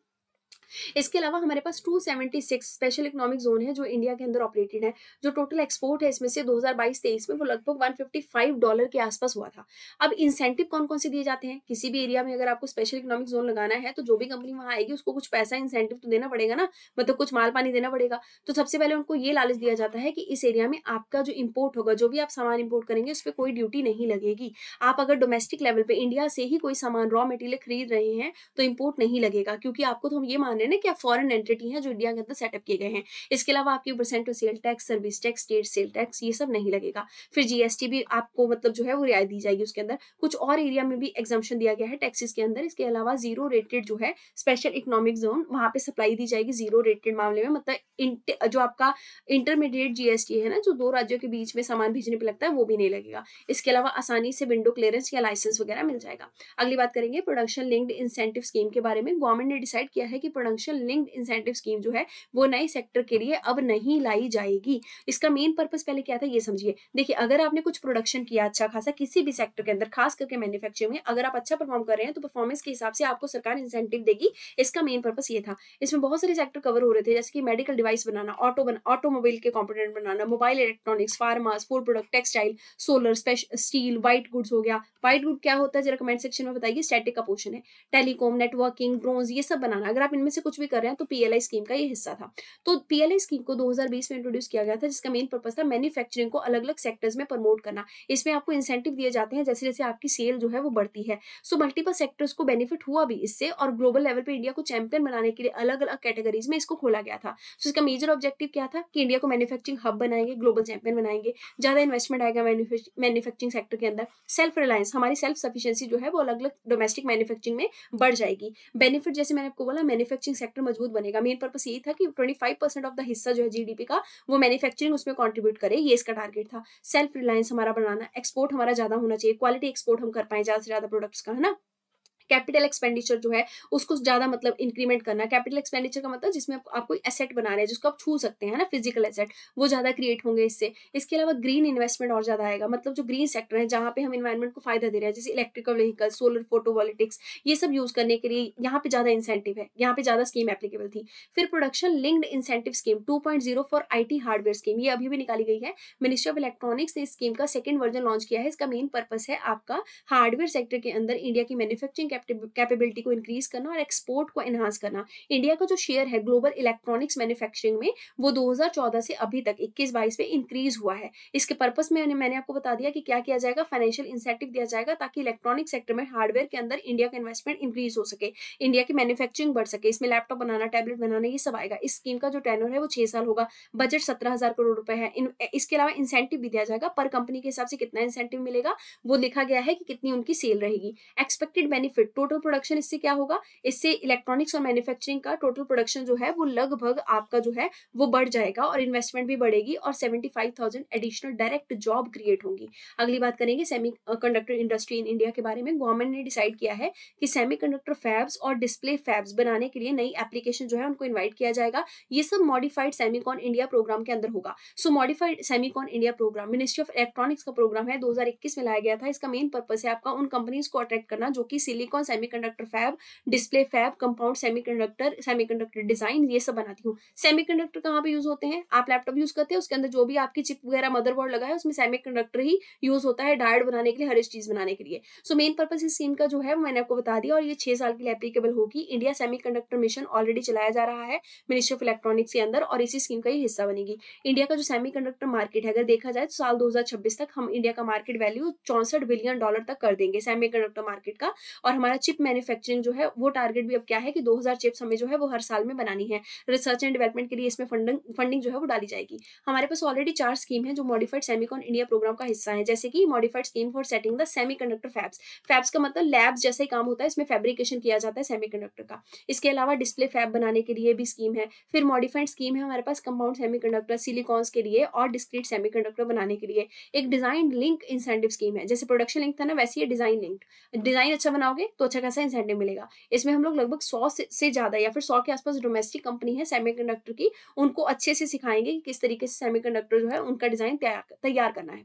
Speaker 1: इसके अलावा हमारे पास 276 स्पेशल इकोनॉमिक जोन है जो इंडिया के अंदर ऑपरेटेड है जो टोटल एक्सपोर्ट है इसमें से 2022-23 में वो लगभग 155 डॉलर के आसपास हुआ था अब इंसेंटिव कौन कौन से दिए जाते हैं किसी भी एरिया में अगर आपको स्पेशल इकोनॉमिक जोन लगाना है तो जो भी कंपनी वहां आएगी उसको कुछ पैसा इंसेंटिव तो देना पड़ेगा ना मतलब कुछ माल पानी देना पड़ेगा तो सबसे पहले उनको ये लालच दिया जाता है कि इस एरिया में आपका जो इम्पोर्ट होगा जो भी आप सामान इम्पोर्ट करेंगे उस पर कोई ड्यूटी नहीं लगेगी आप अगर डोमेस्टिक लेवल पर इंडिया से ही कोई सामान रॉ मटेरियल खरीद रहे हैं तो इम्पोर्ट नहीं लगेगा क्योंकि आपको तो हम ये मान हमने ना क्या फॉरन एंटिटी हैं जो इंडिया के अंदर सेटअप किए गए हैं इसके अलावा आपके ऊपर central sale tax service tax state sale tax ये सब नहीं लगेगा फिर जीएसटी भी आपको मतलब जो है वो रियायत दी जाएगी उसके अंदर कुछ और एरिया में भी एग्जामेशन दिया गया है टैक्सीज के अंदर इसके अलावा जीरो रेटेड जो है स्पेशल इकोनॉमिक जोन वहाँ पे सप्लाई दी जाएगी जीरो रेटेड मामले में मतलब जो आपका इंटरमीडिएट जीएसटी है ना जो दो राज्यों के बीच में सामान भेजने पर लगता है वो भी नहीं लगेगा इसके अलावा आसानी से विंडो क्लियरेंस या लाइसेंस वगैरह मिल जाएगा अगली बात करेंगे प्रोडक्शन लिंक्ड इंसेंटिव स्कीम के बारे में गवर्नमेंट ने डिसाइड किया है कि production financial linked incentive scheme जो है वो नए सेक्टर के लिए अब नहीं लाई जाएगी इसका मेन पर्पज पहले क्या था ये समझिए देखिए अगर आपने कुछ प्रोडक्शन किया अच्छा खासा किसी भी सेक्टर के अंदर खास करके मैन्युफैक्चरिंग में अगर आप अच्छा परफॉर्म कर रहे हैं तो परफॉर्मेंस के हिसाब से आपको सरकार इंसेंटिव देगी इसका मेन पर्पज ये था इसमें बहुत सारे सेक्टर कवर हो रहे थे जैसे कि मेडिकल डिवाइस बनाना ऑटो बन ऑटोमोबाइल के कॉम्पोनेंट बनाना मोबाइल इलेक्ट्रॉनिक्स फार्मास फूड प्रोडक्ट टेक्सटाइल सोलर स्पेश स्टील व्हाइट गुड्स हो गया व्हाइट गुड क्या होता है जरा कमेंट सेक्शन में बताइए स्टैटिक का पोर्शन है टेलीकॉम नेटवर्किंग ड्रोन ये सब बनाना अगर आप इनमें से कुछ भी कर रहे हैं तो पीएलआई स्कीम का ये हिस्सा था तो पीएलआई स्कीम को 2020 में इंट्रोड्यूस किया गया था जिसका मेन पर्पज था मैन्युफैक्चरिंग को अलग अलग सेक्टर्स में प्रमोट करना इसमें आपको इंसेंटिव दिए जाते हैं जैसे जैसे आपकी सेल जो है वो बढ़ती है सो मल्टीपल सेक्टर्स को बेनिफिट हुआ भी इससे और ग्लोबल लेवल पर इंडिया को चैंपियन बनाने के लिए अलग अलग कैटेगरीज में इसको खोला गया था सो इसका मेजर ऑब्जेक्टिव क्या था कि इंडिया को मैन्युफैक्चरिंग हब बनाएंगे ग्लोबल चैंपियन बनाएंगे ज्यादा इन्वेस्टमेंट आएगा मैन्युफैक्चरिंग सेक्टर के अंदर सेल्फ रिलायंस हमारी सेल्फ सफिशियंसी जो है वो अलग अलग डोमेस्टिक मैन्युफैक्चरिंग में बढ़ जाएगी बेनिफिट जैसे मैंने आपको बोला मैनुफेक्चर मैन्युफैक्चरिंग सेक्टर मजबूत बनेगा मेन पर्पस यही था कि twenty five percent of the हिस्सा जो है जीडीपी का वो मैन्युफैक्चरिंग उसमें कॉन्ट्रीब्यूट करे ये इसका टारगेट था सेल्फ रिलायंस हमारा बनाना एक्सपोर्ट हमारा ज्यादा होना चाहिए क्वालिटी एक्सपोर्ट हम कर पाए ज्यादा से ज्यादा प्रोडक्ट्स का है ना कैपिटल एक्सपेंडिचर जो है उसको ज़्यादा मतलब इंक्रीमेंट करना कैपिटल एक्सपेंडिचर का मतलब जिसमें आप, आपको एसेट बना रहे हैं जिसको आप छू सकते हैं ना फिजिकल एसेट वो ज़्यादा क्रिएट होंगे इससे इसके अलावा ग्रीन इन्वेस्टमेंट और ज़्यादा आएगा मतलब जो ग्रीन सेक्टर है जहां पे हम इन्वायरमेंट को फायदा दे रहे हैं जैसे इलेक्ट्रिकल व्हीकल सोलर फोटोवॉलिटिक्स ये सब यूज़ करने के लिए यहाँ पे ज़्यादा इंसेंटिव है यहाँ पे ज़्यादा स्कीम एप्लीकेबल थी फिर production linked incentive scheme zero for T hardware scheme ये अभी भी निकाली गई है मिनिस्ट्री ऑफ इलेक्ट्रॉनिक्स ने इस स्कीम का सेकंड वर्जन लॉन्च किया है इसका मेन पर्पस है आपका हार्डवेयर सेक्टर के अंदर इंडिया की मैन्युफैक्चरिंग कैपेबिलिटी को इंक्रीज करना और एक्सपोर्ट को एनहांस करना इंडिया का जो शेयर है ग्लोबल इलेक्ट्रॉनिक्स मैन्युफैक्चरिंग में वो 2014 से अभी तक 21 बाईस में इंक्रीज हुआ है इसके पर्पस में मैंने आपको बता दिया कि क्या किया जाएगा फाइनेंशियल इंसेंटिव दिया जाएगा ताकि इलेक्ट्रॉनिक सेक्टर में हार्डवेयर के अंदर इंडिया का इन्वेस्टमेंट इंक्रीज हो सके इंडिया की मैन्युफैक्चरिंग बढ़ सके इसमें लैपटॉप बनाना टैबलेट बनाना ये सब आएगा इस स्कीम का जो टेनर है वो छह साल होगा बजट सत्रह हजार करोड़ रुपए है इसके अलावा इंसेंटिव भी दिया जाएगा पर कंपनी के हिसाब से कितना इंसेंटिव मिलेगा वो लिखा गया है कि कितनी उनकी सेल रहेगी एक्सपेक्टेड बेनिफिट टोटल प्रोडक्शन इससे क्या होगा इससे इलेक्ट्रॉनिक्स और मैन्युफैक्चरिंग का टोटल प्रोडक्शन जो है वो लगभग आपका जो है वो बढ़ जाएगा और इन्वेस्टमेंट भी बढ़ेगी और seventy five thousand additional direct job create होंगी अगली बात करेंगे semiconductor industry in India के बारे में गवर्नमेंट ने डिसाइड किया है कि सेमी कंडक्टर फैब्स और डिस्प्ले फैब्स बनाने के लिए नई एप्लीकेशन जो है उनको इन्वाइट किया जाएगा ये सब मॉडिफाइड सेमिकॉन इंडिया प्रोग्राम के अंदर होगा so modified Semicon India program ministry of electronics का प्रोग्राम है दो में लाया गया था इसका मेन पर्पज है आपका उन कंपनीज को अट्रैक्ट करना जो कि सिलिक silicon semiconductor fab display fab compound semiconductor semiconductor design ये सब बनाती हूँ सेमीकंडक्टर कहाँ पे यूज होते हैं आप लैपटॉप यूज करते हैं उसके अंदर जो भी आपकी चिप वगैरह मदरबोर्ड लगा है उसमें सेमीकंडक्टर ही यूज होता है डायड बनाने के लिए हर इस चीज बनाने के लिए सो मेन पर्पज इस स्कीम का जो है मैंने आपको बता दिया और ये छह साल के लिए एप्लीकेबल होगी इंडिया सेमी मिशन ऑलरेडी चलाया जा रहा है मिनिस्ट्री ऑफ इलेक्ट्रॉनिक्स के अंदर और इसी स्कीम का ही हिस्सा बनेगी इंडिया का जो सेमी मार्केट है अगर देखा जाए तो साल दो तक हम इंडिया का मार्केट वैल्यू चौसठ बिलियन डॉलर तक कर देंगे सेमीकंडक्टर मार्केट का और हमारा चिप मैन्युफैक्चरिंग जो है वो टारगेट भी अब क्या है कि 2000 चिप्स हमें जो है वो हर साल में बनानी है रिसर्च एंड डेवलपमेंट के लिए इसमें फंडिंग फंडिंग जो है वो डाली जाएगी हमारे पास ऑलरेडी चार स्कीम है जो मॉडिफाइड सेमिकॉन इंडिया प्रोग्राम का हिस्सा है जैसे कि modified scheme for setting the semiconductor fabs fabs का मतलब लैब्स जैसे ही काम होता है इसमें फेब्रिकेशन किया जाता है सेमी का इसके अलावा डिस्प्ले फैब बनाने के लिए भी स्कीम है फिर मॉडिफाइड स्कीम है हमारे पास कंपाउंड सेमी कंडक्टर सिलिकॉन्स के लिए और डिस्क्रीट सेमी बनाने के लिए एक डिजाइन लिंक इंसेंटिव स्कीम है जैसे प्रोडक्शन लिंक था ना वैसे ही डिजाइन लिंक डिजाइन अच्छा बनाओगे तो अच्छा खासा इंसेंटिव मिलेगा इसमें हम लोग लगभग सौ से ज़्यादा या फिर सौ के आसपास डोमेस्टिक कंपनी है सेमीकंडक्टर की उनको अच्छे से सिखाएंगे कि किस तरीके से सेमीकंडक्टर जो है उनका डिज़ाइन तैयार करना है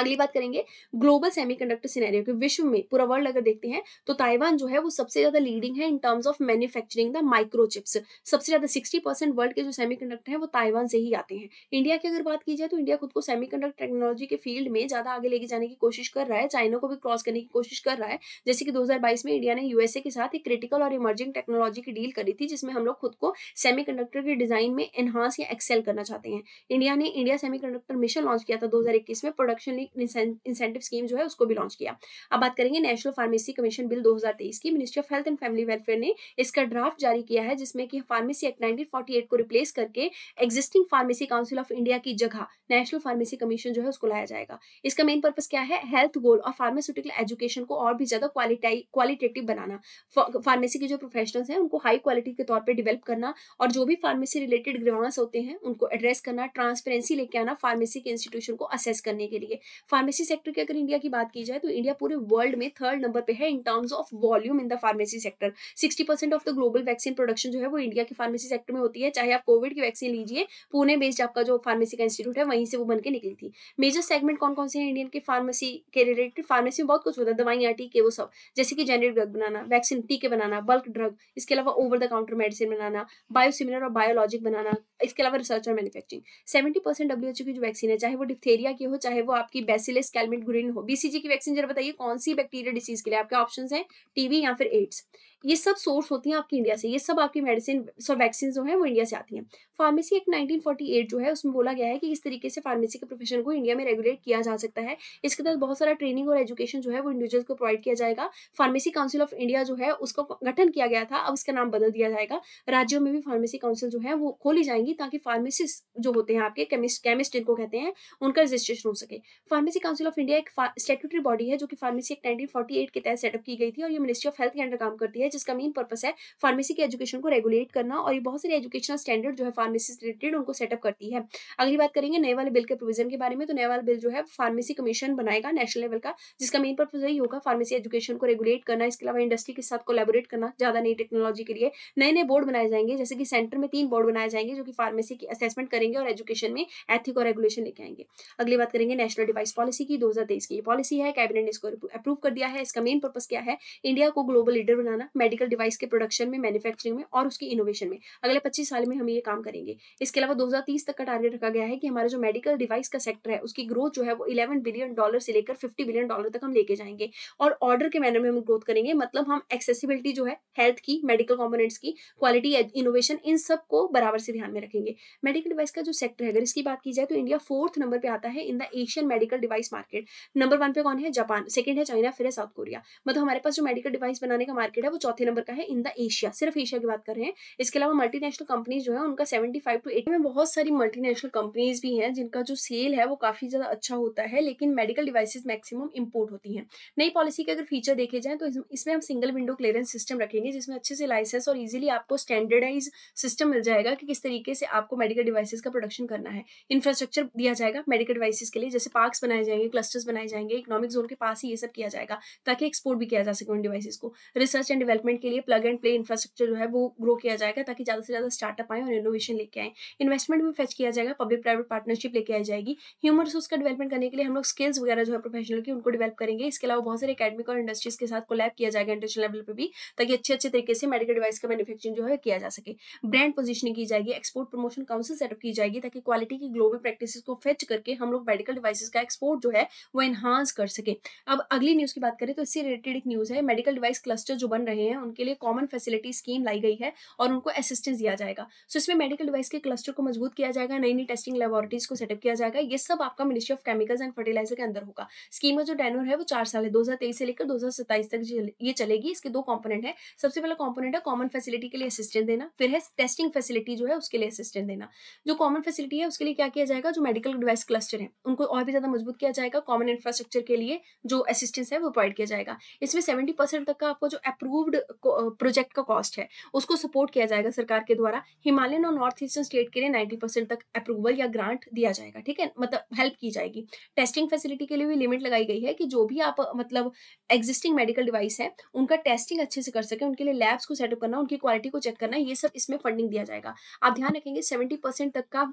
Speaker 1: अगली बात करेंगे ग्लोबल सेमीकंडक्टर सिनेरियो के विश्व में पूरा वर्ल्ड अगर देखते हैं तो ताइवान जो है वो सबसे ज्यादा लीडिंग है in terms of manufacturing the microchips सबसे ज्यादा 60 परसेंट वर्ल्ड के जो सेमीकंडक्टर हैं वो ताइवान से ही आते हैं इंडिया की अगर बात की जाए तो इंडिया खुद को सेमी टेक्नोलॉजी के फील्ड में ज्यादा आगे लेके जाने की कोशिश कर रहा है चाइना को भी क्रॉस करने की कोशिश कर रहा है जैसे कि दो में इंडिया ने यूएसए के साथ एक क्रिटिकल और इमर्जिंग टेक्नोलॉजी की डील करी थी जिसमें हम लोग खुद को सेमी के डिजाइन में एनहांस या एक्सेल करना चाहते हैं इंडिया ने इंडिया सेमी मिशन लॉन्च किया था दो में प्रोडक्शन इंसेंटिव स्कीम जो है उसको भी लॉन्च किया अब बात करेंगे नेशनल फार्मेसी कमीशन बिल 2023 की ministry of health and family welfare ने इसका ड्राफ्ट जारी किया है जिसमें कि फार्मेसी एक्ट नाइनटीन को रिप्लेस करके existing pharmacy council of India की जगह नेशनल फार्मेसी कमीशन जो है उसको लाया जाएगा इसका मेन पर्पज क्या है हेल्थ गोल और फार्मास्यूटिकल एजुकेशन को और भी ज्यादा क्वालिटेटिव बनाना फार्मेसी के जो प्रोफेशनल्स हैं उनको हाई क्वालिटी के तौर पर डेवलप करना और जो भी फार्मेसी रिलेटेड ग्रीवांस होते हैं उनको एड्रेस करना ट्रांसपेरेंसी लेके आना फार्मेसी के इंस्टीट्यूशन को असेस करने के लिए फार्मेसी सेक्टर की अगर इंडिया की बात की जाए तो इंडिया पूरे वर्ल्ड में थर्ड नंबर पे है in terms of volume in the pharmacy sector sixty percent of the global vaccine production जो है वो इंडिया की फार्मेसी सेक्टर में होती है चाहे आप कोविड की वैक्सीन लीजिए पुणे बेस्ड आपका जो फार्मेसी का इंस्टीट्यूट है वहीं से वो बन के निकली थी मेजर सेगमेंट कौन कौन से हैं इंडियन के फार्मेसी के रिलेटेड फार्मेसी में बहुत कुछ होता है दवाइयाँ टीके वो सब जैसे कि जेनरिक ड्रग बनाना वैक्सीन टीके बनाना बल्क ड्रग इसके अलावा ओवर द काउंटर मेडिसिन बनाना बायोसिमिलर और बायोलॉजिक बनाना इसके अलावा रिसर्च और मैन्युफैक्चरिंग सेवेंटी परसेंट डब्ल्यूएचओ की जो वैक्सीन है चाहे वो डिप्थेरिया की हो चाहे वो आपकी की बेसिलस कैलमिट ग्रीन हो बीसीजी की वैक्सीन जरा बताइए कौन सी बैक्टीरिया डिसीज के लिए आपके ऑप्शन है टीवी या फिर एड्स ये सब सोर्स होती हैं आपकी इंडिया से ये सब आपकी मेडिसिन सब वैक्सीन जो है वो इंडिया से आती हैं फार्मेसी एक्ट 1948 जो है उसमें बोला गया है कि इस तरीके से फार्मेसी के प्रोफेशन को इंडिया में रेगुलेट किया जा सकता है इसके तहत बहुत सारा ट्रेनिंग और एजुकेशन जो है वो इंडिविजुअल को प्रोवाइड किया जाएगा फार्मेसी काउंसिल ऑफ इंडिया जो है उसका गठन किया गया था अब उसका नाम बदल दिया जाएगा राज्यों में भी फार्मेसी काउंसिल जो है वो खोली जाएंगी ताकि फार्मेसिस्ट जो होते हैं आपके केमिस्ट जिनको कहते हैं उनका रजिस्ट्रेशन हो सके फार्मेसी काउंसिल ऑफ इंडिया एक स्टेटूटरी बॉडी है जो कि फार्मेसी एक्ट नाइनटीन के तहत सेटअप की गई थी और ये मिनिस्ट्री ऑफ हेल्थ के अंडर काम करती है है जिसका मेन पर्पस है फार्मेसी के एजुकेशन को रेगुलेट करना और ये बहुत सारे एजुकेशनल स्टैंडर्ड जो है फार्मेसी रिलेटेड उनको सेटअप करती है अगली बात करेंगे नए वाले बिल के प्रोविजन के बारे में तो नए वाला बिल जो है फार्मेसी कमीशन बनाएगा नेशनल लेवल का जिसका मेन पर्पज यही होगा फार्मेसी एजुकेशन को रेगुलेट करना इसके अलावा इंडस्ट्री के साथ कोलेबोरेट करना ज्यादा नई टेक्नोलॉजी के लिए नए नए बोर्ड बनाए जाएंगे जैसे कि सेंटर में तीन बोर्ड बनाए जाएंगे जो कि फार्मेसी की असेसमेंट करेंगे और एजुकेशन में एथिक और रेगुलेशन लेके आएंगे अगली बात करेंगे नेशनल डिवाइस पॉलिसी की 2023 की पॉलिसी है कैबिनेट ने इसको अप्रूव कर दिया है इसका मेन पर्पज क्या है इंडिया को ग्लोबल लीडर बनाना मेडिकल डिवाइस के प्रोडक्शन में मैन्युफैक्चरिंग में और उसकी इनोवेशन में अगले पच्चीस साल में हम ये काम करेंगे इसके अलावा 2030 तक का टारगेट रखा गया है कि हमारा जो मेडिकल डिवाइस का सेक्टर है उसकी ग्रोथ जो है वो इलेवन बिलियन डॉलर से लेकर फिफ्टी बिलियन डॉलर तक हम लेके जाएंगे और ऑर्डर के मैनर में हम ग्रोथ करेंगे मतलब हम एक्सेसिबिलिटी जो है हेल्थ की मेडिकल कॉम्पोनेंट्स की क्वालिटी इनोवेशन इन सब को बराबर से ध्यान में रखेंगे मेडिकल डिवाइस का जो सेक्टर है अगर इसकी बात की जाए तो इंडिया फोर्थ नंबर पर आता है in the Asian medical device market number one पे कौन है जापान सेकेंड है चाइना फिर है साउथ कोरिया मतलब हमारे पास जो मेडिकल डिवाइस बनाने का मार्केट है वो चौथे नंबर का है इन द एशिया सिर्फ एशिया की बात कर रहे हैं इसके अलावा मल्टीनेशनल कंपनीज जो है उनका सेवेंटी फाइव टू एटी में बहुत सारी मल्टीनेशनल कंपनीज भी हैं जिनका जो सेल है वो काफी ज्यादा अच्छा होता है लेकिन मेडिकल डिवाइसेज मैक्सिमम इंपोर्ट होती है नई पॉलिसी के अगर फीचर देखे जाए तो इसमें हम सिंगल विंडो क्लियरेंस सिस्टम रखेंगे जिसमें अच्छे से लाइसेंस और इजिली आपको स्टैंडर्डाइज सिस्टम मिल जाएगा कि किस तरीके से आपको मेडिकल डिवाइसेज का प्रोडक्शन करना है इंफ्रास्ट्रक्चर दिया जाएगा मेडिकल डिवाइसेज के लिए जैसे पार्क्स बनाए जाएंगे क्लस्टर्स बनाए जाएंगे इकोनॉमिक जोन के पास ही ये सब किया जाएगा ताकि एक्सपोर्ट भी किया जा सके उन डिवाइसेज को रिसर्च एंड डेवलप डेवलपमेंट के लिए प्लग एंड प्ले इंफ्रास्ट्रक्चर जो है वो ग्रो किया जाएगा ताकि ज़्यादा से ज़्यादा स्टार्टअप आए और इनोवेशन लेके आए इन्वेस्टमेंट भी फेच किया जाएगा पब्लिक प्राइवेट पार्टनरशिप लेके आई जाएगी ह्यूमन रिसोर्स का डेवलपमेंट करने के लिए हम लोग स्किल्स वगैरह जो है प्रोफेशनल की उनको डेवलप करेंगे इसके अलावा बहुत सारे अकेडमिक और इंडस्ट्रीज के साथ कोलैब किया जाएगा इंटरनेशनल लेवल पर भी ताकि अच्छे अच्छे तरीके से मेडिकल डिवाइस का मैन्युफैक्चरिंग जो है किया जा सके ब्रांड पोजिशनिंग की जाएगी एक्सपोर्ट प्रमोशन काउंसिल सेटअप की जाएगी ताकि क्वालिटी की ग्लोबल प्रैक्टिस को फेच करके हम लोग मेडिकल डिवाइसेस का एक्सपोर्ट जो है वो एनहांस कर सके अब अगली न्यूज की बात करें तो इससे रिलेटेड एक न्यूज है मेडिकल डिवाइस क्लस्टर जो बन रहे हैं हैं उनके लिए कॉमन फैसिलिटी स्कीम लाई गई है और उनको असिस्टेंस दिया जाएगा सो इसमें मेडिकल डिवाइस के क्लस्टर को मजबूत किया जाएगा नई नई टेस्टिंग लेबोरेटरीज को सेटअप किया जाएगा ये सब आपका ministry of chemicals and fertilizer के अंदर होगा स्कीम का जो डेनोर है वो चार साल है दो से लेकर दो तक ये चलेगी इसके दो कॉम्पोनेंट है सबसे पहला कॉम्पोनेंट है कॉमन फैसिलिटी के लिए असिस्टेंस देना फिर है टेस्टिंग फैसिलिटी जो है उसके लिए असिस्टेंस देना जो कॉमन फैसिलिटी है उसके लिए क्या किया जाएगा जो मेडिकल डिवाइस क्लस्टर है उनको और भी ज्यादा मजबूत किया जाएगा कॉमन इंफ्रास्ट्रक्चर के लिए जो असिस्टेंस है वो प्रोवाइड किया जाएगा इसमें सेवेंटी परसेंट तक का आपको जो अप्रूव्ड प्रोजेक्ट का कॉस्ट है उसको सपोर्ट किया जाएगा सरकार के द्वारा हिमालयन और नॉर्थ ईस्टर्न स्टेट के लिए नाइन्टी परसेंट तक अप्रूवल या ग्रांट दिया जाएगा ठीक है मतलब हेल्प की जाएगी टेस्टिंग फैसिलिटी के लिए भी लिमिट लगाई गई है कि जो भी आप मतलब एग्जिस्टिंग मेडिकल डिवाइस है उनका टेस्टिंग अच्छे से कर सके उनके लिए लैब्स को सेटअप करना उनकी क्वालिटी को चेक करना ये सब इसमें फंडिंग दिया जाएगा आप ध्यान रखेंगे सेवेंटी तक का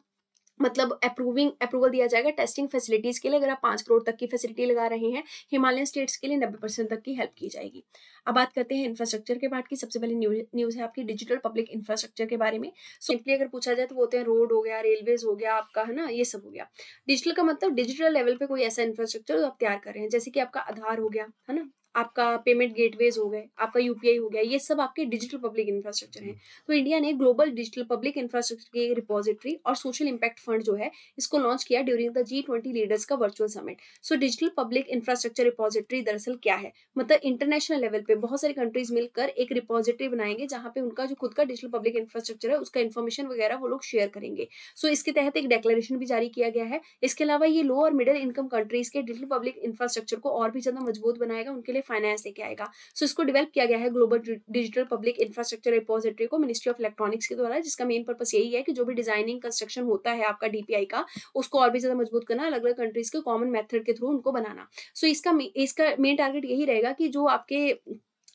Speaker 1: मतलब अप्रूविंग अप्रूवल दिया जाएगा टेस्टिंग फैसिलिटीज़ के लिए अगर आप पाँच करोड़ तक की फैसिलिटी लगा रहे हैं हिमालयन स्टेट्स के लिए नब्बे परसेंट तक की हेल्प की जाएगी अब बात करते हैं इंफ्रास्ट्रक्चर के बाद की सबसे पहले न्यूज न्यूज़ है आपकी डिजिटल पब्लिक इंफ्रास्ट्रक्चर के बारे में सो सिंपली अगर पूछा जाए तो वो होते हैं रोड हो गया रेलवेज हो गया आपका है ना ये सब हो गया डिजिटल का मतलब डिजिटल लेवल पर कोई ऐसा इंफ्रास्ट्रक्चर आप तैयार कर रहे हैं जैसे कि आपका आधार हो गया है ना आपका पेमेंट गेटवेज हो गए आपका यूपीआई हो गया ये सब आपके डिजिटल पब्लिक इंफ्रास्ट्रक्चर है तो इंडिया ने ग्लोबल डिजिटल पब्लिक इंफ्रास्ट्रक्चर की रिपोजिटरी और सोशल इंपैक्ट फंड जो है इसको लॉन्च किया during the G twenty leaders का virtual summit so digital public infrastructure repository दरअसल क्या है मतलब इंटरनेशनल लेवल पे बहुत सारी कंट्रीज मिलकर एक रिपोजिटरी बनाएंगे जहाँ पे उनका जो खुद का डिजिटल पब्लिक इंफ्रास्ट्रक्चर है उसका इन्फॉर्मेशन वगैरह वो लोग शेयर करेंगे सो so, इसके तहत एक डेक्लेरेशन भी जारी किया गया है इसके अलावा ये लो और मिडिल इनकम कंट्रीज के डिजिटल पब्लिक इंफ्रास्ट्रक्चर को और भी ज्यादा मजबूत बनाएगा उनके लिए फाइनेंस लेके आएगा सो so, इसको डेवलप किया गया है global digital public infrastructure repository को मिनिस्ट्री ऑफ इलेक्ट्रॉनिक्स के द्वारा जिसका मेन पर्पस यही है कि जो भी डिजाइनिंग कंस्ट्रक्शन होता है आपका डीपीआई का उसको और भी ज्यादा मजबूत करना अलग अलग कंट्रीज के कॉमन मेथड के थ्रू उनको बनाना सो so, इसका इसका मेन टारगेट यही रहेगा कि जो आपके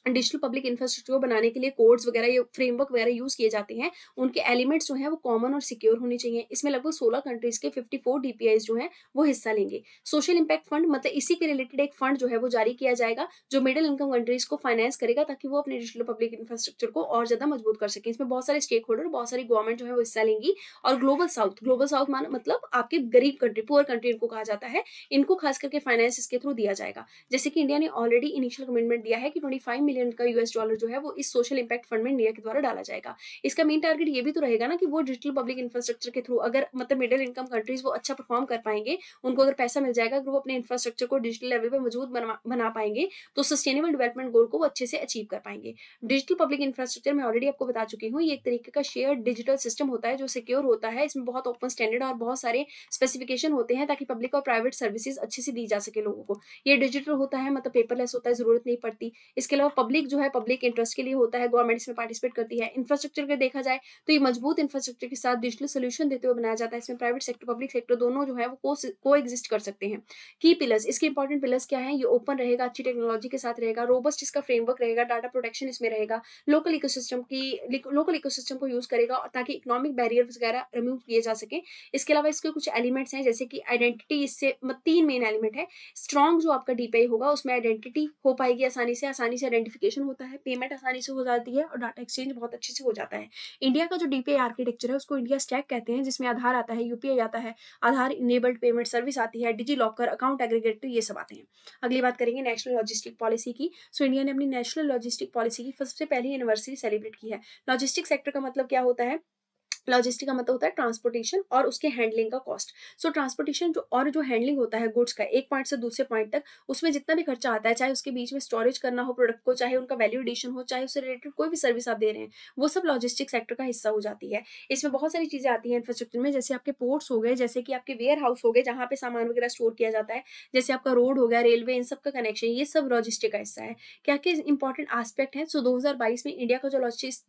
Speaker 1: डिजिटल पब्लिक इंफ्रास्ट्रक्चर बनाने के लिए कोड्स वगैरह फ्रेमवर्क वगैरह यूज़ किए जाते हैं उनके एलिमेंट्स जो है वो कॉमन और सिक्योर होने चाहिए इसमें लगभग सोलह कंट्रीज के फिफ्टी फोर डीपीआई जो है वो हिस्सा लेंगे सोशल इम्पैक्ट फंड मतलब इसी के रिलेटेड एक फंड जो है वो जारी किया जाएगा जो मिडिल इनकम कंट्रीज को फाइनेंस करेगा ताकि वो अपने डिजिटल पब्लिक इंफ्रास्ट्रक्चर को और ज़्यादा मजबूत कर सके इसमें बहुत सारे स्टेक होल्डर बहुत सारी गवर्नमेंट जो है वो हिस्सा लेंगी और ग्लोबल साउथ ग्लोबल साउथ मान मतलब आपके गरीब कंट्री पुअर कंट्री इनको कहा जाता है इनको खास करके फाइनेंस इसके थ्रू दिया जाएगा जैसे कि इंडिया ने ऑलरेडी इनिशियल कमिटमेंट दिया है कि ट्वेंटी मिलियन का यूएस डॉलर जो है वो इस सोशल इंपैक्ट फंड में इंडिया के द्वारा डाला जाएगा इसका मेन टारगेट ये भी तो रहेगा ना कि वो डिजिटल पब्लिक इंफ्रास्ट्रक्चर के थ्रू अगर मतलब मिडिल इनकम कंट्रीज वो अच्छा परफॉर्म कर पाएंगे उनको अगर पैसा मिल जाएगा अगर वो अपने इंफ्रास्ट्रक्चर को डिजिटल लेवल पर मजबूत बना पाएंगे तो सस्टेनेबल डेवलपमेंट गोल को वो अच्छे से अचीव कर पाएंगे डिजिटल पब्लिक इंफ्रास्ट्रक्चर मैं ऑलरेडी आपको बता चुकी हूँ ये एक तरीके का शेयर डिजिटल सिस्टम होता है जो सिक्योर होता है इसमें बहुत ओपन स्टैंडर्ड और बहुत सारे स्पेसिफिकेशन होते हैं ताकि पब्लिक और प्राइवेट सर्विसेज अच्छे से दी जा सके लोगों को ये डिजिटल होता है मतलब पेपरलेस होता है जरूरत नहीं पड़ती इसके अलावा पब्लिक जो है पब्लिक इंटरेस्ट के लिए होता है गवर्नमेंट इसमें पार्टिसिपेट करती है इंफ्रास्ट्रक्चर का देखा जाए तो ये मजबूत इंफ्रास्ट्रक्चर के साथ डिजिटल सोल्यूशन देते हुए बनाया जाता है इसमें प्राइवेट सेक्टर पब्लिक सेक्टर दोनों जो है वो को एग्जिस्ट कर सकते हैं की पिलर्स इसके इंपॉर्टेंट पिलर्स क्या है ये ओपन रहेगा अच्छी टेक्नोलॉजी के साथ रहेगा रोबस्ट इसका फ्रेमवर्क रहेगा डाटा प्रोटेक्शन इसमें रहेगा लोकल इकोसिस्टम की लोकल इकोसिस्टम को यूज करेगा ताकि इकोनॉमिक बैरियर वगैरह रिमूव किए जा सके इसके अलावा इसके कुछ एलिमेंट्स हैं जैसे कि आइडेंटिटी इससे तीन मेन एलिमेंट है स्ट्रॉन्ग जो आपका डीपीआई होगा उसमें आइडेंटिटी हो पाएगी आसानी से आसानी से आइडेंटिफाई वेरिफिकेशन होता है पेमेंट आसानी से हो जाती है और डाटा एक्सचेंज बहुत अच्छे से हो जाता है इंडिया का जो डीपीआई आर्किटेक्चर है उसको इंडिया स्टैक कहते हैं जिसमें आधार आता है यूपीआई आता है आधार इनेबल्ड पेमेंट सर्विस आती है डिजी लॉकर अकाउंट एग्रीगेटर ये सब आते हैं अगली बात करेंगे नेशनल लॉजिस्टिक पॉलिसी की सो इंडिया ने अपनी नेशनल लॉजिस्टिक पॉलिसी की सबसे पहली एनिवर्सरी सेलिब्रेट की है लॉजिस्टिक सेक्टर का मतलब क्या होता है लॉजिस्टिक का मतलब होता है ट्रांसपोर्टेशन और उसके हैंडलिंग का कॉस्ट सो ट्रांसपोर्टेशन जो और जो हैंडलिंग होता है गुड्स का एक पॉइंट से दूसरे पॉइंट तक उसमें जितना भी खर्चा आता है चाहे उसके बीच में स्टोरेज करना हो प्रोडक्ट को चाहे उनका वैल्यू एडिशन हो चाहे उससे रिलेटेड कोई भी सर्विस आप दे रहे हैं वो सब लॉजिस्टिक सेक्टर का हिस्सा हो जाती है इसमें बहुत सारी चीज़ें आती है इंफ्रास्ट्रक्चर में जैसे आपके पोर्ट्स हो गए जैसे कि आपके वेयर हाउस हो गए जहां पे सामान वगैरह स्टोर किया जाता है जैसे आपका रोड हो गया रेलवे इन सब का कनेक्शन ये सब लॉजिस्टिक का हिस्सा है क्या क्या इंपॉर्टेंट आस्पेक्ट है सो दो में इंडिया का जो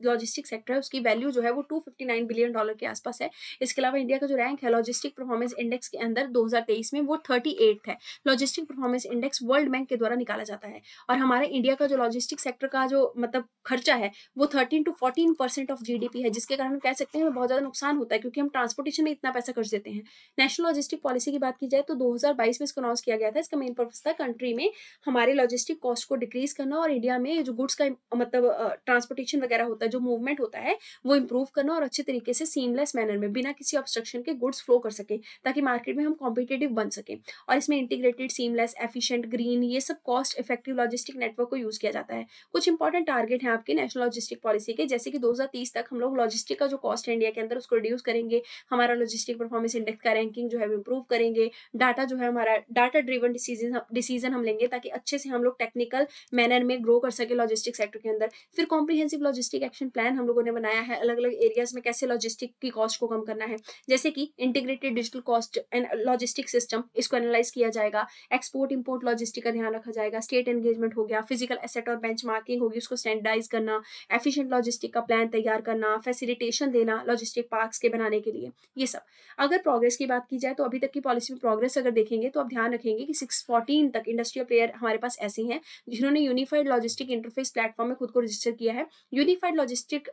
Speaker 1: लॉजिस्टिक सेक्टर है उसकी वैल्यू जो है वो टू बिलियन बिलियन डॉलर के आसपास है इसके अलावा इंडिया का जो रैंक है लॉजिस्टिक परफॉर्मेंस इंडेक्स के अंदर 2023 में वो 38 है logistic performance index world bank के द्वारा निकाला जाता है और हमारे इंडिया का जो लॉजिस्टिक सेक्टर का जो मतलब खर्चा है वो thirteen to fourteen percent of G है जिसके कारण कह सकते हैं बहुत ज़्यादा नुकसान होता है क्योंकि हम ट्रांसपोर्टेशन में इतना पैसा खर्च देते हैं नेशनल लॉजिस्टिक पॉलिसी की बात की जाए तो 2022 में इसको अनाउंस किया गया था इसका मेन पर्पज था कंट्री में हमारे लॉजिस्टिक कॉस्ट को डिक्रीज करना और इंडिया में जो गुड्स का मतलब ट्रांसपोर्टेशन वगैरह होता है जो मूवमेंट होता है वो इंप्रूव करना और अच्छे तरीके तरीके से सीमलेस मैनर में बिना किसी ऑब्स्ट्रक्शन के गुड्स फ्लो कर सके ताकि मार्केट में हम कॉम्पिटेटिव बन सके और इसमें इंटीग्रेटेड सीमलेस एफिशिएंट ग्रीन ये सब कॉस्ट इफेक्टिव लॉजिस्टिक नेटवर्क को यूज़ किया जाता है कुछ इंपॉर्टेंट टारगेट हैं आपके नेशनल लॉजिस्टिक पॉलिसी के जैसे कि दो तक हम लोग लॉजिस्टिक का जो कॉस्ट है इंडिया के अंदर उसको रिड्यूस करेंगे हमारा लॉजिस्टिक परफॉर्मेंस इंडेक्स का रैंकिंग जो है वो इंप्रूव करेंगे डाटा जो है हमारा डाटा ड्रिवन डिसीजन डिसीजन हम लेंगे ताकि अच्छे से हम लोग टेक्निकल मैनर में ग्रो कर सके लॉजिस्टिक सेक्टर के अंदर फिर कॉम्प्रीहेंसिव लॉजिस्टिक एक्शन प्लान हम लोगों ने बनाया है अलग अलग एरियाज में कैसे लॉजिस्टिक लॉजिस्टिक की कॉस्ट को कम करना है जैसे कि integrated digital cost and logistic system इसको एनालाइज किया जाएगा एक्सपोर्ट इंपोर्ट लॉजिस्टिक का ध्यान रखा जाएगा स्टेट एंगेजमेंट हो गया फिजिकल एसेट और बेंच होगी उसको स्टैंडर्डाइज करना एफिशियंट लॉजिस्टिक का प्लान तैयार करना फैसिलिटेशन देना लॉजिस्टिक पार्क के बनाने के लिए ये सब अगर प्रोग्रेस की बात की जाए तो अभी तक की पॉलिसी में प्रोग्रेस अगर देखेंगे तो आप ध्यान रखेंगे कि सिक्स तक इंडस्ट्रियल प्लेयर हमारे पास ऐसे हैं जिन्होंने यूनिफाइड लॉजिस्टिक इंटरफेस प्लेटफॉर्म में खुद को रजिस्टर किया है यूनिफाइड लॉजिस्टिक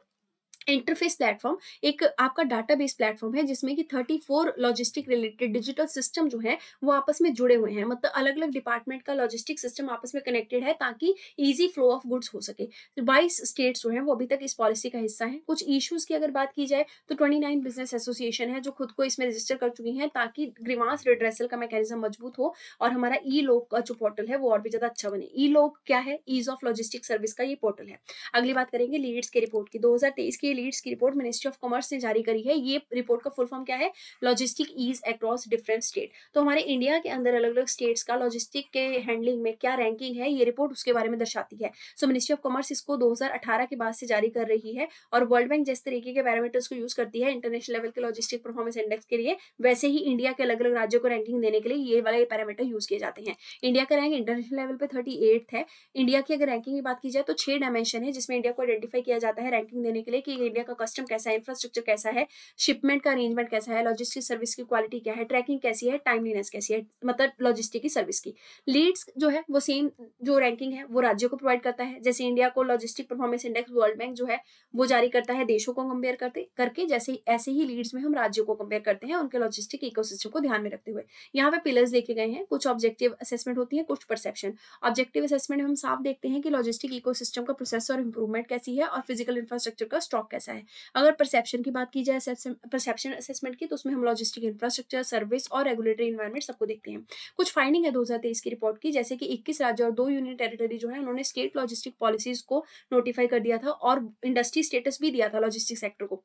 Speaker 1: इंटरफेस प्लेटफॉर्म एक आपका डाटा बेस प्लेटफॉर्म है जिसमें कि 34 लॉजिस्टिक रिलेटेड डिजिटल सिस्टम जो है वो आपस में जुड़े हुए हैं मतलब अलग अलग डिपार्टमेंट का लॉजिस्टिक सिस्टम आपस में कनेक्टेड है ताकि ईजी फ्लो ऑफ गुड्स हो सके बाईस तो स्टेट्स जो है वो अभी तक इस पॉलिसी का हिस्सा है कुछ इशूज की अगर बात की जाए तो ट्वेंटी बिजनेस एसोसिएशन है जो खुद को इसमें रजिस्टर कर चुकी है ताकि ग्रीवास रिड्रेसल का मैकेनिज्म मजबूत हो और हमारा ई लोक का जो पोर्टल है वो और भी ज्यादा अच्छा बने ई लोक क्या है ईज ऑफ लॉजिस्टिक सर्विस का ये पोर्टल है अगली बात करेंगे लीड्स के रिपोर्ट की दो की लीड्स की रिपोर्ट मिनिस्ट्री ऑफ कॉमर्स ने जारी करी है ये रिपोर्ट का फुल फॉर्म क्या है logistic ease across different state तो हमारे इंडिया के अंदर अलग अलग स्टेट्स का लॉजिस्टिक के हैंडलिंग में क्या रैंकिंग है ये रिपोर्ट उसके बारे में दर्शाती है सो मिनिस्ट्री ऑफ कॉमर्स इसको दो के बाद से जारी कर रही है और वर्ल्ड बैंक जिस तरीके के पैरामीटर्स को यूज करती है इंटरनेशनल लेवल के लॉजिस्टिक परफॉर्मेंस इंडेक्स के लिए वैसे ही इंडिया के अलग अलग राज्यों को रैंकिंग देने के लिए ये वाले पैरामीटर यूज किए जाते हैं इंडिया का रैंक इंटरनेशनल लेवल पर थर्टी है इंडिया की अगर रैंकिंग की बात की जाए तो छह डायमेंशन है जिसमें इंडिया को आइडेंटिफाई किया जाता है रैंकिंग देने के लिए कि मार्केटिंग इंडिया का कस्टम कैसा है इंफ्रास्ट्रक्चर कैसा है शिपमेंट का अरेंजमेंट कैसा है लॉजिस्टिक सर्विस की क्वालिटी क्या है ट्रैकिंग कैसी है टाइमलीनेस कैसी है मतलब लॉजिस्टिक की सर्विस की लीड्स जो है वो सेम जो रैंकिंग है वो राज्यों को प्रोवाइड करता है जैसे इंडिया को logistic performance index world bank जो है वो जारी करता है देशों को कंपेयर करते करके जैसे ऐसे ही लीड्स में हम राज्यों को कंपेयर करते हैं उनके लॉजिस्टिक इकोसिस्टम को ध्यान में रखते हुए यहाँ पे पिलर्स देखे गए हैं कुछ ऑब्जेक्टिव असेसमेंट होती है कुछ परसेप्शन ऑब्जेक्टिव असेसमेंट हम साफ देखते हैं कि लॉजिस्टिक इकोसिस्टम का प्रोसेस और इंप्रूवमेंट कैसी है और फिजिकल इंफ्रास्ट्रक्चर का स्टॉक कैसा है अगर परसेप्शन की बात की जाए परसेप्शन असेसमेंट की तो उसमें हम लॉजिस्टिक इंफ्रास्ट्रक्चर सर्विस और रेगुलेटरी इन्वायरमेंट सबको देखते हैं कुछ फाइंडिंग है दो की रिपोर्ट की जैसे कि इक्कीस राज्य और दो यूनियन टेरिटरी जो है उन्होंने स्टेट लॉजिस्टिक पॉलिसीज को नोटिफाई कर दिया था और इंडस्ट्री स्टेटस भी दिया था लॉजिस्टिक सेक्टर को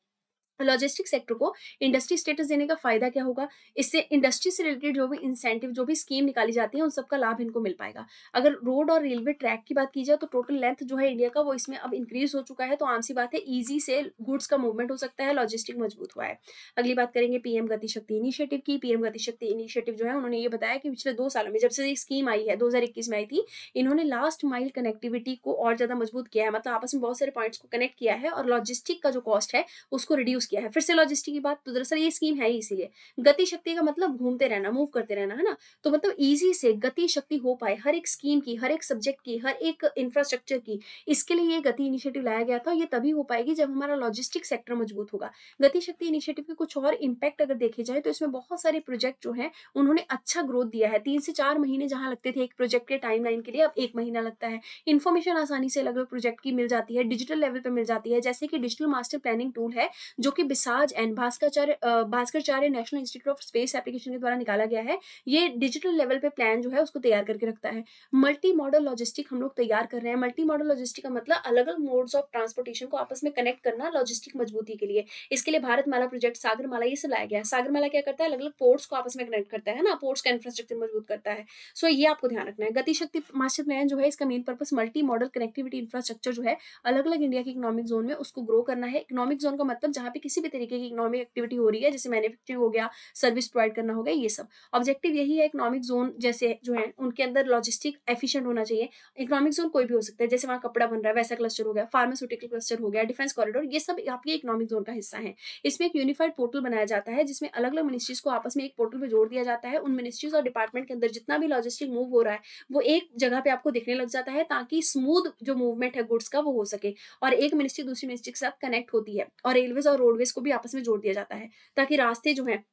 Speaker 1: लॉजिस्टिक सेक्टर को इंडस्ट्री स्टेटस देने का फायदा क्या होगा इससे इंडस्ट्री से रिलेटेड जो भी इंसेंटिव जो भी स्कीम निकाली जाती है उन सबका लाभ इनको मिल पाएगा अगर रोड और रेलवे ट्रैक की बात की जाए तो टोटल लेंथ जो है इंडिया का वो इसमें अब इंक्रीज हो चुका है तो आम सी बात है ईजी से गुड्स का मूवमेंट हो सकता है लॉजिस्टिक मजबूत हुआ है अगली बात करेंगे पीएम गतिशक्ति इनिशिएटिव की पीएम गतिशक्ति इनिशिएटिव जो है उन्होंने ये बताया कि पिछले दो सालों में जब से स्कीम आई है दो में आई थी इन्होंने लास्ट माइल कनेक्टिविटी को और ज्यादा मजबूत किया है मतलब आपस में बहुत सारे पॉइंट्स को कनेक्ट किया है और लॉजिस्टिक का जो कॉस्ट है उसको रिड्यूस यूज किया है फिर से लॉजिस्टिक की बात तो दरअसल ये स्कीम है ही इसीलिए गति शक्ति का मतलब घूमते रहना मूव करते रहना है ना तो मतलब ईजी से गति शक्ति हो पाए हर एक स्कीम की हर एक सब्जेक्ट की हर एक इंफ्रास्ट्रक्चर की इसके लिए ये गति इनिशिएटिव लाया गया था ये तभी हो पाएगी जब हमारा लॉजिस्टिक सेक्टर मजबूत होगा गति शक्ति इनिशिएटिव के कुछ और इम्पैक्ट अगर देखे जाए तो इसमें बहुत सारे प्रोजेक्ट जो है उन्होंने अच्छा ग्रोथ दिया है तीन से चार महीने जहां लगते थे एक प्रोजेक्ट के टाइम के लिए अब एक महीना लगता है इन्फॉर्मेशन आसानी से अलग प्रोजेक्ट की मिल जाती है डिजिटल लेवल पर मिल जाती है जैसे कि डिजिटल मास्टर प्लानिंग टूल है जो कि BISAG and Bhaskaracharya Bhaskaracharya national institute of space application के द्वारा निकाला गया है ये डिजिटल लेवल पे प्लान जो है उसको तैयार करके रखता है मल्टी मॉडल लॉजिस्टिक हम लोग तैयार कर रहे हैं मल्टी मॉडल लॉजिस्टिक का मतलब अलग अलग मोड्स ऑफ ट्रांसपोर्टेशन को आपस में कनेक्ट करना लॉजिस्टिक मजबूती के लिए इसके लिए भारत माला प्रोजेक्ट सागरमाला ये सब लाया गया है सागरमाला क्या करता है अलग अलग पोर्ट्स को आपस में कनेक्ट करता है ना पोर्ट्स का इंफ्रास्ट्रक्चर मजबूत करता है सो ये आपको ध्यान रखना है गतिशक्ति मास्टर प्लान जो है इसका main purpose multi modal connectivity infrastructure जो है अलग अलग इंडिया के इकोनॉमिक जोन में उसको ग्रो करना है इकोनॉमिक जोन का मतलब जहां पे किसी भी तरीके की इकोनॉमिक एक्टिविटी हो रही है जैसे मैन्युफैक्चरिंग हो गया सर्विस प्रोवाइड करना हो गया ये सब ऑब्जेक्टिव यही है इकोनॉमिक जोन जैसे जो है उनके अंदर लॉजिस्टिक एफिशिएंट होना चाहिए इकोनॉमिक जोन कोई भी हो सकता है जैसे वहाँ कपड़ा बन रहा है वैसा क्लस्टर हो गया फार्मास्यूटिकल क्लस्टर हो गया डिफेंस कॉरिडोर ये सब आपके इकोनॉमिक जोन का हिस्सा है इसमें एक यूनिफाइड पोर्टल बनाया जाता है जिसमें अलग अलग मिनिस्ट्रीज को आपस में एक पोर्टल पर जोड़ दिया जाता है उन मिनिस्ट्रीज और डिपार्टमेंट के अंदर जितना भी लॉजिस्टिक मूव हो रहा है वो एक जगह पे आपको दिखने लग जाता है ताकि स्मूथ जो मूवमेंट है गुड्स का वो हो सके और एक मिनिस्ट्री दूसरी मिनिस्ट्री के साथ कनेक्ट होती है और रेलवेज और रोड रोडवेज को भी आपस में जोड़ दिया जाता है ताकि रास्ते जो है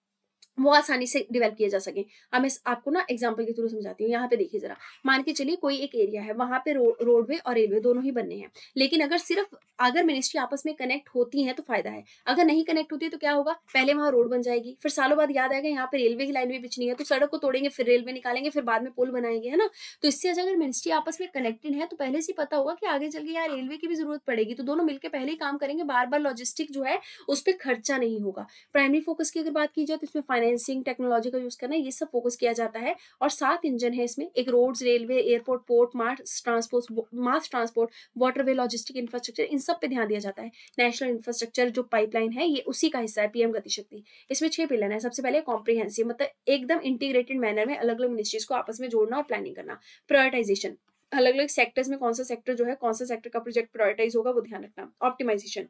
Speaker 1: वो आसानी से डेवलप किए जा सकें अब मैं आपको ना एग्जाम्पल के थ्रू समझाती हूँ यहाँ पे देखिए जरा मान के चलिए कोई एक एरिया है वहाँ पे रो, रोडवे और रेलवे दोनों ही बनने हैं लेकिन अगर सिर्फ अगर मिनिस्ट्री आपस में कनेक्ट होती है तो फायदा है अगर नहीं कनेक्ट होती है तो क्या होगा पहले वहाँ रोड बन जाएगी फिर सालों बाद याद आएगा यहाँ पे रेलवे की लाइन भी बिछनी है तो सड़क को तोड़ेंगे फिर रेलवे निकालेंगे फिर बाद में पुल बनाएंगे है ना तो इससे अच्छा अगर मिनिस्ट्री आपस में कनेक्टेड है तो पहले से पता होगा कि आगे चल के यहाँ रेलवे की भी जरूरत पड़ेगी तो दोनों मिलकर पहले ही काम करेंगे बार बार लॉजिस्टिक जो है उस पर खर्चा नहीं होगा प्राइमरी फोकस की अगर बात की जाए तो इसमें फाइनेंस बैलेंसिंग टेक्नोलॉजी का यूज करना ये सब फोकस किया जाता है और सात इंजन है इसमें एक roads railway airport port mass transport mass transport waterway logistic infrastructure इन सब पे ध्यान दिया जाता है नेशनल इंफ्रास्ट्रक्चर जो पाइपलाइन है ये उसी का हिस्सा है पीएम गतिशक्ति इसमें छह पिलर है सबसे पहले कॉम्प्रीहेंसिव मतलब एकदम इंटीग्रेटेड मैनर में अलग अलग मिनिस्ट्रीज को आपस में जोड़ना और प्लानिंग करना प्रायोरिटाइजेशन अलग अलग सेक्टर्स में कौन सा सेक्टर जो है कौन सा सेक्टर का प्रोजेक्ट प्रायोरिटाइज होगा वो ध्यान रखना ऑप्टिमाइजेशन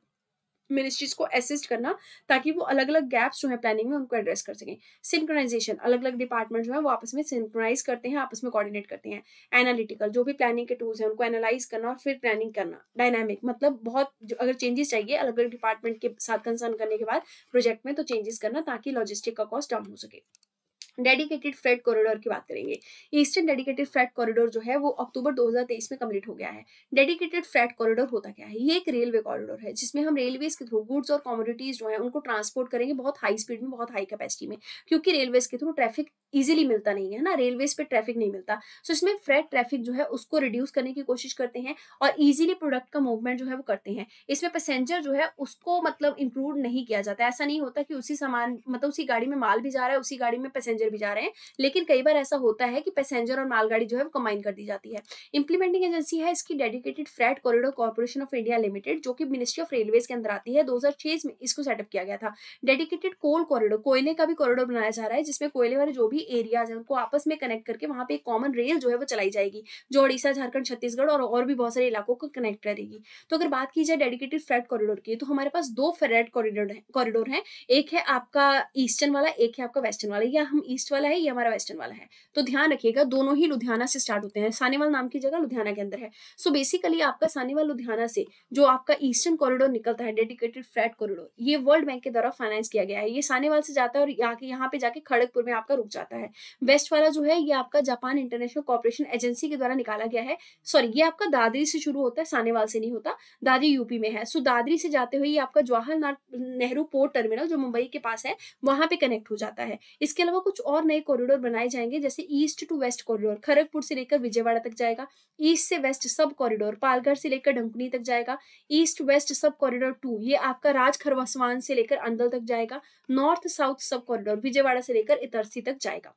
Speaker 1: मिनिस्ट्रीज को असिस्ट करना ताकि वो अलग अलग गैप्स जो है प्लानिंग में उनको एड्रेस कर सकें सिंक्रोनाइजेशन अलग अलग डिपार्टमेंट जो है वो आपस में सिंक्रोनाइज करते हैं आपस में कोऑर्डिनेट करते हैं एनालिटिकल जो भी प्लानिंग के टूल्स हैं उनको एनालाइज करना और फिर प्लानिंग करना डायनामिक मतलब बहुत जो अगर चेंजेस चाहिए अलग अलग डिपार्टमेंट के साथ कंसर्न करने के बाद प्रोजेक्ट में तो चेंजेस करना ताकि लॉजिस्टिक का कॉस्ट डाउन हो सके डेडिकेटेड फ्रेट कॉरिडोर की बात करेंगे ईस्टर्न डेडिकेटेड फ्रेट कॉरिडोर जो है वो अक्टूबर 2023 में कंप्लीट हो गया है डेडिकेटेड फ्रेट कॉरिडोर होता क्या है ये एक रेलवे कॉरिडोर है जिसमें हम रेलवेज के थ्रू गुड्स और कॉमोडिटीज जो है उनको ट्रांसपोर्ट करेंगे बहुत हाई स्पीड में बहुत हाई कैपेसिटी में क्योंकि रेलवेज के थ्रू ट्रैफिक ईजिली मिलता नहीं है ना रेलवेज पे ट्रैफिक नहीं मिलता सो so, इसमें फ्रेट ट्रैफिक जो है उसको रिड्यूस करने की कोशिश करते हैं और ईजिली प्रोडक्ट का मूवमेंट जो है वो करते हैं इसमें पैसेंजर जो है उसको मतलब इंक्लूड नहीं किया जाता ऐसा नहीं होता कि उसी सामान मतलब उसी गाड़ी में माल भी जा रहा है उसी गाड़ी में पैसेंजर पैसेंजर भी जा रहे हैं लेकिन कई बार ऐसा होता है कि पैसेंजर और मालगाड़ी जो है वो कंबाइन कर दी जाती है इंप्लीमेंटिंग एजेंसी है इसकी dedicated freight corridor corporation of India limited जो कि मिनिस्ट्री ऑफ रेलवेज के अंदर आती है दो में इसको सेटअप किया गया था डेडिकेटेड कोल कॉरिडोर कोयले का भी कॉरिडोर बनाया जा रहा है जिसमें कोयले वाले जो भी एरियाज है उनको आपस में कनेक्ट करके वहां पर कॉमन रेल जो है वो चलाई जाएगी जो ओडिशा झारखंड छत्तीसगढ़ और और भी बहुत सारे इलाकों को कनेक्ट करेगी तो अगर बात की जाए डेडिकेटेड फ्रेट कॉरिडोर की तो हमारे पास दो फ्रेट कॉरिडोर कॉरिडोर है एक है आपका ईस्टर्न वाला एक है आपका वेस्टर्न वाला या हम ईस्ट वाला है ये हमारा वेस्टर्न वाला है तो ध्यान रखिएगा दोनों ही लुधियाना से स्टार्ट होते हैं सानीवाल नाम की जगह लुधियाना के अंदर है सो so बेसिकली आपका सानीवाल लुधियाना से जो आपका ईस्टर्न कॉरिडोर निकलता है डेडिकेटेड फ्लैट कॉरिडोर ये वर्ल्ड बैंक के द्वारा फाइनेंस किया गया है ये सानीवाल से जाता है और यहाँ के यहाँ पे जाके खड़गपुर में आपका रुक जाता है वेस्ट वाला जो है ये आपका जापान इंटरनेशनल कॉपरेशन एजेंसी के द्वारा निकाला गया है सॉरी ये आपका दादरी से शुरू होता है सानीवाल से नहीं होता दादरी यूपी में है सो दादरी से जाते हुए ये आपका जवाहरलाल नेहरू पोर्ट टर्मिनल जो मुंबई के पास है वहां पे कनेक्ट हो जाता है इसके अलावा कुछ और नए कॉरिडोर बनाए जाएंगे जैसे east to west corridor Kharagpur से लेकर विजयवाड़ा तक जाएगा ईस्ट से वेस्ट सब कॉरिडोर पालघर से लेकर ढंकुनी तक जाएगा east west sub corridor two ये आपका राज खरवासवान से लेकर अंदल तक जाएगा north south sub corridor Vijayawada से लेकर इतरसी तक जाएगा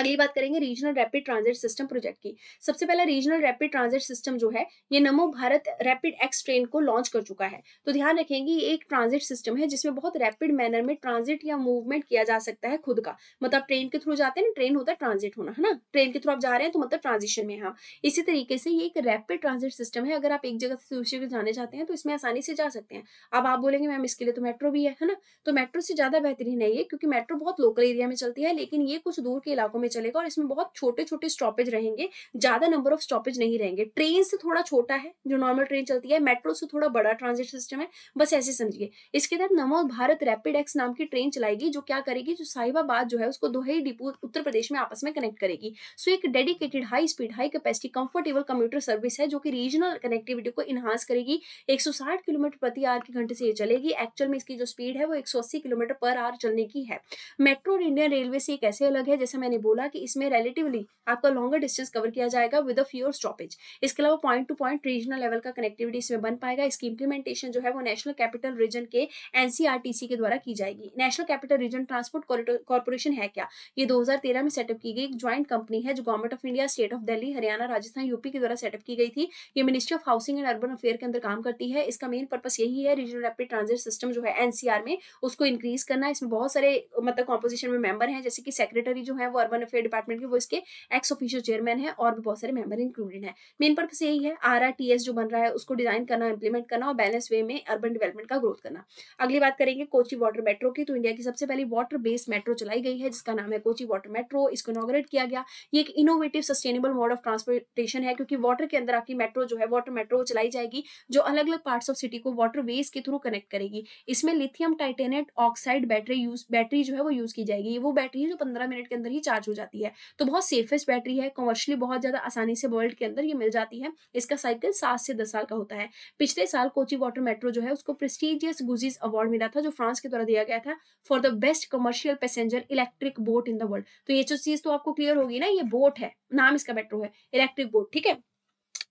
Speaker 1: अगली बात करेंगे regional rapid transit system project की सबसे पहला रीजनल रैपिड ट्रांजिट सिस्टम जो है ये Namo Bharat rapid X train को लॉन्च कर चुका है तो ध्यान रखेंगे ये एक ट्रांजिट सिस्टम है जिसमें बहुत रैपिड मैनर में ट्रांजिट या मूवमेंट किया जा सकता है खुद का मतलब ट्रेन के थ्रू जाते हैं ना ट्रेन होता है ट्रांजिट होना है ना ट्रेन के थ्रू आप जा रहे हैं तो मतलब ट्रांजिशन में हाँ इसी तरीके से ये एक रैपिड ट्रांजिट सिस्टम है अगर आप एक जगह से दूसरी जगह जाने जाते हैं तो इसमें आसानी से जा सकते हैं अब आप बोलेंगे मैम इसके लिए तो मेट्रो भी है ना तो मेट्रो से ज़्यादा बेहतरीन है ये क्योंकि मेट्रो बहुत लोकल एरिया में चलती है लेकिन ये कुछ दूर के इलाकों में चलेगा और इसमें बहुत छोटे छोटे स्टॉपेज रहेंगे ज़्यादा नंबर ऑफ स्टॉपेज नहीं रहेंगे ट्रेन से थोड़ा छोटा है जो नॉर्मल ट्रेन चलती है मेट्रो से थोड़ा बड़ा ट्रांजिट सिस्टम है बस ऐसे समझिए इसके तहत नमो भारत रैपिड एक्स नाम की ट्रेन चलाएगी जो क्या करेगी जो साहिबाबाद जो है उसको दोहई डिपो उत्तर प्रदेश में आपस में कनेक्ट करेगी सो एक dedicated high speed high capacity comfortable commuter service है जो कि रीजनल कनेक्टिविटी को इन्हांस करेगी 160 किलोमीटर प्रति आर के घंटे से ये चलेगी एक्चुअल में इसकी जो स्पीड है वो 180 किलोमीटर पर आर चलने की है मेट्रो और इंडियन रेलवे से एक ऐसे अलग है जैसे मैंने बोला बोला कि इसमें रिलेटिवली आपका लॉन्गर डिस्टेंस कवर किया जाएगा विद अ फ्यूर स्टॉपेज इसके अलावा point to point regional level का कनेक्टिविटी इसमें बन पाएगा इसकी इंप्लीमेंटेशन जो है वो नेशनल कैपिटल रीजन के एनसीआरटीसी के द्वारा की जाएगी national capital region transport corporation है क्या ये दो में सेटअप की गई एक ज्वाइंट कंपनी है जो government of India state of Delhi Haryana Rajasthan UP के द्वारा सेटअप की गई थी ये ministry of housing and urban affair के अंदर काम करती है इसका मेन पर्पस यही है रीजनल रैपिड ट्रांजिट सिस्टम जो है एनसीआर में उसको इंक्रीज करना इसमें बहुत सारे मतलब कॉम्पोजिशन में मेंबर हैं जैसे कि सेक्रेटरी जो है वो अर्बन करंट अफेयर डिपार्टमेंट के वो इसके एक्स ऑफिशियल चेयरमैन है और भी बहुत सारे मेंबर इंक्लूडेड है मेन पर्पज यही है आर आर टी एस जो बन रहा है उसको डिजाइन करना इंप्लीमेंट करना और बैलेंस वे में अर्बन डेवलपमेंट का ग्रोथ करना अगली बात करेंगे कोची वाटर मेट्रो की तो इंडिया की सबसे पहली वाटर बेस्ड मेट्रो चलाई गई है जिसका नाम है कोची वाटर मेट्रो इसको इनोग्रेट किया गया ये एक innovative sustainable mode of transportation है क्योंकि वाटर के अंदर आपकी मेट्रो जो है वाटर मेट्रो चलाई जाएगी जो अलग अलग पार्ट्स ऑफ सिटी को वाटर वेज के थ्रू कनेक्ट करेगी इसमें lithium titanate oxide battery use battery जो है वो यूज की जाएगी वो बैटरी जो पंद्रह मिनट के अंदर ही चार्ज हो जाती है तो बहुत सेफेस्ट बैटरी है कॉमर्शली बहुत ज़्यादा आसानी से वर्ल्ड के अंदर ये मिल जाती है इसका साइकिल सात से दस साल का होता है पिछले साल कोची वाटर मेट्रो जो है उसको प्रेस्टिजियस गुजीज अवार्ड मिला था जो फ्रांस के द्वारा दिया गया था for the best commercial passenger electric boat in the world तो ये जो चीज़ तो आपको क्लियर होगी ना ये बोट है नाम इसका मेट्रो है इलेक्ट्रिक बोट ठीक है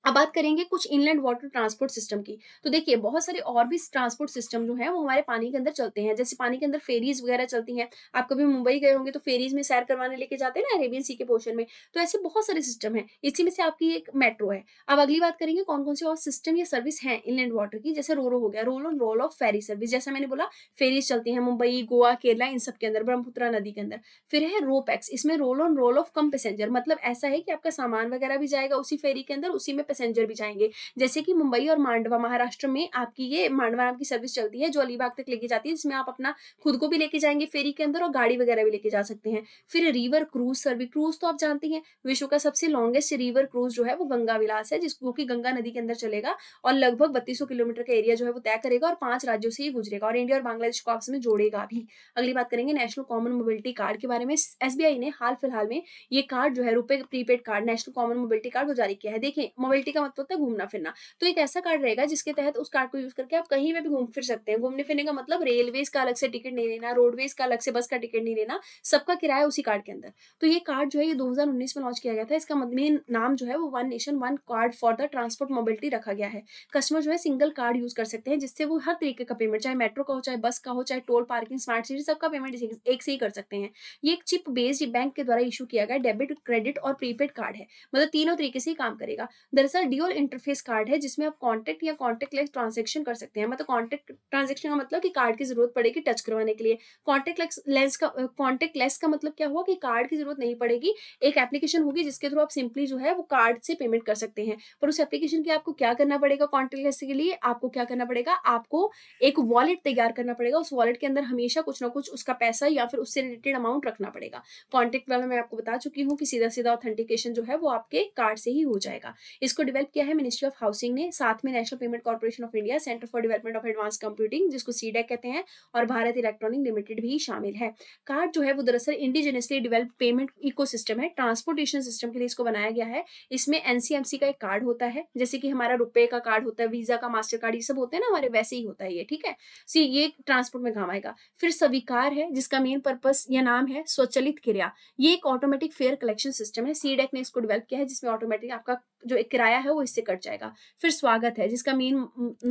Speaker 1: अब बात करेंगे कुछ इनलैंड वाटर ट्रांसपोर्ट सिस्टम की तो देखिए बहुत सारे और भी ट्रांसपोर्ट सिस्टम जो है वो हमारे पानी के अंदर चलते हैं जैसे पानी के अंदर फेरीज वगैरह चलती हैं आप कभी मुंबई गए होंगे तो फेरीज में सैर करवाने लेके जाते हैं ना अरेबियन सी के पोर्शन में तो ऐसे बहुत सारे सिस्टम है इसी में से आपकी एक मेट्रो है अब अगली बात करेंगे कौन कौन से और सिस्टम या सर्विस है इनलैंड वाटर की जैसे रोरो हो गया roll on roll off ferry service जैसा मैंने बोला फेरीज चलती है मुंबई गोवा केरला इन सब के अंदर ब्रह्मपुत्रा नदी के अंदर फिर है रोपैक्स इसमें roll on roll off cum passenger मतलब ऐसा है कि आपका सामान वगैरह भी जाएगा उसी फेरी के अंदर उसी में पैसेंजर भी जाएंगे जैसे कि मुंबई और मांडवा महाराष्ट्र में आपकी ये मांडवा नाम की सर्विस चलती है जो अलीबाग तक लेके जाती है जिसमें आप अपना खुद को भी लेके जाएंगे फेरी के अंदर और गाड़ी वगैरह भी लेके जा सकते हैं फिर रिवर क्रूज सर्विस क्रूज तो आप जानते हैं विश्व का सबसे लॉन्गेस्ट रिवर क्रूज जो है वो गंगा विलास है जिसको कि गंगा नदी के अंदर चलेगा और लगभग बत्तीस किलोमीटर का एरिया जो है वो तय करेगा और पांच राज्यों से ही गुजरेगा और इंडिया और बांग्लादेश को आपस में जोड़ेगा भी अगली बात करेंगे नेशनल कॉमन मोबिलिटी कार्ड के बारे में एसबीआई ने हाल फिलहाल में ये कार्ड जो है RuPay prepaid card national common mobility card को जारी किया है देखिए मोबाइल मोबिलिटी का मतलब होता है घूमना फिरना तो एक ऐसा कार्ड रहेगा जिसके तहत उस कार्ड को यूज करके आप कहीं में भी घूम फिर सकते हैं घूमने फिरने का मतलब रेलवेज का अलग से टिकट नहीं लेना रोडवेज का अलग से बस का टिकट नहीं लेना सबका किराया उसी कार्ड के अंदर तो ये कार्ड जो है ये 2019 में लॉन्च किया गया था इसका मेन नाम जो है वो one nation one card for the transport mobility रखा गया है कस्टमर जो है सिंगल कार्ड यूज कर सकते हैं जिससे वो हर तरीके का पेमेंट चाहे मेट्रो का हो चाहे बस का हो चाहे टोल पार्किंग स्मार्ट सिटी सबका पेमेंट एक से ही कर सकते हैं ये एक चिप बेस्ड बैंक के द्वारा इशू किया गया डेबिट क्रेडिट और प्रीपेड कार्ड है मतलब तीनों तरीके से ही काम करेगा दरअसल ऐसा डीओल इंटरफेस कार्ड है जिसमें आप कॉन्टैक्ट या कॉन्टैक्ट लेस ट्रांजेक्शन कर सकते हैं मतलब कॉन्टैक्ट ट्रांजेक्शन का मतलब कि कार्ड की जरूरत पड़ेगी टच करवाने के लिए कॉन्टैक्ट लेंस का कॉन्टैक्ट लेस का मतलब क्या हुआ कि कार्ड की जरूरत नहीं पड़ेगी एक एप्लीकेशन होगी जिसके थ्रू आप सिंपली जो है वो कार्ड से पेमेंट कर सकते हैं पर उस एप्लीकेशन के आपको क्या करना पड़ेगा कॉन्टैक्ट लेस के लिए आपको क्या करना पड़ेगा आपको एक वॉलेट तैयार करना पड़ेगा उस वॉलेट के अंदर हमेशा कुछ ना कुछ उसका पैसा या फिर उससे रिलेटेड अमाउंट रखना पड़ेगा कॉन्टैक्ट वाला मैं आपको बता चुकी हूँ कि सीधा सीधा ऑथेंटिकेशन जो है वो आपके कार्ड से ही हो जाएगा इसको जिसको डेवलप किया है मिनिस्ट्री ऑफ हाउसिंग ने साथ में national payment corporation of India centre for development of advance computing जिसको सीडेक e कहते हैं और भारत इलेक्ट्रॉनिक लिमिटेड भी शामिल है कार्ड जो है वो दरअसल इंडिजिनियसली डेवलप्ड पेमेंट इको है ट्रांसपोर्टेशन सिस्टम के लिए इसको बनाया गया है इसमें एनसीएमसी का एक कार्ड होता है जैसे कि हमारा रुपये का कार्ड होता है वीजा का मास्टर कार्ड ये सब होते हैं ना हमारे वैसे ही होता है ये ठीक है सी ये ट्रांसपोर्ट में काम आएगा फिर स्वीकार है जिसका मेन पर्पज या नाम है स्वचलित क्रिया ये एक ऑटोमेटिक फेयर कलेक्शन सिस्टम है सीडेक e ने इसको डेवलप किया है जिसमें ऑटोमेटिक आपका जो एक किराया आया है वो इससे कट जाएगा फिर स्वागत है जिसका मेन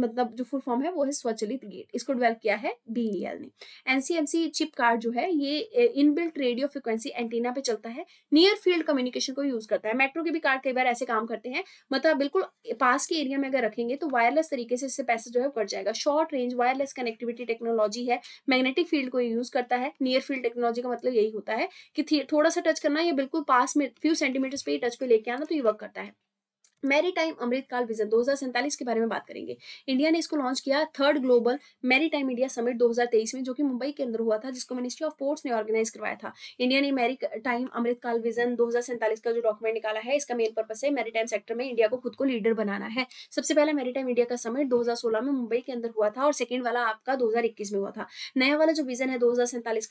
Speaker 1: मतलब जो फुल फॉर्म है वो है स्वचलित गेट इसको डेवलप किया है बीईएल e ने एनसीएमसी चिप कार्ड जो है ये इनबिल्ट रेडियो फ्रिक्वेंसी एंटीना पे चलता है नियर फील्ड कम्युनिकेशन को यूज करता है मेट्रो के भी कार्ड कई बार ऐसे काम करते हैं मतलब बिल्कुल पास के एरिया में अगर रखेंगे तो वायरलेस तरीके से इससे पैसे जो है कट जाएगा short range wireless connectivity technology है मैग्नेटिक फील्ड को यूज करता है नियर फील्ड टेक्नोलॉजी का मतलब यही होता है कि थोड़ा सा टच करना या बिल्कुल पास में फ्यू सेंटीमीटर पे ही टच पे लेके आना तो ये वर्क करता है मेरी टाइम अमृतकाल विजन दो के बारे में बात करेंगे इंडिया ने इसको लॉन्च किया third global maritime India summit 2023 में जो कि मुंबई के अंदर हुआ था जिसको मिनिस्ट्री ऑफ पोर्ट्स ने ऑर्गेनाइज करवाया था इंडिया ने मेरी टाइम अमृतकाल विजन दो का जो डॉक्यूमेंट निकाला है इसका मेन पर्पस है मेरी टाइम सेक्टर में इंडिया को खुद को लीडर बनाना है सबसे पहला मेरी टाइम इंडिया का समिट दो में मुंबई के अंदर हुआ था और सेकेंड वाला आपका दो में हुआ था नया वाला जो विजन है दो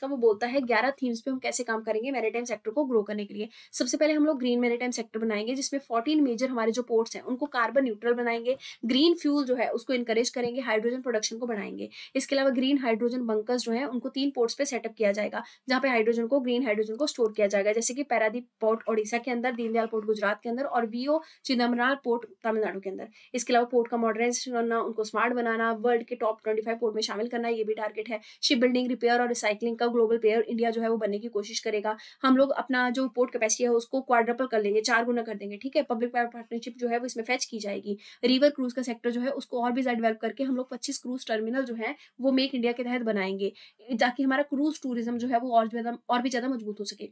Speaker 1: का वो बोलता है ग्यारह थीम्स पे हम कैसे काम करेंगे मेरी टाइम सेक्टर को ग्रो करने के लिए सबसे पहले हम लोग ग्रीन मेरी टाइम सेक्टर बनाएंगे जिसमें फोर्टीन मेजर हमारे जो पोर्ट्स हैं उनको कार्बन न्यूट्रल बनाएंगे ग्रीन फ्यूल जो है उसको इंकरेज करेंगे हाइड्रोजन प्रोडक्शन को बढ़ाएंगे इसके अलावा ग्रीन हाइड्रोजन बंकर्स जो है उनको तीन पोर्ट्स पे सेटअप किया जाएगा जहां पे हाइड्रोजन को ग्रीन हाइड्रोजन को स्टोर किया जाएगा जैसे कि पैरादीप पोर्ट ओडिशा के अंदर दीनदयाल पोर्ट गुजरात के अंदर और वीओ चिदम्बराल पोर्ट तमिलनाडु के अंदर इसके अलावा पोर्ट का मॉडर्नाइजेशन करना उनको स्मार्ट बनाना वर्ल्ड के टॉप ट्वेंटी फाइव पोर्ट में शामिल करना ये भी टारगेट है शिप बिल्डिंग रिपेयर और रिसाइकलिंग का ग्लोबल प्लेयर इंडिया जो है वो बनने की कोशिश करेगा हम लोग अपना जो पोर्ट कैपेसिटी है उसको क्वाड्रपल कर लेंगे चार गुना कर देंगे ठीक है पब्लिक प्राइवेट पार्टनरशिप शिप जो है वो इसमें फैच की जाएगी रिवर क्रूज का सेक्टर जो है उसको और भी ज़्यादा डेवलप करके हम लोग पच्चीस क्रूज टर्मिनल जो है वो मेक इंडिया के तहत बनाएंगे ताकि हमारा क्रूज टूरिज्म जो है वो और ज़्यादा और भी ज़्यादा मजबूत हो सके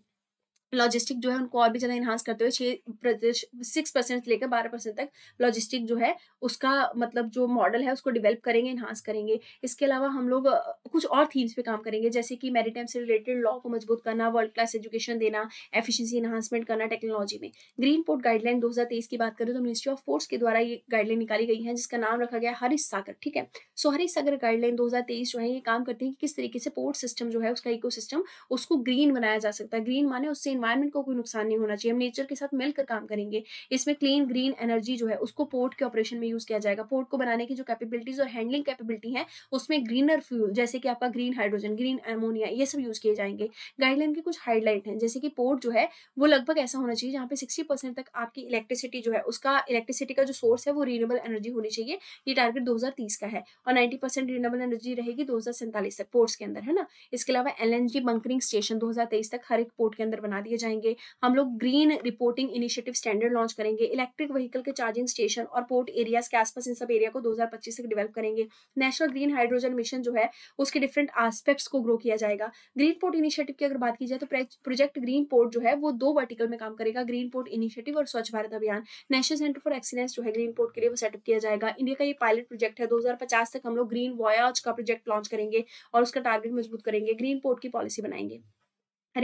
Speaker 1: लॉजिस्टिक जो है उनको और भी ज़्यादा इन्हांस करते हुए छः सिक्स परसेंट से लेकर बारह परसेंट तक लॉजिस्टिक जो है उसका मतलब जो मॉडल है उसको डेवलप करेंगे इन्हांस करेंगे इसके अलावा हम लोग कुछ और थीम्स पे काम करेंगे जैसे कि टाइम से रिलेटेड लॉ को मजबूत करना वर्ल्ड क्लास एजुकेशन देना एफिशिएंसी इन्हांसमेंट करना टेक्नोलॉजी में ग्रीन पोर्ट गाइडलाइन दो की बात करें तो मिनिस्ट्री ऑफ फोर्स के द्वारा ये गाइडलाइन निकाली गई है जिसका नाम रखा गया हरिश सागर ठीक है सो हरिश सागर गाइडलाइन दो जो है ये काम करती है कि किस तरीके से पोर्ट सिस्टम जो है उसका इको उसको ग्रीन बनाया जा सकता है ग्रीन माने उससे इन्वायरमेंट को कोई नुकसान नहीं होना चाहिए हम नेचर के साथ मिलकर काम करेंगे इसमें क्लीन ग्रीन एनर्जी जो है उसको पोर्ट के ऑपरेशन में यूज किया जाएगा पोर्ट को बनाने की जो कैपेबिलिटीज और हैंडलिंग कैपेबिलिटी है उसमें ग्रीनर फ्यूल जैसे कि आपका ग्रीन हाइड्रोजन ग्रीन एमोनिया ये सब यूज किए जाएंगे गाइडलाइन के कुछ हाईलाइट हैं जैसे कि पोर्ट जो है वो लगभग ऐसा होना चाहिए जहाँ पे सिक्सटी परसेंट तक आपकी इलेक्ट्रिसिटी जो है उसका इलेक्ट्रिसिटी का जो सोर्स है वो रीनेबल एनर्जी होनी चाहिए ये टारगेट दो का है और नाइन्टी परसेंट रीनेबल एनर्जी रहेगी दो तक पोर्ट्स के अंदर है ना इसके अलावा एल बंकरिंग स्टेशन दो तक हर एक पोर्ट के अंदर बना दिए जाएंगे हम लोग green reporting initiative standard launch करेंगे इलेक्ट्रिक व्हीकल के चार्जिंग स्टेशन और पोर्ट एरियाज के आसपास इन सब एरिया को 2025 तक डेवलप करेंगे नेशनल ग्रीन हाइड्रोजन मिशन जो है उसके डिफरेंट आस्पेक्ट्स को ग्रो किया जाएगा ग्रीन पोर्ट इनिशिएटिव की अगर बात की जाए तो प्रोजेक्ट ग्रीन पोर्ट जो है वो दो वर्टिकल में काम करेगा ग्रीन पोर्ट इनिशिएटिव और स्वच्छ भारत अभियान नेशनल सेंटर फॉर एक्सीलेंस जो है ग्रीन पोर्ट के लिए वो सेटअप किया जाएगा इंडिया का ये पायलट प्रोजेक्ट है दो तक हम लोग ग्रीन वॉयाज का प्रोजेक्ट लॉन्च करेंगे और उसका टारगेट मजबूत करेंगे ग्रीन पोर्ट की पॉलिसी बनाएंगे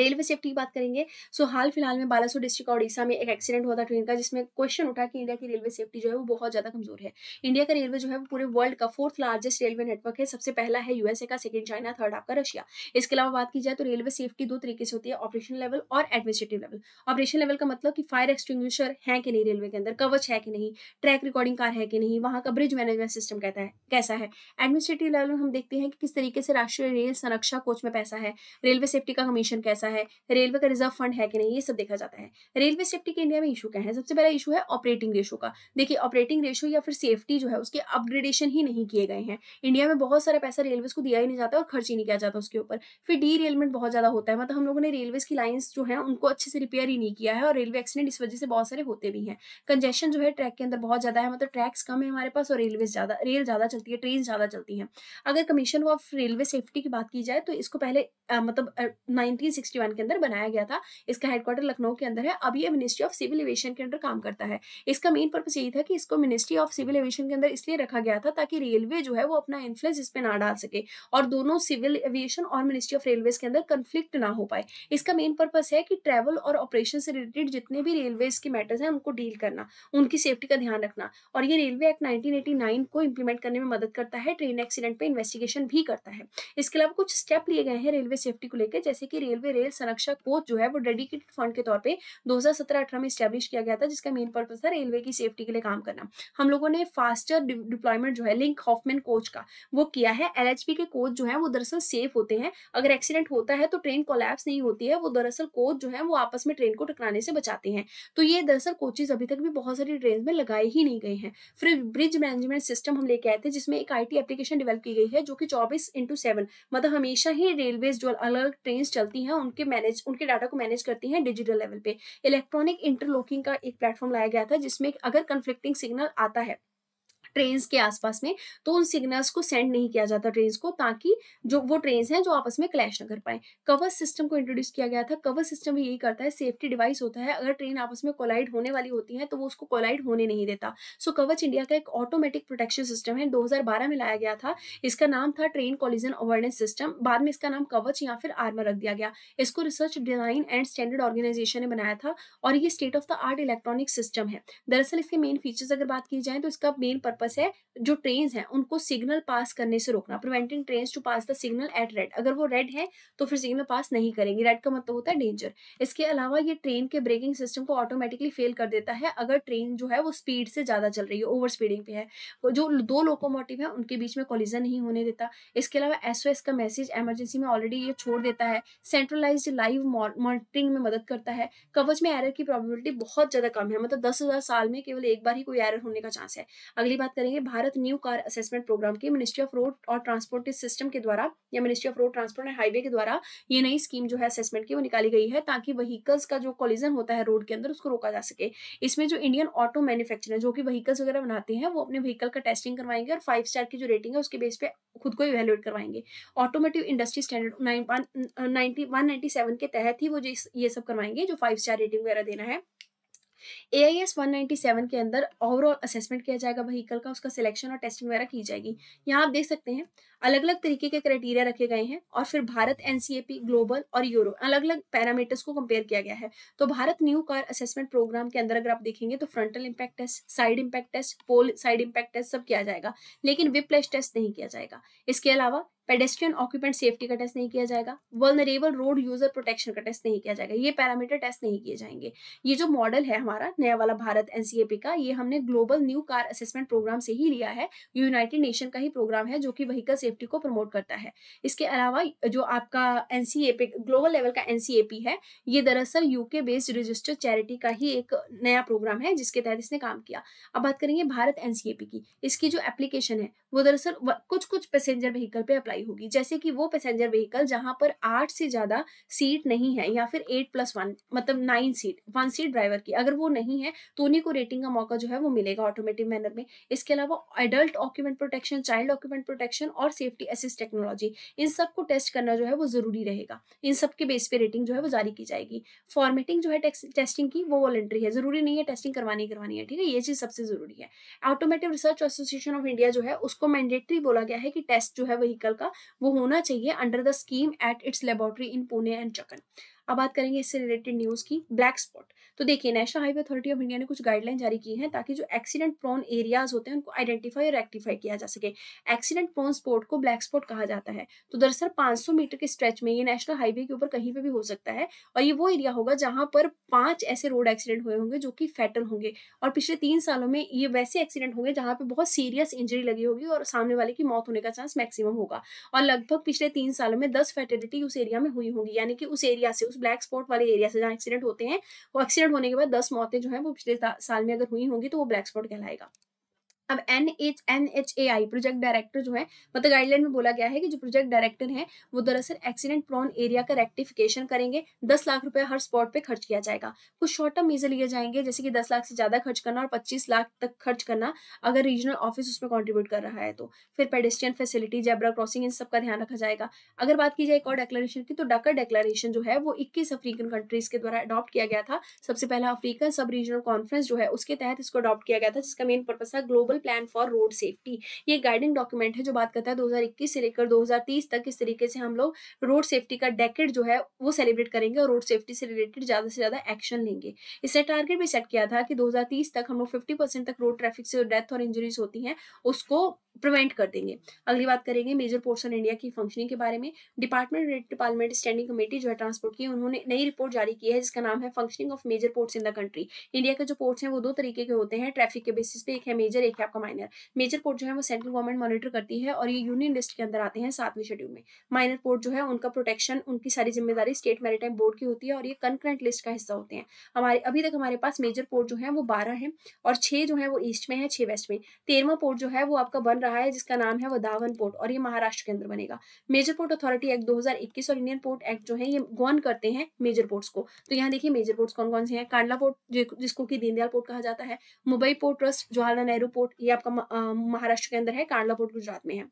Speaker 1: रेलवे सेफ्टी की बात करेंगे सो हाल फिलहाल में बालासोर डिस्ट्रिक्ट और उड़ीसा में एक एक्सीडेंट हुआ था ट्रेन का जिसमें क्वेश्चन उठा कि इंडिया की रेलवे सेफ्टी जो है वो बहुत ज़्यादा कमजोर है इंडिया का रेलवे जो है वो पूरे वर्ल्ड का फोर्थ लार्जेस्ट रेलवे नेटवर्क है सबसे पहला है यूएसए का सेकेंड चाइना थर्ड आपका रशिया इसके अलावा बात की जाए तो रेलवे सेफ्टी दो तरीके से होती है ऑपरेशन लेवल और एडमिनिस्ट्रेटिव लेवल ऑपरेशन लेवल का मतलब कि फायर एक्सटिंग्विशर है कि नहीं रेलवे के अंदर कवच है कि नहीं ट्रैक रिकॉर्डिंग कार है कि नहीं वहाँ का ब्रिज मैनेजमेंट सिस्टम कहता है कैसा है एडमिनिस्ट्रेटिव लेवल में हम देखते हैं कि किस तरीके से राष्ट्रीय रेल संरक्षा कोच में पैसा है रेलवे सेफ्टी का कमीशन कैसा पैसा है रेलवे का रिजर्व फंड है कि नहीं ये सब देखा जाता है रेलवे सेफ्टी के इंडिया में इशू क्या है सबसे पहला इशू है ऑपरेटिंग रेशो का देखिए ऑपरेटिंग रेशो या फिर सेफ्टी जो है उसके अपग्रेडेशन ही नहीं किए गए हैं इंडिया में बहुत सारा पैसा रेलवे को दिया ही नहीं जाता और खर्च ही नहीं किया जाता उसके ऊपर फिर डी रेलमेंट बहुत ज़्यादा होता है मतलब हम लोगों ने रेलवे की लाइन्स जो है उनको अच्छे से रिपेयर ही नहीं किया है और रेलवे एक्सीडेंट इस वजह से बहुत सारे होते भी हैं कंजेशन जो है ट्रैक के अंदर बहुत ज़्यादा है मतलब ट्रैक्स कम है हमारे पास और रेलवे ज़्यादा रेल ज़्यादा चलती है ट्रेन ज़्यादा चलती है अगर कमीशन ऑफ रेलवे सेफ्टी की बात की जाए तो इसको पहले आ, मतलब 1961 के अंदर बनाया गया था इसका हेडक्वार्टर लखनऊ के अंदर है अब ये मिनिस्ट्री ऑफ सिविल एविएशन के अंदर काम करता है इसका मेन पर्पज यही था कि इसको मिनिस्ट्री ऑफ सिविल एविएशन के अंदर इसलिए रखा गया था ताकि रेलवे जो है वो अपना इन्फ्लुएंस इस पर ना डाल सके और दोनों सिविल एविएशन और मिनिस्ट्री ऑफ रेलवेज के अंदर कंफ्लिक्ट ना हो पाए इसका मेन पर्पज है कि ट्रेवल और ऑपरेशन से रिलेटेड जितने भी रेलवेज के मैटर्स हैं उनको डील करना उनकी सेफ्टी का ध्यान रखना और ये रेलवे एक्ट नाइनटीन को इम्प्लीमेंट करने में मदद करता है ट्रेन एक्सीडेंट पर इन्वेस्टिगेशन भी करता है इसके अलावा कुछ स्टेप लिए गए हैं रेलवे सेफ्टी को लेकर जैसे कि रेलवे रेल संरक्षा कोच जो है वो डेडिकेटेड फंड के तौर पर दो हजार में स्टैब्लिश किया गया था जिसका मेन पर्पज था रेलवे की सेफ्टी के लिए काम करना हम लोगों ने फास्टर डिप्लॉयमेंट जो है लिंक हॉफमैन कोच का वो किया है एल के कोच जो है वो दरअसल सेफ होते हैं अगर एक्सीडेंट होता है तो ट्रेन कोलैप्स नहीं होती है वो दरअसल कोच जो है वो आपस में ट्रेन को टकराने से बचाते हैं तो ये दरअसल कोचेज अभी तक भी बहुत सारी ट्रेन में लगाए ही नहीं गए हैं फिर ब्रिज मैनेजमेंट सिस्टम हम लेके आए थे जिसमें एक आई एप्लीकेशन डेवलप की गई है जो कि चौबीस इंटू मतलब हमेशा ही रेलवे जो अलग अलग ट्रेन चलती हैं उनके मैनेज उनके डाटा को मैनेज करती हैं डिजिटल लेवल पे इलेक्ट्रॉनिक इंटरलॉकिंग का एक प्लेटफॉर्म लाया गया था जिसमें अगर कंफ्लिक्टिंग सिग्नल आता है ट्रेन के आसपास में तो उन सिग्नल्स को सेंड नहीं किया जाता ट्रेन को ताकि जो वो ट्रेन हैं जो आपस में क्लैश न कर पाए कवर सिस्टम को इंट्रोड्यूस किया गया था कवर सिस्टम भी यही करता है सेफ्टी डिवाइस होता है अगर ट्रेन आपस में कोलाइड होने वाली होती है तो वो उसको कोलाइड होने नहीं देता सो कवच इंडिया का एक ऑटोमेटिक प्रोटेक्शन सिस्टम है 2012 में लाया गया था इसका नाम था ट्रेन कॉलिजन अवेयरनेस सिस्टम बाद में इसका नाम कवच या फिर आर्मर रख दिया गया इसको research design and standard organisation ने बनाया था और ये state of the art electronic system है दरअसल इसके मेन फीचर्स अगर बात की जाए तो इसका मेन पर्पज पर्पस है जो ट्रेन है उनको सिग्नल पास करने से रोकना preventing train to pass the signal at red अगर वो रेड है तो फिर सिग्नल पास नहीं करेंगे रेड का मतलब होता है डेंजर इसके अलावा ये ट्रेन के ब्रेकिंग सिस्टम को ऑटोमेटिकली फेल कर देता है अगर ट्रेन जो है वो स्पीड से ज़्यादा चल रही है ओवर स्पीडिंग पे है जो दो लोकोमोटिव है उनके बीच में कॉलिजन नहीं होने देता इसके अलावा एसओ का मैसेज एमरजेंसी में ऑलरेडी ये छोड़ देता है सेंट्रलाइज लाइव मॉनिटरिंग में मदद करता है कवच में एरर की प्रॉबिलिटी बहुत ज़्यादा कम है मतलब दस साल में केवल एक बार ही कोई एरर होने का चांस है अगली बात करेंगे Bharat new car assessment programme की मिनिस्ट्री ऑफ रोड और ट्रांसपोर्ट सिस्टम के द्वारा या ministry of road transport and highway के द्वारा ये नई स्कीम जो है असेसमेंट की वो निकाली गई है ताकि व्हीकल्स का जो कॉलिजन होता है रोड के अंदर उसको रोका जा सके इसमें जो इंडियन ऑटो मैन्युफैक्चरर जो कि व्हीकल्स वगैरह बनाते हैं वो अपने व्हीकल का टेस्टिंग करवाएंगे और फाइव स्टार की जो रेटिंग है उसके बेस पे खुद को इवेल्युएट करवाएंगे ऑटोमेटिव इंडस्ट्री स्टैंडर्ड नाइनटी के तहत ही वो ये सब करवाएंगे जो फाइव स्टार रेटिंग वगैरह देना है A I S one ninety seven के अंदर ओवरऑल असेसमेंट किया जाएगा व्हीकल का उसका सिलेक्शन और टेस्टिंग वगैरह की जाएगी यहाँ आप देख सकते हैं अलग अलग तरीके के क्राइटेरिया रखे गए हैं और फिर Bharat N C A P global और यूरो अलग अलग पैरामीटर्स को कंपेयर किया गया है तो Bharat new car assessment programme के अंदर अगर आप देखेंगे तो frontal impact test side impact test pole side impact test सब किया जाएगा लेकिन विप्लेस टेस्ट नहीं किया जाएगा इसके अलावा पेडेस्ट्रियन ऑक्यूपेंट सेफ्टी का टेस्ट नहीं किया जाएगा वर्नरेबल रोड यूजर प्रोटेक्शन का टेस्ट नहीं किया जाएगा ये पैरामीटर टेस्ट नहीं किए जाएंगे ये जो मॉडल है हमारा नया वाला भारत एनसीएपी का ये हमने global new car assessment programme से ही लिया है यूनाइटेड नेशन का ही प्रोग्राम है जो कि व्हीकल सेफ्टी को प्रमोट करता है इसके अलावा जो आपका एनसीएपी ग्लोबल लेवल का एनसीएपी है ये दरअसल यूके बेस्ड रजिस्टर्ड चैरिटी का ही एक नया प्रोग्राम है जिसके तहत इसने काम किया अब बात करेंगे भारत एनसीएपी की इसकी जो एप्लीकेशन है वो दरअसल कुछ कुछ पैसेंजर व्हीकल पे अप्लाई अप्लाई होगी जैसे कि वो पैसेंजर व्हीकल जहां पर आठ से ज्यादा सीट नहीं है या फिर एट प्लस वन मतलब nine seat one seat driver की अगर वो नहीं है तो उन्हीं को रेटिंग का मौका जो है वो मिलेगा ऑटोमेटिक मैनर में इसके अलावा adult occupant protection child occupant protection और सेफ्टी असिस्ट टेक्नोलॉजी इन सब को टेस्ट करना जो है वो जरूरी रहेगा इन सब के बेस पे रेटिंग जो है वो जारी की जाएगी फॉर्मेटिंग जो है टेस्टिंग की वो वॉलेंट्री है जरूरी नहीं है टेस्टिंग करवानी करवानी है ठीक है ये चीज सबसे जरूरी है automotive research association of India जो है उसको मैंडेटरी बोला गया है कि टेस्ट जो है व्हीकल का का वो होना चाहिए under the scheme at its laboratory in Pune and Chakan अब बात करेंगे इससे रिलेटेड न्यूज़ की ब्लैक स्पॉट तो देखिए national highway authority of India ने कुछ गाइडलाइन जारी की है ताकि जो एक्सीडेंट प्रोन एरियाज होते हैं उनको आइडेंटिफाई और रेक्टिफाई किया जा सके एक्सीडेंट प्रोन स्पॉट को ब्लैक स्पॉट कहा जाता है तो दरअसल पांच मीटर के स्ट्रेच में ये नेशनल हाईवे के ऊपर कहीं पर भी हो सकता है और ये वो एरिया होगा जहां पर पांच ऐसे रोड एक्सीडेंट हुए होंगे जो कि फैटल होंगे और पिछले तीन सालों में ये वैसे एक्सीडेंट होंगे जहां पर बहुत सीरियस इंजरी लगी होगी और सामने वाले की मौत होने का चांस मैक्सिमम होगा और लगभग पिछले तीन सालों में दस फैटेलिटी उस एरिया में हुई होंगी यानी कि उस एरिया से उस ब्लैक स्पॉट वाले एरिया से जहाँ एक्सीडेंट होते हैं वो एक्सीडेंट शेड होने के बाद दस मौतें जो है वो पिछले साल में अगर हुई होंगी तो वो ब्लैक स्पॉट कहलाएगा अब N H N H A I project director जो है मतलब गाइडलाइन में बोला गया है कि जो प्रोजेक्ट डायरेक्टर हैं वो दरअसल एक्सीडेंट प्रोन एरिया का रेक्टिफिकेशन करेंगे दस लाख रुपया हर स्पॉट पे खर्च किया जाएगा कुछ शॉर्ट टर्म मेजर लिए जाएंगे जैसे कि दस लाख से ज्यादा खर्च करना और पच्चीस लाख तक खर्च करना अगर रीजनल ऑफिस उसमें कॉन्ट्रीब्यूट कर रहा है तो फिर पेडेस्ट्रियन फैसिलिटी जेबरा क्रॉसिंग इन सबका ध्यान रखा जाएगा अगर बात की जाए एक और डेक्लेरेशन की तो डाका डेक्लेरेशन जो है वो इक्कीस अफ्रीकन कंट्रीज के द्वारा अडॉप्ट किया गया था सबसे पहला अफ्रीकन सब रीजनल कॉन्फ्रेंस जो है उसके तहत इसको अडॉप्ट किया गया था जिसका मेन पर्पज था global principal plan for road safety ये गाइडिंग डॉक्यूमेंट है जो बात करता है 2021 से लेकर 2030 तक इस तरीके से हम लोग रोड सेफ्टी का डेकेट जो है वो सेलिब्रेट करेंगे और रोड सेफ्टी से रिलेटेड ज्यादा से ज्यादा एक्शन लेंगे इसने टारगेट भी सेट किया था कि दो तक हम लोग फिफ्टी तक रोड ट्रैफिक से डेथ और इंजरीज होती है उसको प्रिवेंट कर देंगे अगली बात करेंगे मेजर पोर्सन इंडिया की फंक्शनिंग के बारे में डिपार्टमेंट पार्लियामेंट स्टैंडिंग कमेटी जो है ट्रांसपोर्ट की उन्होंने नई रिपोर्ट जारी की है जिसका नाम है functioning of major ports in the country India के जो पोर्ट्स हैं वो दो तरीके के होते हैं ट्रैफिक के बेसिस पे एक है मेजर एक आपका माइनर मेजर पोर्ट जो है वो सेंट्रल गवर्नमेंट मॉनिटर करती है और ये यूनियन लिस्ट के अंदर आते हैं सातवें शेड्यूल में माइनर पोर्ट जो है उनका प्रोटेक्शन उनकी सारी जिम्मेदारी स्टेट मेरीटाइम बोर्ड की होती है और ये कंकरेंट लिस्ट का हिस्सा होते हैं हमारे अभी तक हमारे पास मेजर पोर्ट जो है वो बारह है और छह जो है वो ईस्ट में है छह वेस्ट में तेरहवा पोर्ट जो है वो आपका बन रहा है जिसका नाम है वधावन पोर्ट और ये महाराष्ट्र के अंदर बनेगा मेजर पोर्ट अथॉरिटी एक्ट 2021 और इंडियन पोर्ट एक्ट जो है ये गौन करते हैं मेजर पोर्ट्स को तो यहाँ देखिए मेजर पोर्ट्स कौन कौन से हैं कांडला पोर्ट जिसको कि दीनदयाल पोर्ट कहा जाता है Mumbai port trust Jawaharlal Nehru port ये आपका महाराष्ट्र के अंदर है कांडला गुजरात में है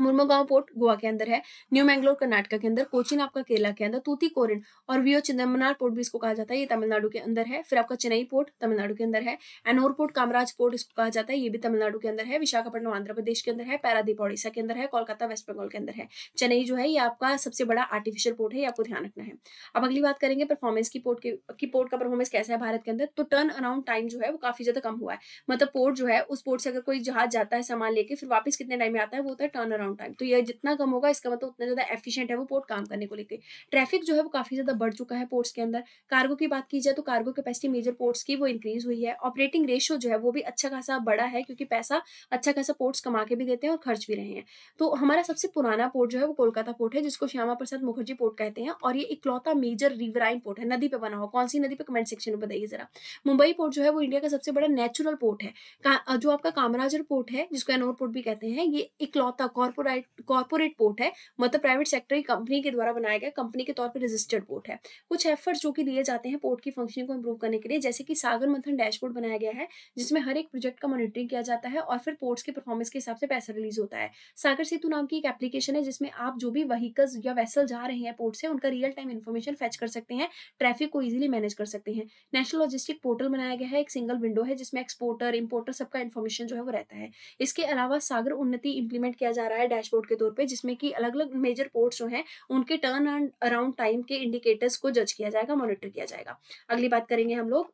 Speaker 1: मुर्मोगांव पोर्ट गोवा के अंदर है न्यू मैंगलोर कर्नाटका के अंदर कोचिन आपका केरला के अंदर तूती कोरिन और वियो चिदम्बनार पोर्ट भी इसको कहा जाता है ये तमिलनाडु के अंदर है फिर आपका चेन्नई पोर्ट तमिलनाडु के अंदर है एनोर पोर्ट कामराज पोर्ट इसको कहा जाता है ये भी तमिलनाडु के अंदर है विशाखापट्टनम आंध्र प्रदेश के अंदर है पैरादीप ओडिशा के अंदर है कोलकाता वेस्ट बंगाल के अंदर है चेन्नई जो है ये आपका सबसे बड़ा आर्टिफिशियल पोर्ट है ये आपको ध्यान रखना है अब अगली बात करेंगे परफॉर्मेंस की पोर्ट की पोर्ट का परफॉर्मेंस कैसा है भारत के अंदर तो टर्न अराउंड टाइम जो है वो काफी ज्यादा कम हुआ है मतलब पोर्ट जो है उस पोर्ट से अगर कोई जहाज जाता है सामान लेके फिर वापस कितने टाइम में आता है वो होता है टर्न अराउंड अराउंड टाइम तो यह जितना कम होगा इसका मतलब उतना ज़्यादा एफिशिएंट है वो पोर्ट काम करने को लेकर ट्रैफिक जो है वो काफ़ी ज़्यादा बढ़ चुका है पोर्ट्स के अंदर कार्गो की बात की जाए तो कार्गो कैपेसिटी मेजर पोर्ट्स की वो इंक्रीज हुई है ऑपरेटिंग रेशियो जो है वो भी अच्छा खासा बड़ा है क्योंकि पैसा अच्छा खासा पोर्ट्स कमा के भी देते हैं और खर्च भी रहे हैं तो हमारा सबसे पुराना पोर्ट जो है वो कोलकाता पोर्ट है जिसको श्यामा प्रसाद मुखर्जी पोर्ट कहते हैं और ये इकलौता मेजर रिवराइन पोर्ट है नदी पे बना हुआ कौन सी नदी पे कमेंट सेक्शन में बताइए जरा मुंबई पोर्ट जो है वो इंडिया का सबसे बड़ा नेचुरल पोर्ट है जो आपका कामराजर पोर्ट है जिसको एनोर पोर्ट भी कहते हैं ये इकलौता कॉर्प कॉर्पोरेट कॉर्पोरेट पोर्ट है मतलब प्राइवेट सेक्टर की कंपनी के द्वारा बनाया गया कंपनी के तौर पर रजिस्टर्ड पोर्ट है कुछ एफर्ट्स जो कि लिए जाते हैं पोर्ट की फंक्शनिंग को इम्प्रूव करने के लिए जैसे कि सागर मंथन डैशबोर्ड बनाया गया है जिसमें हर एक प्रोजेक्ट का मॉनिटरिंग किया जाता है और फिर पोर्ट्स के परफॉर्मेंस के हिसाब से पैसा रिलीज होता है सागर सेतु नाम की एक एप्लीकेशन है जिसमें आप जो भी व्हीकल्स या वैसल जा रहे हैं पोर्ट से उनका रियल टाइम इन्फॉर्मेशन फैच कर सकते हैं ट्रैफिक को ईजिली मैनेज कर सकते हैं नेशनल लॉजिस्टिक पोर्टल बनाया गया है एक सिंगल विंडो है जिसमें एक्सपोर्टर इम्पोर्टर सबका इन्फॉर्मेशन जो है वो रहता है इसके अलावा सागर उन्नति इंप्लीमेंट किया जा रहा है है डैशबोर्ड के तौर पे जिसमें कि अलग अलग मेजर पोर्ट्स जो हैं उनके टर्न एंड अराउंड टाइम के इंडिकेटर्स को जज किया जाएगा मॉनिटर किया जाएगा अगली बात करेंगे हम लोग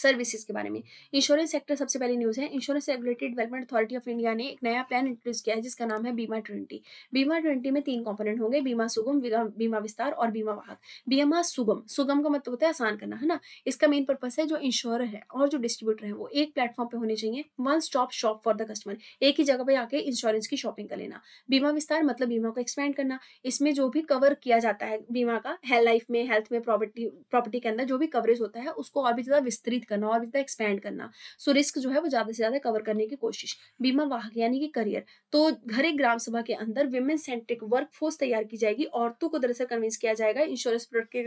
Speaker 1: सर्विसेज के बारे में इंश्योरेंस सेक्टर सबसे पहले न्यूज़ है insurance regulatory development authority of India ने एक नया प्लान इंट्रोड्यूस किया है जिसका नाम है बीमा ट्वेंटी बीमा ट्वेंटी में तीन कॉम्पोनेंट होंगे बीमा सुगम बीमा विस्तार और बीमा वाहक बीमा सुगम सुगम का मतलब होता है आसान करना है ना इसका मेन पर्पज है जो इंश्योर है और जो डिस्ट्रीब्यूटर है वो एक प्लेटफॉर्म पे होने चाहिए one stop shop for the customer एक ही जगह पे आके इंश्योरेंस की शॉपिंग कर लेना बीमा विस्तार मतलब बीमा को एक्सपेंड करना इसमें जो भी कवर किया जाता है बीमा का हेल्थ लाइफ में हेल्थ में प्रॉपर्टी प्रॉपर्टी के अंदर जो भी कवरेज होता है उसको और भी ज़्यादा विस्तृत करना और इतना एक्सपेंड करना सो रिस्क जो है वो ज़्यादा से ज़्यादा कवर करने की कोशिश बीमा वाहक यानी कि करियर तो घर एक ग्राम सभा के अंदर विमेन सेंट्रिक वर्क फोर्स तैयार की जाएगी औरतों को दरअसल कन्विंस किया जाएगा इंश्योरेंस प्रोडक्ट के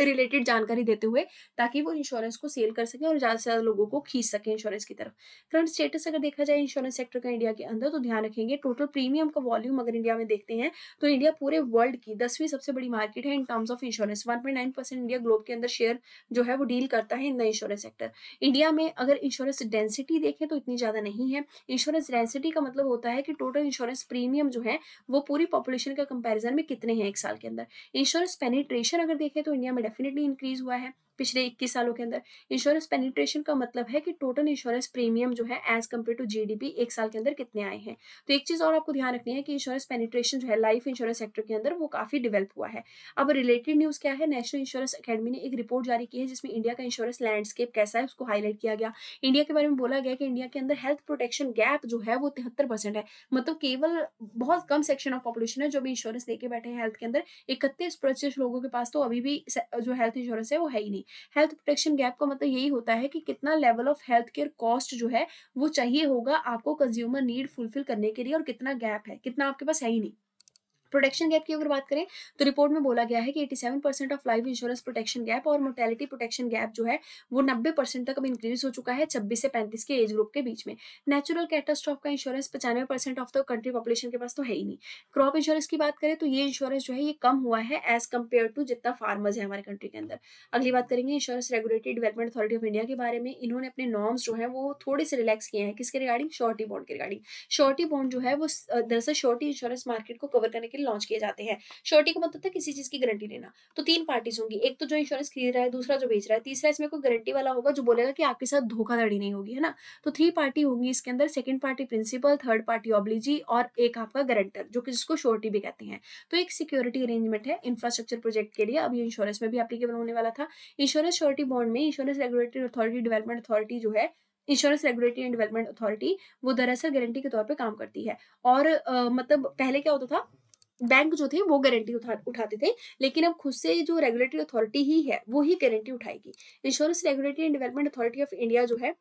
Speaker 1: रिलेटेड जानकारी देते हुए ताकि वो इंश्योरेंस को सेल कर सकें और ज़्यादा से ज़्यादा लोगों को खींच सकें इंश्योरेंस की तरफ करंट स्टेटस अगर देखा जाए इंश्योरेंस सेक्टर का इंडिया के अंदर तो ध्यान रखेंगे टोटल प्रीमियम का वॉल्यूम अगर इंडिया में देखते हैं तो इंडिया पूरे वर्ल्ड की दसवीं सबसे बड़ी मार्केट है in terms of insurance one India globe के अंदर शेयर जो है वो डील करता है in the insurance sector India में अगर इंश्योरेंस डेंसिटी देखें तो इतनी ज़्यादा नहीं है इंश्योरेंस डेंसिटी का मतलब होता है कि टोटल इंश्योरेंस प्रीमियम जो है वो पूरी पॉपुलेशन के कंपेरिजन में कितने हैं एक साल के अंदर इंश्योरेंस पेनिट्रेशन अगर देखें तो इंडिया में डेफिनेटली इंक्रीज हुआ है पिछले 21 सालों के अंदर इंश्योरेंस पेनिट्रेशन का मतलब है कि टोटल इंश्योरेंस प्रीमियम जो है as compare to G D एक साल के अंदर कितने आए हैं तो एक चीज़ और आपको ध्यान रखनी है कि इंश्योरेंस पेनिट्रेशन जो है लाइफ इंश्योरेंस सेक्टर के अंदर वो काफ़ी डेवलप हुआ है अब रिलेटेड न्यूज़ क्या है नेशनल इंश्योरेंस अकेडमी ने एक रिपोर्ट जारी की है जिसमें इंडिया का इंश्योरेंस लैंडस्केप कैसा है उसको हाईलाइट किया गया इंडिया के बारे में बोला गया कि इंडिया के अंदर हेल्थ प्रोटेक्शन गैप जो है वो तिहत्तर परसेंट है मतलब केवल बहुत कम सेक्शन ऑफ पॉपुलेशन है जो भी इंश्योरेंस लेके बैठे हैं हेल्थ के अंदर इकतीस प्रतिशत लोगों के पास तो अभी भी जो हेल्थ इंश्योरेंस है वो है ही नहीं होगी हेल्थ प्रोटेक्शन गैप का मतलब यही होता है कि कितना level of health care cost जो है वो चाहिए होगा आपको कंज्यूमर नीड फुलफिल करने के लिए और कितना गैप है कितना आपके पास है ही नहीं प्रोटेक्शन गैप की अगर बात करें तो रिपोर्ट में बोला गया है कि 87% of life insurance protection gap और मोर्टेलिटी प्रोटेक्शन गैप जो है वो 90% तक अब इंक्रीज हो चुका है 26 से 35 के एज ग्रुप के बीच में नेचुरल कैटास्ट्रॉफ का इंश्योरेंस पचानवे percent of the country population के पास तो है ही नहीं क्रॉप इंश्योरेंस की बात करें तो ये इंश्योरेंस जो है ये कम हुआ है एज कम्पेयर टू जितना फार्मर्स है हमारे कंट्री के अंदर अगली बात करेंगे insurance regulatory development authority of India के बारे में इन्होंने अपने नॉर्म्स जो है वो थोड़े से रिलैक्स किए हैं किसके रिगार्डिंग शॉर्टी बॉन्ड के रिगार्डिंग शॉर्टी बॉन्ड जो है वो दरअसल शॉर्टी इंश्योरेंस मार्केट को कवर करने के सेपरेटली लॉन्च किए जाते हैं श्योरिटी का मतलब था किसी चीज की गारंटी लेना तो तीन पार्टीज होंगी एक तो जो इंश्योरेंस खरीद रहा है दूसरा जो बेच रहा है तीसरा इसमें कोई गारंटी वाला होगा जो बोलेगा कि आपके साथ धोखाधड़ी नहीं होगी है ना तो थ्री पार्टी होंगी इसके अंदर second party principal third party obligee और एक आपका गारंटर जो जिसको श्योरिटी भी कहते हैं तो एक सिक्योरिटी अरेंजमेंट है इंफ्रास्ट्रक्चर प्रोजेक्ट के लिए अब इंश्योरेंस में भी एप्लीकेबल होने वाला था इंश्योरेंस श्योरिटी बॉन्ड में insurance regulatory authority development authority जो है insurance regulatory and development authority वो दरअसल गारंटी के तौर पे काम करती है और आ, मतलब पहले क्या होता था बैंक जो थे वो गारंटी उठा उठाते थे लेकिन अब खुद से जो रेगुलेटरी अथॉरिटी ही है वो ही गारंटी उठाएगी insurance regulatory and development authority of India जो है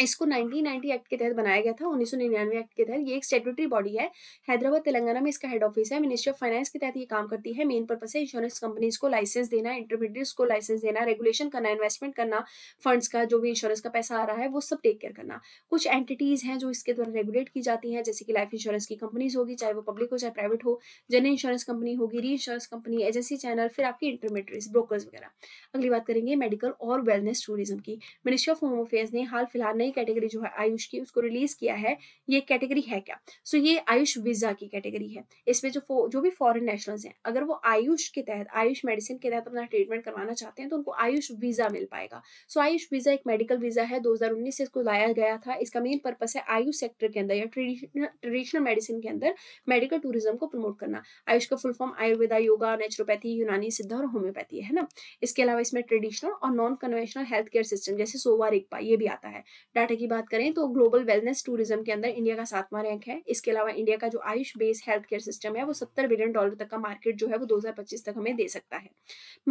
Speaker 1: इसको 1990 एक्ट के तहत बनाया गया था 1999 एक्ट के तहत ये एक स्टेटूटरी बॉडी है हैदराबाद तेलंगाना में इसका हेड ऑफिस है मिनिस्ट्री ऑफ फाइनेंस के तहत ये काम करती है मेन पर्पस है इंश्योरेंस कंपनीज को लाइसेंस देना इंटरमीडियट को लाइसेंस देना रेगुलेशन करना इन्वेस्टमेंट करना फंड्स का जो भी इंश्योरेंस का पैसा आ रहा है वो सब टेक केयर करना कुछ एंटिटीज़ हैं जो इसके द्वारा रेगुलेट की जाती है जैसे कि लाइफ इंश्योरेंस की कंपनीज होगी चाहे वो पब्लिक हो चाहे प्राइवेट हो जनरल इंश्योरेंस कंपनी होगी री इंश्योरेंस कंपनी एजेंसी चैनल फिर आपकी इंटरमीडियट ब्रोकर्स वगैरह अगली बात करेंगे मेडिकल और वेलनेस टूरिज्म की मिनिस्ट्री ऑफ होम अफेयर ने हाल फिलहाल नई नई कैटेगरी जो है आयुष की उसको रिलीज किया है ये कैटेगरी है क्या सो so, ये आयुष वीजा की कैटेगरी है इसमें जो जो भी फॉरेन नेशनल्स हैं अगर वो आयुष के तहत आयुष मेडिसिन के तहत अपना ट्रीटमेंट करवाना चाहते हैं तो उनको आयुष वीजा मिल पाएगा सो so, आयुष वीजा एक मेडिकल वीजा है दो से इसको लाया गया था इसका मेन पर्पज है आयुष सेक्टर के अंदर या ट्रेडिशनल मेडिसिन के अंदर मेडिकल टूरिज्म को प्रमोट करना आयुष का full form Ayurveda yoga naturopathy Unani Siddha और होम्योपैथी है ना इसके अलावा इसमें ट्रेडिशनल और non conventional health care system जैसे सोवा रिक्पा ये भी आता है डाटा की बात करें तो ग्लोबल वेलनेस टूरिज्म के अंदर इंडिया का सातवां रैंक है इसके अलावा इंडिया का जो Ayush based health care system है वो सत्तर बिलियन डॉलर तक का मार्केट जो है वो दो तक हमें दे सकता है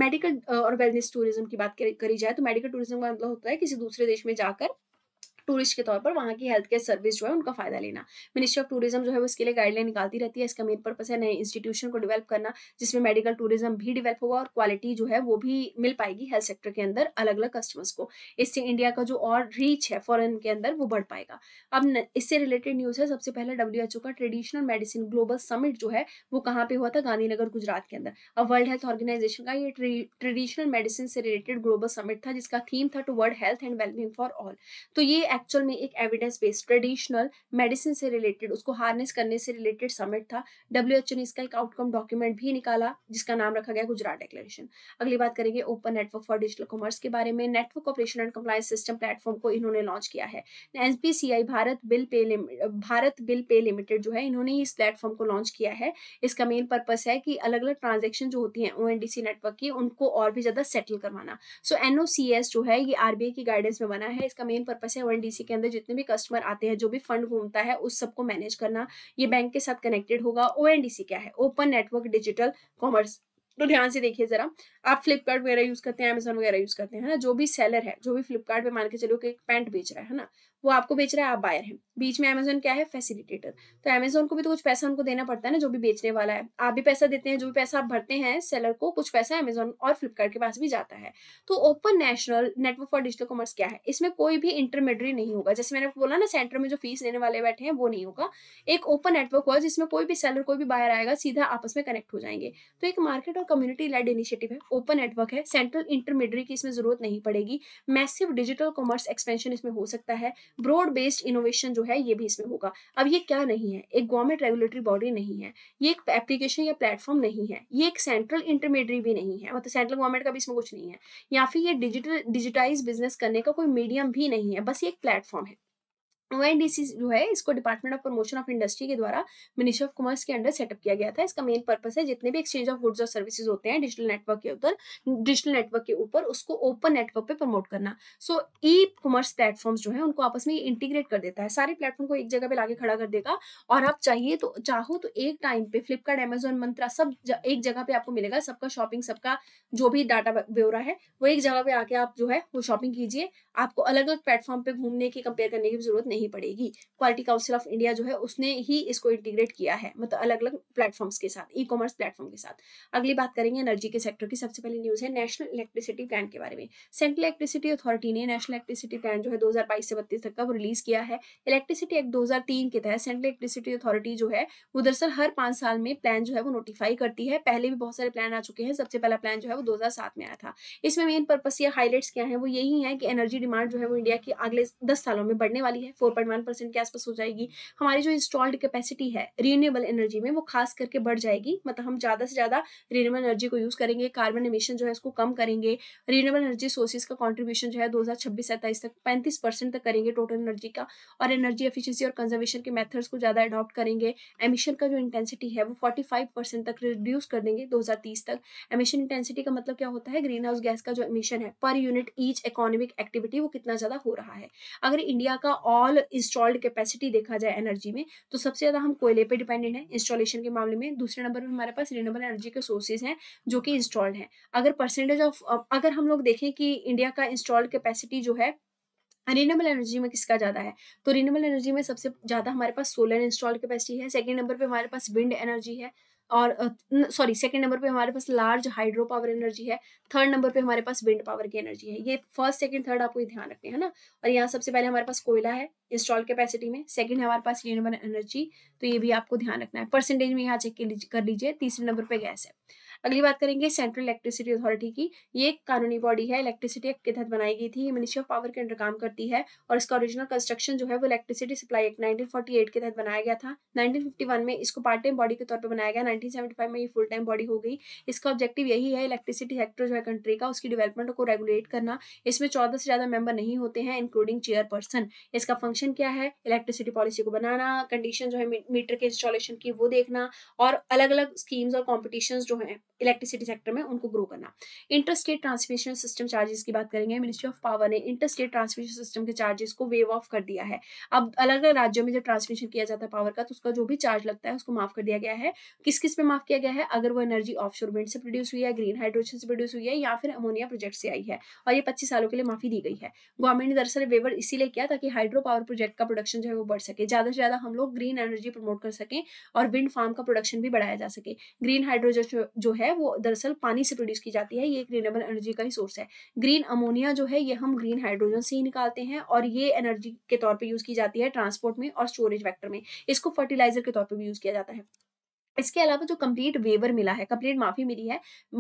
Speaker 1: मेडिकल और वेलनेस टूरिज्म की बात करी जाए तो मेडिकल टूरिज्म का मतलब होता है किसी दूसरे देश में जाकर टूरिस्ट के तौर पर वहाँ की हेल्थ केयर सर्विस जो है उनका फायदा लेना मिनिस्ट्री ऑफ टूरिज्म जो है उसके लिए गाइडलाइन निकालती रहती है इसका मेन पर्पस है नए इंस्टीट्यूशन को डेवलप करना जिसमें मेडिकल टूरिज्म भी डेवलप होगा और क्वालिटी जो है वो भी मिल पाएगी हेल्थ सेक्टर के अंदर अलग अलग कस्टमर्स को इससे इंडिया का जो और रीच है फॉरन के अंदर वो बढ़ पाएगा अब इससे रिलेटेड न्यूज़ है सबसे पहले डब्ल्यू का ट्रेडिशनल मेडिसिन ग्लोबल समिट जो है वो कहाँ पे हुआ था गांधीनगर गुजरात के अंदर अब वर्ल्ड हेल्थ ऑर्गेनाइजेशन का ये ट्रेडिशनल मेडिसिन से रिलेटेड ग्लोबल समिट था जिसका थीम था to world health and wellbeing for all तो ये एक्चुअल में एक एविडेंस बेस्ड ट्रेडिशनल मेडिसिन से रिलेटेड उसको हार्नेस करने से रिलेटेड समिट था डब्ल्यू एच ओ ने इसका एक आउटकम डॉक्यूमेंट भी निकाला जिसका नाम रखा गया गुजरात डिक्लेरेशन अगली बात करेंगे open network for digital commerce के बारे में network operation and compliance system platform को इन्होंने लॉन्च किया है NPCI Bharat bill pay Bharat bill pay limited जो है इन्होंने इस प्लेटफॉर्म को लॉन्च किया है इसका मेन पर्पज है कि अलग अलग ट्रांजेक्शन जो होती है ओ नेटवर्क की उनको और भी ज़्यादा सेटल करवाना सो so, एनओसीएस जो है ये आरबीआई की गाइडेंस में बना है इसका मेन पर्पज है ओ डीसी के अंदर जितने भी कस्टमर आते हैं जो भी फंड घूमता है उस सबको मैनेज करना ये बैंक के साथ कनेक्टेड होगा ओ क्या है ओपन नेटवर्क डिजिटल कॉमर्स तो ध्यान से देखिए जरा आप फ्लिपकार्ट वगैरह यूज करते हैं अमेजोन वगैरह यूज करते हैं ना जो भी सेलर है जो भी फ्लिपकार्ट पे मान के चलो कि पैंट बेच रहा है ना वो आपको बेच रहा है आप बायर हैं बीच में अमेजोन क्या है फैसिलिटेटर तो अमेजोन को भी तो कुछ पैसा उनको देना पड़ता है ना जो भी बेचने वाला है आप भी पैसा देते हैं जो भी पैसा आप भरते हैं सेलर को कुछ पैसा अमेजोन और फ्लिपकार्ट के पास भी जाता है तो open national network for digital commerce क्या है इसमें कोई भी इंटरमीडियरी नहीं होगा जैसे मैंने बोला ना सेंटर में जो फीस लेने वाले बैठे हैं वो नहीं होगा एक ओपन नेटवर्क होगा जिसमें कोई भी सेलर कोई भी बायर आएगा सीधा आपस में कनेक्ट हो जाएंगे तो एक मार्केट और कम्युनिटी लेड इनिशिएटिव है ओपन नेटवर्क है सेंट्रल इंटरमीडियरी की इसमें जरूरत नहीं पड़ेगी मैसिव डिजिटल कॉमर्स एक्सपेंशन इसमें हो सकता है ब्रॉड बेस्ड इनोवेशन जो है ये भी इसमें होगा अब ये क्या नहीं है एक गवर्नमेंट रेगुलेटरी बॉडी नहीं है ये एक एप्लीकेशन या प्लेटफॉर्म नहीं है ये एक सेंट्रल इंटरमीडियरी भी नहीं है मतलब सेंट्रल गवर्नमेंट का भी इसमें कुछ नहीं है या फिर ये डिजिटल डिजिटाइज बिजनेस करने का कोई मीडियम भी नहीं है बस ये एक प्लेटफॉर्म है ओएनडीसी जो है इसको department of promotion of industry के द्वारा मिनिस्ट्री ऑफ कॉमर्स के अंडर सेटअप किया गया था इसका मेन पर्पस है जितने भी एक्सचेंज ऑफ गुड्स और सर्विसेज होते हैं डिजिटल नेटवर्क के ऊपर डिजिटल नेटवर्क के ऊपर उसको ओपन नेटवर्क पे प्रमोट करना सो ई कॉमर्स प्लेटफॉर्म्स जो है उनको आपस में इंटीग्रेट कर देता है सारे प्लेटफॉर्म को एक जगह पे लाके खड़ा कर देगा और आप चाहिए तो चाहो तो एक टाइम पे फ्लिपकार्ट एमेजोन मंत्रा सब एक जगह पे आपको मिलेगा सबका शॉपिंग सबका जो भी डाटा ब्यौरा है वो एक जगह पे आके आप जो है वो शॉपिंग कीजिए आपको अलग अलग प्लेटफॉर्म पे घूमने की कंपेयर करने की जरूरत नहीं नहीं पड़ेगी क्वालिटी काउंसिल ऑफ इंडिया जो है उसने ही इसको इंटीग्रेट किया है मतलब अलग अलग प्लेटफॉर्म्स के साथ ई कॉमर्स प्लेटफॉर्म के साथ अगली बात करेंगे एनर्जी के सेक्टर की सबसे पहली न्यूज़ है नेशनल इलेक्ट्रिसिटी प्लान के बारे में सेंट्रल इलेक्ट्रिसिटी अथॉरिटी ने नेशनल इलेक्ट्रिसिटी प्लान जो है दो से बत्तीस तक का रिलीज़ किया है इलेक्ट्रिसिटी एक्ट दो के तहत सेंट्रल इलेक्ट्रिसिटी अथॉरिटी जो है वो दरअसल हर पांच साल में प्लान जो है वो नोटिफाई करती है पहले भी बहुत सारे प्लान आ चुके हैं सबसे पहला प्लान जो है वो दो में आया था इसमें मेन पर्पस या हाईलाइट्स क्या है वो यही है कि एनर्जी डिमांड जो है वो इंडिया की अगले दस सालों में बढ़ने वाली है 4.1% परसेंट के आसपास हो जाएगी हमारी जो इंस्टॉल्ड कैपेसिटी है रीन्यूएबल एनर्जी में वो खास करके बढ़ जाएगी मतलब हम ज़्यादा से ज़्यादा रीन्यूएबल एनर्जी को यूज़ करेंगे कार्बन एमिशन जो है उसको कम करेंगे रीन्यूएबल एनर्जी सोर्सेज का कॉन्ट्रीब्यूशन जो है दो हज़ार छब्बीस सत्ताईस तक पैंतीस परसेंट तक करेंगे टोटल एनर्जी का और एनर्जी एफिशियंसी और कंजर्वेशन के मेथड्स को ज़्यादा अडॉप्ट करेंगे एमिशन का जो इंटेंसिटी है वो फोर्टी फाइव परसेंट तक रिड्यूस कर देंगे दो हज़ार तीस तक एमिशन इंटेंसिटी का मतलब क्या होता है ग्रीन हाउस गैस का जो एमिशन है per unit each economic activity वो कितना ज़्यादा हो रहा है अगर इंडिया का ऑल इंस्टॉल्ड कैपेसिटी देखा जाए एनर्जी में तो सबसे ज़्यादा हम कोयले पे डिपेंडेंट हैं इंस्टॉलेशन के मामले में दूसरे नंबर पर हमारे पास रिन्यूबल एनर्जी के सोर्सेज हैं जो कि इंस्टॉल्ड हैं अगर परसेंटेज ऑफ अगर हम लोग देखें कि इंडिया का इंस्टॉल्ड कैपेसिटी जो है रिनेबल एनर्जी में किसका ज़्यादा है तो रिनेबल एनर्जी में सबसे ज़्यादा हमारे पास सोलर इंस्टॉल कैपेसिटी है सेकंड नंबर पे हमारे पास विंड एनर्जी है और सॉरी सेकंड नंबर पे हमारे पास लार्ज हाइड्रो पावर एनर्जी है थर्ड नंबर पे हमारे पास विंड पावर की एनर्जी है ये फर्स्ट सेकंड थर्ड आपको ध्यान रखते हैं ना और यहाँ सबसे पहले हमारे पास कोयला है इंस्टॉल कैपेसिटी में सेकंड हमारे पास रीनल एनर्जी तो ये भी आपको ध्यान रखना है परसेंटेज में यहाँ चेक कर लीजिए तीसरे नंबर पर गैस है अगली बात करेंगे सेंट्रल इलेक्ट्रिसिटी अथॉरिटी की ये एक कानूनी बॉडी है इलेक्ट्रिसिटी एक्ट के तहत बनाई गई थी ये मिनिस्ट्री ऑफ पावर के अंडर काम करती है और इसका ओरिजिनल कंस्ट्रक्शन जो है वो इलेक्ट्रिसिटी सप्लाई एक्ट 1948 के तहत बनाया गया था 1951 में इसको पार्ट टाइम बॉडी के तौर पर बनाया गया 1975 में ये फुल टाइम बॉडी हो गई इसका ऑब्जेक्टिव यही है इलेक्ट्रिसिटी सेक्टर जो है कंट्री का उसकी डेवलपमेंट को रेगुलेट करना इसमें चौदह से ज़्यादा मेंबर नहीं होते हैं इंक्लूडिंग चेयरपर्सन इसका फंक्शन क्या है इलेक्ट्रिसिटी पॉलिसी को बनाना कंडीशन जो है मीटर के इंस्टॉलेशन की वो देखना और अलग अलग स्कीम्स और कॉम्पिटिशन जो है इलेक्ट्रिसिटी सेक्टर में उनको ग्रो करना inter state transmission system charges की बात करेंगे मिनिस्ट्री ऑफ पावर ने इंटर स्टेट ट्रांसमिशन सिस्टम के चार्जेस को वेव ऑफ कर दिया है अब अलग अलग राज्यों में जब ट्रांसमिशन किया जाता है पावर का तो उसका जो भी चार्ज लगता है उसको माफ कर दिया गया है किस किस पे माफ किया गया है अगर वो एनर्जी ऑफशोर विंड से प्रोड्यूस हुई है ग्रीन हाइड्रोजन से प्रोड्यूस हुई है या फिर अमोनिया प्रोजेक्ट से आई है और ये पच्चीस सालों के लिए माफी दी गई है गवर्नमेंट ने दरअसल वेवर इसीलिए किया ताकि हाइड्रो पावर प्रोजेक्ट का प्रोडक्शन जो है वो बढ़ सके ज्यादा से ज्यादा हम लोग ग्रीन एनर्जी प्रमोट कर सकें और विंड फार्म का प्रोडक्शन भी बढ़ाया जा सके ग्रीन हाइड्रोजन जो है वो दरअसल पानी से प्रोड्यूस की जाती है ये एक रिन्यूएबल एनर्जी का ही सोर्स है ग्रीन अमोनिया जो है ये हम ग्रीन हाइड्रोजन से ही निकालते हैं और ये एनर्जी के तौर पर यूज की जाती है ट्रांसपोर्ट में और स्टोरेज वैक्टर में इसको फर्टिलाइजर के तौर पर भी यूज किया जाता है इसके अलावा जो कंप्लीट वेवर मिला है कंप्लीट माफी मिली है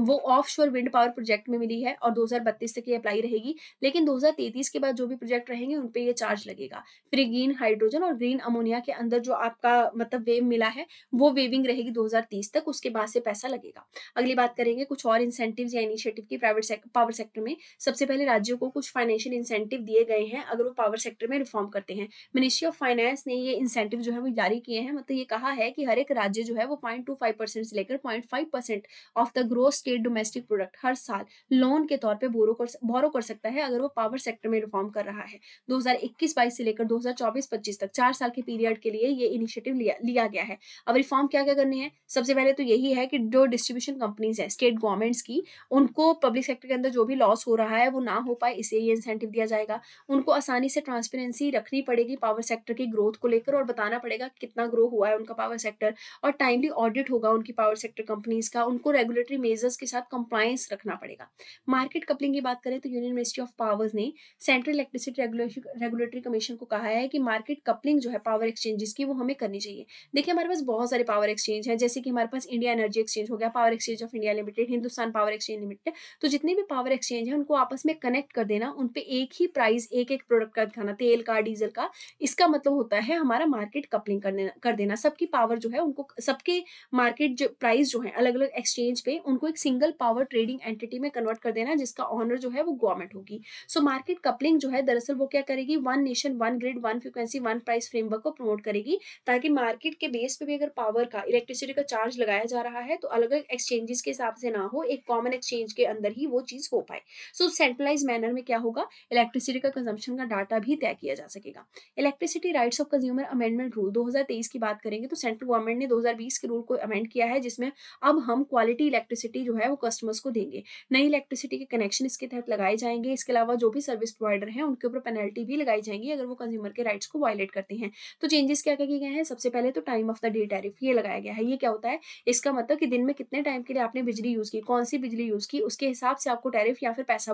Speaker 1: वो ऑफ शोर विंड पावर प्रोजेक्ट में मिली है और 2032 तक ये अप्लाई रहेगी लेकिन 2033 के बाद जो भी प्रोजेक्ट रहेंगे उन पे ये चार्ज लगेगा फिर ग्रीन हाइड्रोजन और ग्रीन अमोनिया के अंदर जो आपका मतलब वेव मिला है वो वेविंग रहेगी दो तक उसके बाद से पैसा लगेगा अगली बात करेंगे कुछ और इंसेंटिव या इनिशिएटिव की प्राइवेट से, पावर सेक्टर में सबसे पहले राज्यों को कुछ फाइनेंशियल इंसेंटिव दिए गए हैं अगर वो पावर सेक्टर में रिफॉर्म करते हैं मिनिस्ट्री ऑफ फाइनेंस ने ये इंसेंटिव जो है वो जारी किए हैं मतलब ये कहा है कि हर एक राज्य जो है वो पॉइंट टू फाइव परसेंट से लेकर point five percent of the growth state domestic product हर साल लोन के तौर पे बोरो कर बोरो कर सकता है अगर वो पावर सेक्टर में रिफॉर्म कर रहा है दो हजार इक्कीस बाईस से लेकर दो हजार चौबीस पच्चीस तक चार साल के पीरियड के लिए ये इनिशिएटिव लिया लिया गया है अब रिफॉर्म क्या क्या करने हैं सबसे पहले तो यही है कि जो डिस्ट्रीब्यूशन कंपनीज हैं स्टेट गवर्नमेंट्स की उनको पब्लिक सेक्टर के अंदर जो भी लॉस हो रहा है वो ना हो पाए इसे ये इंसेंटिव दिया जाएगा उनको आसानी से ट्रांसपेरेंसी रखनी पड़ेगी पावर सेक्टर की ग्रोथ को लेकर और बताना पड़ेगा कितना ग्रो हुआ है उनका पावर सेक्टर और टाइमली ऑडिट होगा उनकी पावर सेक्टर कंपनीज का उनको रेगुलेटरी मेजर्स के साथ कंप्लायंस रखना पड़ेगा मार्केट कपलिंग की बात करें तो यूनियन मिनिस्ट्री ऑफ पावर्स ने सेंट्रल इलेक्ट्रिसिटी रेगुलेटरी कमीशन को कहा है कि मार्केट कपलिंग जो है पावर एक्सचेंजेस की वो हमें करनी चाहिए देखिए हमारे पास बहुत सारे पावर एक्सचेंज हैं जैसे कि हमारे पास इंडिया एनर्जी एक्सचेंज हो गया power exchange of India limited Hindustan power exchange limited तो जितने भी पावर एक्सचेंज है उनको आपस में कनेक्ट कर देना उन पर एक ही प्राइस एक एक प्रोडक्ट का दिखाना तेल का डीजल का इसका मतलब होता है हमारा मार्केट कपलिंग कर देना कर देना सबकी पावर जो है उनको सबके मार्केट जो प्राइस जो है अलग अलग एक्सचेंज पे उनको एक सिंगल पावर ट्रेडिंग एंटिटी में कन्वर्ट कर देना जिसका ऑनर जो है वो गवर्नमेंट होगी सो मार्केट कपलिंग जो है दरअसल वो क्या करेगी one nation one grid one frequency one price framework को प्रमोट करेगी ताकि मार्केट के बेस पे भी अगर पावर का इलेक्ट्रिसिटी का चार्ज लगाया जा रहा है तो अलग अलग एक्सचेंजेस के हिसाब से ना हो एक कॉमन एक्सचेंज के अंदर ही वो चीज़ हो पाए सो सेंट्रलाइज मैनर में क्या होगा इलेक्ट्रिसिटी का कंजम्पशन का डाटा भी तय किया जा सकेगा electricity rights of consumer amendment rule 2023 की बात करेंगे तो सेंट्रल गवर्नमेंट ने 2020 के रूल रूल को अमेंड किया है जिसमें अब हम क्वालिटी इलेक्ट्रिसिटी जो है वो कस्टमर्स को देंगे नई इलेक्ट्रिसिटी के कनेक्शन इसके तहत लगाए जाएंगे इसके अलावा जो भी सर्विस प्रोवाइडर हैं उनके ऊपर पेनल्टी भी लगाई जाएंगी अगर वो कंज्यूमर के राइट्स को वायलेट करते हैं तो चेंजेस क्या किए गए हैं सबसे पहले तो time of the day tariff ये लगाया गया है ये क्या होता है इसका मतलब कि दिन में कितने टाइम के लिए आपने बिजली यूज़ की कौन सी बिजली यूज़ की उसके हिसाब से आपको टैरिफ या फिर पैसा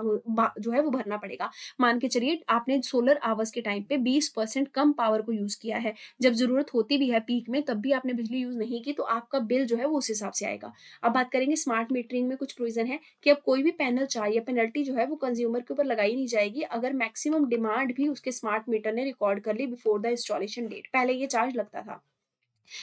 Speaker 1: जो है वो भरना पड़ेगा मान के चलिए आपने सोलर आवर्स के टाइम पे बीस परसेंट कम पावर को यूज़ किया है जब ज़रूरत होती भी है पीक में तब भी आपने बिजली यूज़ नहीं की तो आपका बिल जो है वो उस हिसाब से आएगा अब बात करेंगे स्मार्ट मीटरिंग में कुछ प्रोविजन है कि अब कोई भी पैनल चार्ज या पेनल्टी जो है वो कंज्यूमर के ऊपर लगाई नहीं जाएगी अगर मैक्सिमम डिमांड भी उसके स्मार्ट मीटर ने रिकॉर्ड कर ली बिफोर द इंस्टॉलेशन डेट पहले ये चार्ज लगता था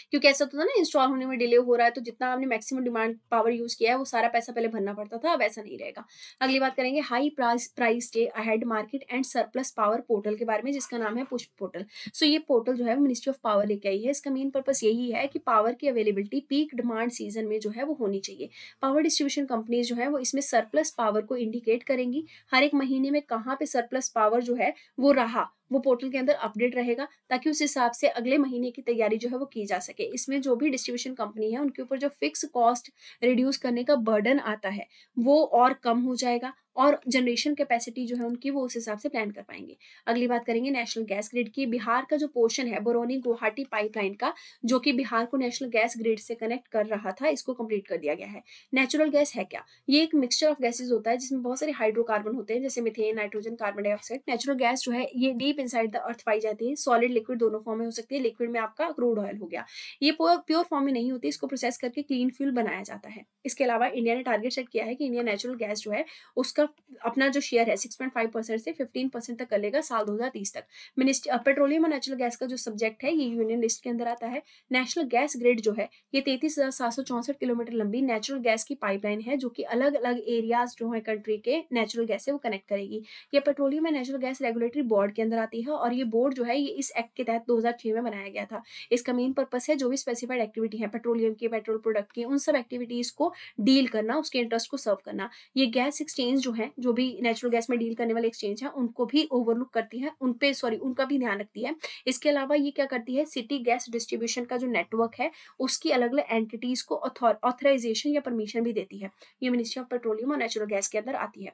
Speaker 1: क्योंकि ऐसा होता तो था ना इंस्टॉल होने में डिले हो रहा है तो जितना आपने मैक्सिमम डिमांड पावर यूज किया है वो सारा पैसा पहले भरना पड़ता था अब ऐसा नहीं रहेगा अगली बात करेंगे हाई प्राइस प्राइस के ahead market and surplus power portal के बारे में जिसका नाम है पुष्प पोर्टल सो ये पोर्टल जो है मिनिस्ट्री ऑफ पावर लेके आई है इसका मेन पर्पस यही है कि पावर की अवेलेबिलिटी पीक डिमांड सीजन में जो है वो होनी चाहिए पावर डिस्ट्रीब्यूशन कंपनीज जो है वो इसमें सरप्लस पावर को इंडिकेट करेंगी हर एक महीने में कहाँ पे सरप्लस पावर जो है वो रहा वो पोर्टल के अंदर अपडेट रहेगा ताकि उस हिसाब से अगले महीने की तैयारी जो है वो की जा सके इसमें जो भी डिस्ट्रीब्यूशन कंपनी है उनके ऊपर जो फिक्स कॉस्ट रिड्यूस करने का बर्डन आता है वो और कम हो जाएगा और जनरेशन कैपेसिटी जो है उनकी वो उस हिसाब से प्लान कर पाएंगे अगली बात करेंगे नेशनल गैस ग्रिड की बिहार का जो पोर्शन है बोरौनी गुवाहाटी पाइपलाइन का जो कि बिहार को नेशनल गैस ग्रिड से कनेक्ट कर रहा था इसको कंप्लीट कर दिया गया है नेचुरल गैस है क्या ये एक मिक्सचर ऑफ गैसेज होता है जिसमें बहुत सारे हाइड्रोकार्बन होते हैं जैसे methane nitrogen carbon dioxide natural gas जो है ये डीप इन द अर्थ पाई जाती है सॉलिड लिक्विड दोनों फॉर्म में हो सकती है लिक्विड में आपका क्रूड ऑयल हो गया ये प्योर फॉर्म में नहीं होती इसको प्रोसेस करके क्लीन फ्यूल बनाया जाता है इसके अलावा इंडिया ने टारगेट सेट किया है कि इंडिया नेचुरल गैस जो है उसका उसका अपना जो शेयर है सिक्स पॉइंट फाइव परसेंट से फिफ्टीन परसेंट तक करेगा साल दो हज़ार तीस तक मिनिस्ट्री पेट्रोलियम और नेचुरल गैस का जो सब्जेक्ट है ये यूनियन लिस्ट के अंदर आता है नेशनल गैस ग्रिड जो है ये तैतीस हज़ार सात सौ चौंसठ किलोमीटर लंबी नेचुरल गैस की पाइपलाइन है जो कि अलग अलग एरियाज जो है कंट्री के नेचुरल गैस से वो कनेक्ट करेगी ये petroleum and natural gas regulatory board के अंदर आती है और ये बोर्ड जो है ये इस एक्ट के तहत दो में बनाया गया था इसका मेन पर्पस है जो भी स्पेसिफाइड एक्टिविटी है पेट्रोलियम की पेट्रोल प्रोडक्ट की उन सब एक्टिविटीज़ को डील करना उसके इंटरेस्ट को सर्व करना ये गैस एक्सचेंज जो जो है जो भी नेचुरल गैस में डील करने वाले एक्सचेंज है उनको भी ओवरलुक करती है उनपे सॉरी उनका भी ध्यान रखती है इसके अलावा ये क्या करती है सिटी गैस डिस्ट्रीब्यूशन का जो नेटवर्क है उसकी अलग अलग एंटिटीज को ऑथराइजेशन या परमिशन भी देती है ये मिनिस्ट्री ऑफ पेट्रोलियम और नेचुरल गैस के अंदर आती है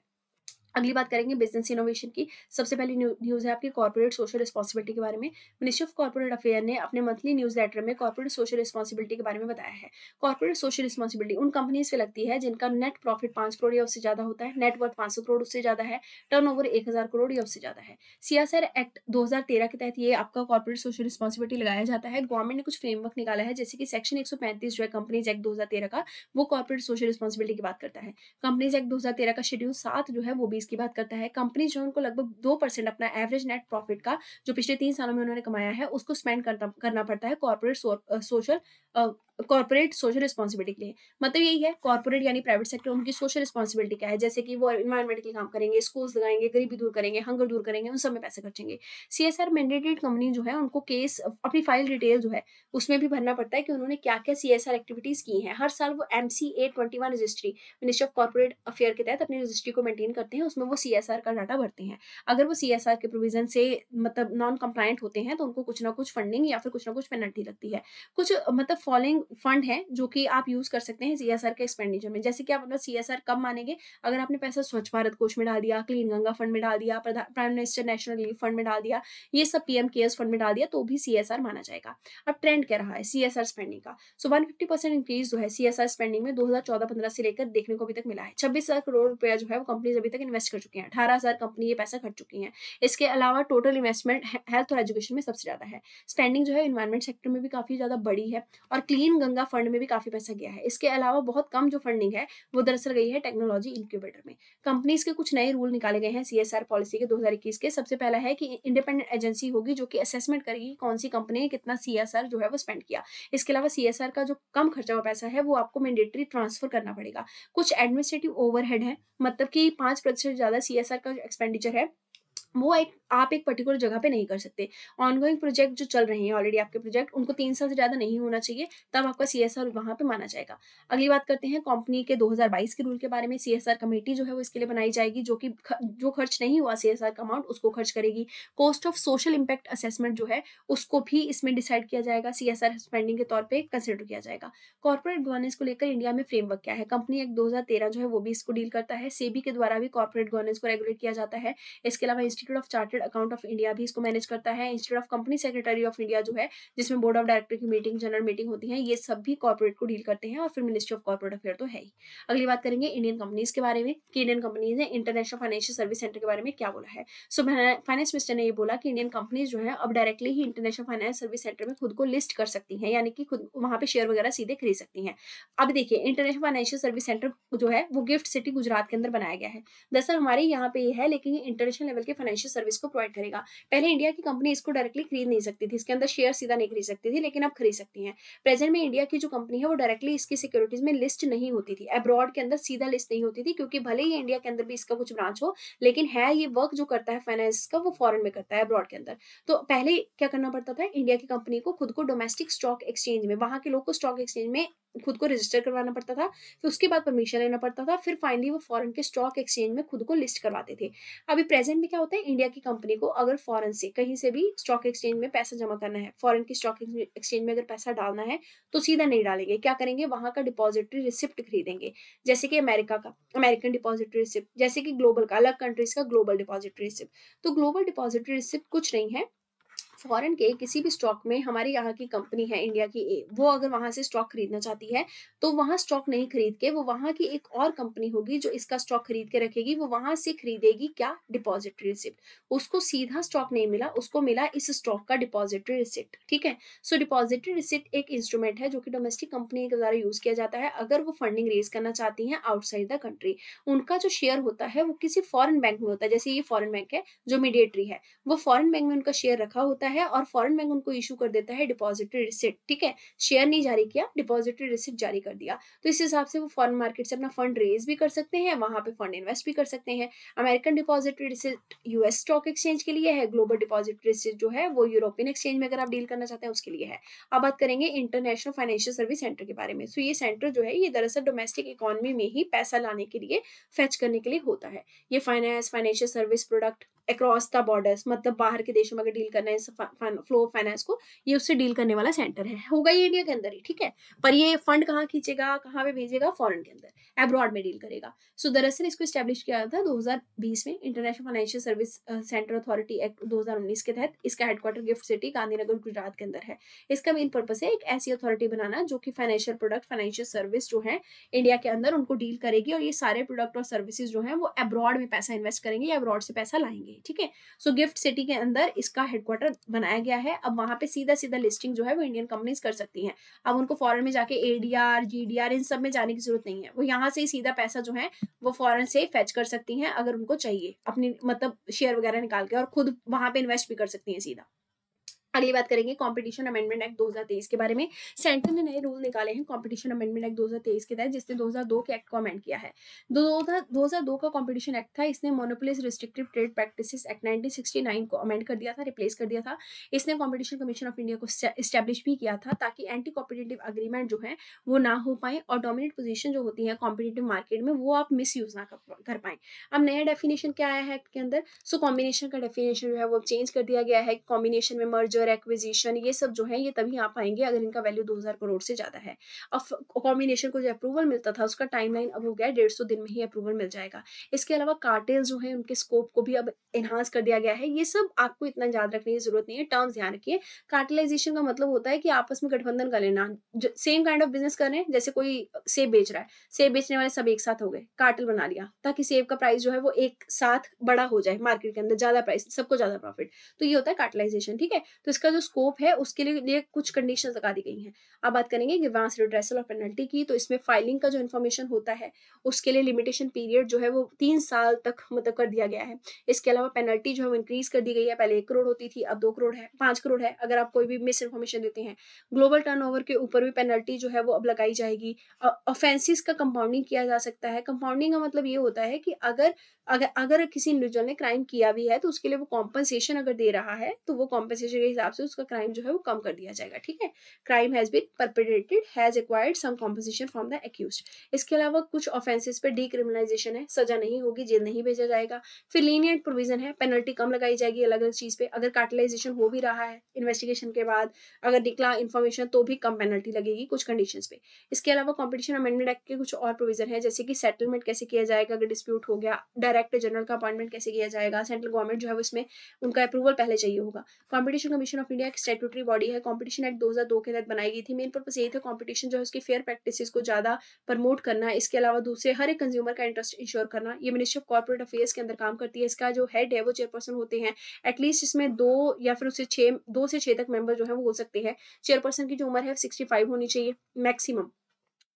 Speaker 1: अगली बात करेंगे बिजनेस इनोवेशन की सबसे पहली न्यूज़ है आपकी कॉर्पोरेट सोशल रिस्पॉसिबिलिटी के बारे में मिनिस्ट्री ऑफ कॉर्पोरेट अफेयर ने अपने मंथली न्यूज लेटर में कॉर्पोरेट सोशल रिस्पॉसिबिलिटी के बारे में बताया है कॉर्पोरेट सोशल रिस्पॉसिबिलिटी उन कंपनीज पे लगती है जिनका नेट प्रॉफिट पाँच करोड़ या उससे ज्यादा होता है नेटवर्क पाँच सौ करोड़ उससे ज्यादा है टर्न ओवर एक हज़ार करोड़ या उससे ज्यादा है सीएसआर एक्ट दो हज़ार तेरह के तहत ये आपका कॉर्पोरेट सोशल रिस्पॉसिबिलिटी लगाया जाता है गवर्नमेंट ने कुछ फ्रेमवर्क निकाला है जैसे कि सेक्शन एक सौ पैंतीस जो है कंपनीज एक्ट दो हज़ार तेरह का वो कॉर्पोरेट सोशल रिस्पॉसिबिलिटी की बात करता है कंपनीज एक्ट दो हज़ार तेरह का शेड्यूल सात जो है वो बीस की बात करता है कंपनी जो उनको लगभग दो परसेंट अपना एवरेज नेट प्रॉफिट का जो पिछले तीन सालों में उन्होंने कमाया है उसको स्पेंड करना पड़ता है corporate social corporate social responsibility के लिए मतलब यही है कॉर्पोरेट यानी प्राइवेट सेक्टर उनकी सोशल रिस्पॉन्सिबिलिटी क्या है जैसे कि वो इन्वायरमेंट के काम करेंगे स्कूल्स लगाएंगे गरीबी दूर करेंगे हंगर दूर करेंगे उन सब में पैसे खर्चेंगे C S R mandated company जो है उनको केस अपनी फाइल डिटेल जो है उसमें भी भरना पड़ता है कि उन्होंने क्या क्या सी एस आर एक्टिविटीज़ की हैं हर साल वो M C A twenty one registry ministry of corporate affair के तहत अपनी रजिस्ट्री को मेंटेन करते हैं उसमें वो सी एस आर का डाटा भरते हैं अगर वो सी एस आर के प्रोविजन से मतलब नॉन कंप्लाइंट होते हैं तो उनको कुछ ना कुछ फंडिंग या फिर कुछ ना कुछ पेनल्टी लगती है कुछ मतलब फॉलोइंग फंड है जो कि आप यूज कर सकते हैं सीएसआर के एक्सपेंडिचर में जैसे कि आप अपना सीएसआर कब मानेंगे अगर आपने पैसा स्वच्छ भारत कोष में डाल दिया क्लीन गंगा फंड में डाल दिया prime minister national relief fund में डाल दिया ये सब पीएम केयर्स फंड में डाल दिया तो भी सीएसआर माना जाएगा अब ट्रेंड क्या रहा है सीएसआर स्पेंडिंग का सो वन इंक्रीज जो है सीएसआर स्पेंडिंग में दो हजार से लेकर देखने को अभी तक मिला है छब्बीस करोड़ रुपया जो है वो कंपनीज अभी तक इन्वेस्ट कर चुकी हैं अठारह कंपनी ये पैसा खर्च चुकी है इसके अलावा टोटल इन्वेस्टमेंट हेल्थ और एजुकेशन में सबसे ज्यादा है स्पेंडिंग जो है इन्वायरमेंट सेक्टर में भी काफी ज्यादा बड़ी है और क्लीन गंगा फंड में भी काफी पैसा गया है इसके अलावा बहुत कम जो फंडिंग है वो दरअसल गई है टेक्नोलॉजी इंक्यूबेटर में कंपनीज के कुछ नए रूल निकाले गए हैं सी पॉलिसी के दो के सबसे पहला है कि इंडिपेंडेंट एजेंसी होगी जो कि असेसमेंट करेगी कौन सी कंपनी ने कितना सी जो है वो स्पेंड किया इसके अलावा सी का जो कम खर्चा हुआ पैसा है वो आपको मैंडेटरी ट्रांसफर करना पड़ेगा कुछ एडमिनिस्ट्रेटिव ओवरहेड है मतलब कि पांच प्रतिशत ज्यादा सी का एक्सपेंडिचर है वो एक आप एक पर्टिकुलर जगह पे नहीं कर सकते ऑनगोइंग प्रोजेक्ट जो चल रहे हैं ऑलरेडी आपके प्रोजेक्ट उनको तीन साल से ज़्यादा नहीं होना चाहिए तब आपका सी एस आर वहां पर माना जाएगा अगली बात करते हैं कंपनी के 2022 के रूल के बारे में सी एस आर कमेटी जो है वो इसके लिए बनाई जाएगी जो कि जो खर्च नहीं हुआ सी एस आर का अमाउंट उसको खर्च करेगी cost of social impact assessment जो है उसको भी इसमें डिसाइड किया जाएगा सी एस आर स्पेंडिंग के तौर पर कंसिडर किया जाएगा कॉर्पोरेट गवर्नेंस को लेकर इंडिया में फ्रेमवर्क क्या है कंपनी एक्ट दो जो है वो भी इसको डील करता है सेबी के द्वारा भी कॉर्पोरेट गवर्नेंस को रेगुलेट किया जाता है इसके अलावा institute of chartered account of India भी इसको मैनेज करता है institute of company secretary of India जो है जिसमें बोर्ड ऑफ डायरेक्टर की मीटिंग जनरल मीटिंग होती है ये सब भी कॉर्पोरेट को डील करते हैं और फिर मिनिस्ट्री ऑफ कॉर्पोरेट अफेयर तो है ही अगली बात करेंगे इंडियन कंपनीज के बारे में कि इंडियन कंपनीज ने इंटरनेशनल फाइनेंशियल सर्विस सेंटर के बारे में क्या बोला है सो फाइनेंस मिनिस्टर ने यह बोला कि इंडियन कंपनीज जो है अब डायरेक्टली ही इंटरनेशनल फाइनेंस सर्विस सेंटर में खुद को लिस्ट कर सकती है यानी कि खुद वहां पर शेयर वगैरह सीधे खरीद सकती है अब देखिए इंटरनेशनल फाइनेंशियल सर्विस सेंटर जो है वो गिफ्ट सिटी गुजरात के अंदर बनाया गया है दरअसल हमारे यहाँ पे ये है लेकिन ये इंटरनेशनल लेवल के फाइनेंस फाइनेंशियल सर्विस को प्रोवाइड करेगा पहले इंडिया की कंपनी इसको डायरेक्टली खरीद नहीं सकती थी इसके अंदर शेयर सीधा नहीं खरीद सकती थी लेकिन अब खरीद सकती है प्रेजेंट में इंडिया की जो कंपनी है वो डायरेक्टली इसकी सिक्योरिटीज में लिस्ट नहीं होती थी अब्रॉड के अंदर सीधा लिस्ट नहीं होती थी क्योंकि भले ही इंडिया के अंदर भी इसका कुछ ब्रांच हो लेकिन है ये वर्क जो करता है फाइनेंस का वो फॉरन में करता है अब्रॉड के अंदर तो पहले क्या करना पड़ता था इंडिया की कंपनी को खुद को डोमेस्टिक स्टॉक एक्सचेंज में वहां के लोग को स्टॉक एक्सचेंज में खुद को रजिस्टर करवाना पड़ता था फिर उसके बाद परमिशन लेना पड़ता था फिर फाइनली वो फॉरेन के स्टॉक एक्सचेंज में खुद को लिस्ट करवाते थे अभी प्रेजेंट में क्या होता है इंडिया की कंपनी को अगर फॉरेन से कहीं से भी स्टॉक एक्सचेंज में पैसा जमा करना है फॉरेन के स्टॉक एक्सचेंज में अगर पैसा डालना है तो सीधा नहीं डालेंगे क्या करेंगे वहाँ का डिपॉजिटरी रिसिप्ट खरीदेंगे जैसे कि अमेरिका का अमेरिकन डिपॉजिटरी रिसिप्ट जैसे कि ग्लोबल का अलग कंट्रीज का ग्लोबल डिपॉजिटरी रिसिप्ट तो ग्लोबल डिपॉजिटरी रिसिप्ट कुछ नहीं है फॉरेन के किसी भी स्टॉक में हमारी यहाँ की कंपनी है इंडिया की वो अगर वहां से स्टॉक खरीदना चाहती है तो वहां स्टॉक नहीं खरीद के वो वहां की एक और कंपनी होगी जो इसका स्टॉक खरीद के रखेगी वो वहां से खरीदेगी क्या डिपॉजिटरी रिसिप्ट उसको सीधा स्टॉक नहीं मिला उसको मिला इस स्टॉक का डिपॉजिटरी रिसिप्ट ठीक है सो डिपॉजिटरी रिसिप्ट एक इंस्ट्रूमेंट है जो कि डोमेस्टिक कंपनी के द्वारा यूज किया जाता है अगर वो फंडिंग रेज करना चाहती है आउटसाइड द कंट्री उनका जो शेयर होता है वो किसी फॉरन बैंक में होता है जैसे ये फॉरन बैंक है जो मीडिएटरी है वो फॉरन बैंक में उनका शेयर रखा होता है करता है और फॉरन बैंक उनको इशू कर देता है डिपॉजिटरी रिसिप्ट ठीक है शेयर नहीं जारी किया डिपॉजिटरी रिसिप्ट जारी कर दिया तो इस हिसाब से वो फॉरन मार्केट से अपना फंड रेज भी कर सकते हैं वहां पे फंड इन्वेस्ट भी कर सकते हैं American depository receipt US stock exchange के लिए है ग्लोबल डिपॉजिटरी रिसिप्ट जो है वो यूरोपियन एक्सचेंज में अगर आप डील करना चाहते हैं उसके लिए है अब बात करेंगे इंटरनेशनल फाइनेंशियल सर्विस सेंटर के बारे में सो ये सेंटर जो है ये दरअसल डोमेस्टिक इकोनॉमी में ही पैसा लाने के लिए फैच करने के लिए होता है ये finance financial service product across the borders मतलब बाहर के देशों में अगर डील करना है फ्लो ऑफ फाइनेंस को ये उससे डील करने वाला सेंटर है होगा ये इंडिया के अंदर ही ठीक है पर ये फंड कहाँ खींचेगा कहाँ पे भेजेगा फॉरन के अंदर एब्रॉड में डील करेगा सो so, दरअसल इसको स्टैब्लिश किया था 2020 में international financial service centre authority act 2019 के तहत इसका headquarter gift city Gandhinagar Gujarat के अंदर है इसका मेन पर्पस है एक ऐसी अथॉरिटी बनाना जो कि फाइनेंशियल प्रोडक्ट फाइनेंशियल सर्विस जो है इंडिया के अंदर उनको डील करेगी और ये सारे प्रोडक्ट और सर्विसेज जो है वो अब्रॉड में पैसा इन्वेस्ट करेंगे या अब्रॉड से पैसा लाएंगे ठीक है सो गिफ्ट सिटी के अंदर इसका हेडक्वार्टर बनाया गया है अब वहां पर सीधा सीधा लिस्टिंग जो है वो इंडियन कंपनीज कर सकती हैं अब उनको फॉरन में जाके ADR GDR G D R इन सब में जाने की जरूरत नहीं है वो यहाँ वहां से ही सीधा पैसा जो है वो फॉरन से फेच कर सकती हैं अगर उनको चाहिए अपनी मतलब शेयर वगैरह निकाल के और खुद वहां पे इन्वेस्ट भी कर सकती हैं सीधा अगली बात करेंगे कंपटीशन अमेंडमेंट एक्ट 2023 के बारे में सेंटर ने नए रूल निकाले हैं कंपटीशन अमेंडमेंट एक्ट 2023 के तहत जिसने 2002 के एक्ट को अमेंड किया है दो हजार का कंपटीशन एक्ट था इसने monopolies restrictive trade practices act 1969 को अमेंड कर दिया था रिप्लेस कर दिया था इसने कॉम्पिटिशन कमीशन ऑफ इंडिया को स्टैब्लिश भी किया था ताकि एंटी कॉम्पिटेटिव अग्रीमेंट जो है वो ना हो पाए और डोमिनेट पोजिशन जो होती है कॉम्पिटेटिव मार्केट में वो आप मिस ना कर पाए अब नया डेफिनेशन क्या आया है एक्ट के अंदर सो कॉम्बिनेशन का डेफिनेशन जो है वो चेंज कर दिया गया है कॉम्बिनेशन में मर्जर यूजर एक्विजिशन ये सब जो है ये तभी आ पाएंगे अगर इनका वैल्यू दो करोड़ से ज्यादा है अब कॉम्बिनेशन को जो अप्रूवल मिलता था उसका टाइमलाइन अब हो गया डेढ़ दिन में ही अप्रूवल मिल जाएगा इसके अलावा कार्टेल जो है उनके स्कोप को भी अब एनहांस कर दिया गया है ये सब आपको इतना याद रखने की जरूरत नहीं है टर्म्स ध्यान रखिए कार्टेलाइजेशन का मतलब होता है कि आपस में गठबंधन कर लेना सेम काइंड ऑफ बिजनेस कर रहे हैं जैसे कोई सेब बेच रहा है सेब बेचने वाले सब एक साथ हो गए कार्टल बना लिया ताकि सेब का प्राइस जो है वो एक साथ बड़ा हो जाए मार्केट के अंदर ज्यादा प्राइस सबको ज्यादा प्रॉफिट तो ये होता है कार्टलाइजेशन ठीक है तो इसका जो स्कोप है उसके लिए, लिए कुछ कंडीशन लगा दी गई हैं आप बात करेंगे एडवांस रिड्रेसल और पेनल्टी की तो इसमें फाइलिंग का जो इन्फॉर्मेशन होता है उसके लिए लिमिटेशन पीरियड जो है वो तीन साल तक मतलब कर दिया गया है इसके अलावा पेनल्टी जो है वो इंक्रीज कर दी गई है पहले एक करोड़ होती थी अब दो करोड़ है पाँच करोड़ है अगर आप कोई भी मिस इन्फॉर्मेशन देते हैं ग्लोबल टर्न के ऊपर भी पेनल्टी जो है वो अब लगाई जाएगी ऑफेंसिस का कंपाउंडिंग किया जा सकता है कंपाउंडिंग का मतलब ये होता है कि अगर अगर अगर किसी इंडिविजुअल ने क्राइम किया भी है तो उसके लिए वो कॉम्पनसेशन अगर दे रहा है तो वो कॉम्पनसेशन के हिसाब से उसका क्राइम जो है वो कम कर दिया जाएगा ठीक है crime has been perpetrated has acquired some composition from the accused इसके अलावा कुछ ऑफेंसेस पे डिक्रिमिनाइजेशन है सजा नहीं होगी जेल नहीं भेजा जाएगा फिर लीनियंट प्रोविजन है पेनल्टी कम लगाई जाएगी अलग अलग चीज़ पे अगर कार्टिलाइजेशन हो भी रहा है इन्वेस्टिगेशन के बाद अगर निकला इन्फॉर्मेशन तो भी कम पेनल्टी लगेगी कुछ कंडीशन पे इसके अलावा कॉम्पिटिशन अमेंडमेंट एक्ट के कुछ और प्रोविजन है जैसे कि सेटलमेंट कैसे किया जाएगा अगर डिस्प्यूट हो गया डायरेक्टर जनरल का अपॉइंटमेंट कैसे किया जाएगा सेंट्रल गवर्नमेंट जो है उसमें उनका अप्रूवल पहले चाहिए होगा competition commission commission of India एक स्टेटूटरी बॉडी है कॉम्पिटिशन एक्ट दो हज़ार दो के तहत बनाई गई थी मेन पर्पज यही था कॉम्पिटिशन जो है उसकी फेयर प्रैक्टिस को ज़्यादा प्रमोट करना इसके अलावा दूसरे हर एक कंज्यूमर का इंटरेस्ट इंश्योर करना ये मिनिस्ट्री ऑफ कॉर्पोरेट अफेयर्स के अंदर काम करती है इसका जो हेड है वो चेयरपर्सन होते हैं एटलीस्ट इसमें दो या फिर उससे छः दो से छः तक मेंबर जो है वो हो सकते हैं चेयरपर्सन की जो उम्र है सिक्सटी फाइव होनी चाहिए मैक्सिमम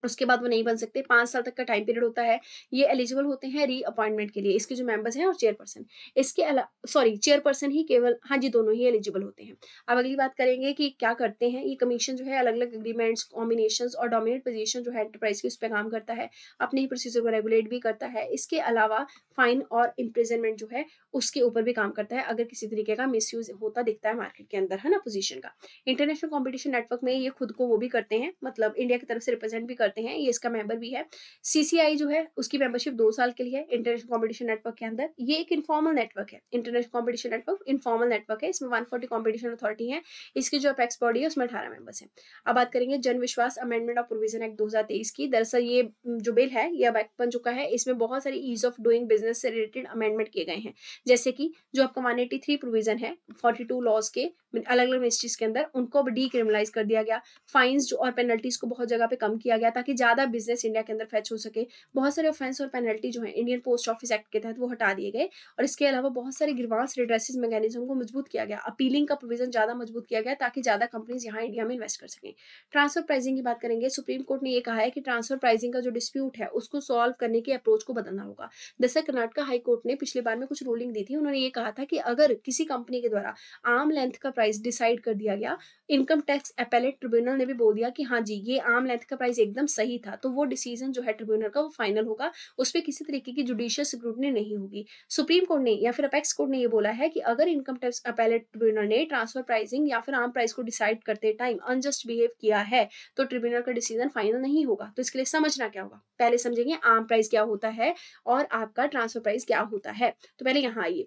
Speaker 1: उसके बाद वो नहीं बन सकते पाँच साल तक का टाइम पीरियड होता है ये एलिजिबल होते हैं री अपॉइंटमेंट के लिए इसके जो मेंबर्स हैं और चेयरपर्सन इसके अला सॉरी चेयरपर्सन ही केवल हाँ जी दोनों ही एलिजिबल होते हैं अब अगली बात करेंगे कि क्या करते हैं ये कमीशन जो है अलग अलग एग्रीमेंट्स कॉम्बिनेशन और डोमिनेट पोजिशन जो है एंटरप्राइज की उस पर काम करता है अपने ही प्रोसीजर को रेगुलेट भी करता है इसके अलावा फाइन और इम्प्रिजनमेंट जो है उसके ऊपर भी काम करता है अगर किसी तरीके का मिस होता दिखता है मार्केट के अंदर है ना पोजिशन का इंटरनेशनल कॉम्पिटिशन नेटवर्क में ये खुद को वो भी करते हैं मतलब इंडिया की तरफ से रिप्रेजेंट भी करते करते हैं ये इसका मेंबर भी है सीसीआई जो है उसकी मेंबरशिप दो साल के लिए है इंटरनेशनल कॉम्पिटिशन नेटवर्क के अंदर ये एक इनफॉर्मल नेटवर्क है international competition network informal network है इसमें वन फोर्टी कॉम्पिटिशन अथॉरिटी है इसकी जो अपेक्स बॉडी है उसमें अठारह मेंबर्स है अब बात करेंगे जन विश्वास अमेंडमेंट ऑफ प्रोविजन एक्ट दो की दरअसल ये जो बिल है ये अब बन चुका है इसमें बहुत सारी ईज ऑफ डूइंग बिजनेस से रिलेटेड अमेंडमेंट किए गए हैं जैसे कि जो आपका वन प्रोविजन है फोर्टी टू लॉज के अलग अलग मिनिस्ट्रीज के अंदर उनको अब डीक्रिमिनलाइज कर दिया गया फाइन्स और पेनल्टीज को बहुत जगह पे कम किया गया था ताकि ज़्यादा बिजनेस इंडिया के अंदर फैच हो सके बहुत सारे ऑफेंस और पेनल्टी जो है इंडियन पोस्ट ऑफिस एक्ट के तहत वो हटा दिए गए और इसके अलावा बहुत सारे ग्रीवांस रिड्रेसिस मैकेनिज्म को मजबूत किया गया अपीलिंग का प्रोविजन ज़्यादा मजबूत किया गया ताकि ज़्यादा कंपनीज यहाँ इंडिया में इन्वेस्ट कर सकें ट्रांसफर प्राइजिंग की बात करेंगे सुप्रीम कोर्ट ने यह कहा है कि ट्रांसफर प्राइजिंग का जो डिस्प्यूट है उसको सॉल्व करने की अप्रोच को बदलना होगा जैसे कर्नाटक हाईकोर्ट ने पिछले बार में कुछ रूलिंग दी थी उन्होंने ये कहा था कि अगर किसी कंपनी के द्वारा आम लेंथ का प्राइस डिसाइड कर दिया गया इनकम टैक्स अपेलेट ट्रिब्यूनल ने भी बोल दिया कि हाँ जी ये आम लेंथ का प्राइस एकदम सही था तो वो डिसीजन जो है ट्रिब्यूनल का वो फाइनल होगा उस पर किसी तरीके की जुडिशियल स्क्रूटनी नहीं होगी सुप्रीम कोर्ट ने या फिर अपेक्स कोर्ट ने ये बोला है कि अगर इनकम टैक्स अपेलेट ट्रिब्यूनल ने ट्रांसफर प्राइसिंग या फिर आम प्राइस को डिसाइड करते टाइम अनजस्ट बिहेव किया है तो ट्रिब्यूनल का डिसीजन फाइनल नहीं होगा तो इसके लिए समझना क्या होगा पहले समझेंगे आम प्राइस क्या होता है और आपका ट्रांसफर प्राइस क्या होता है तो पहले यहाँ आइए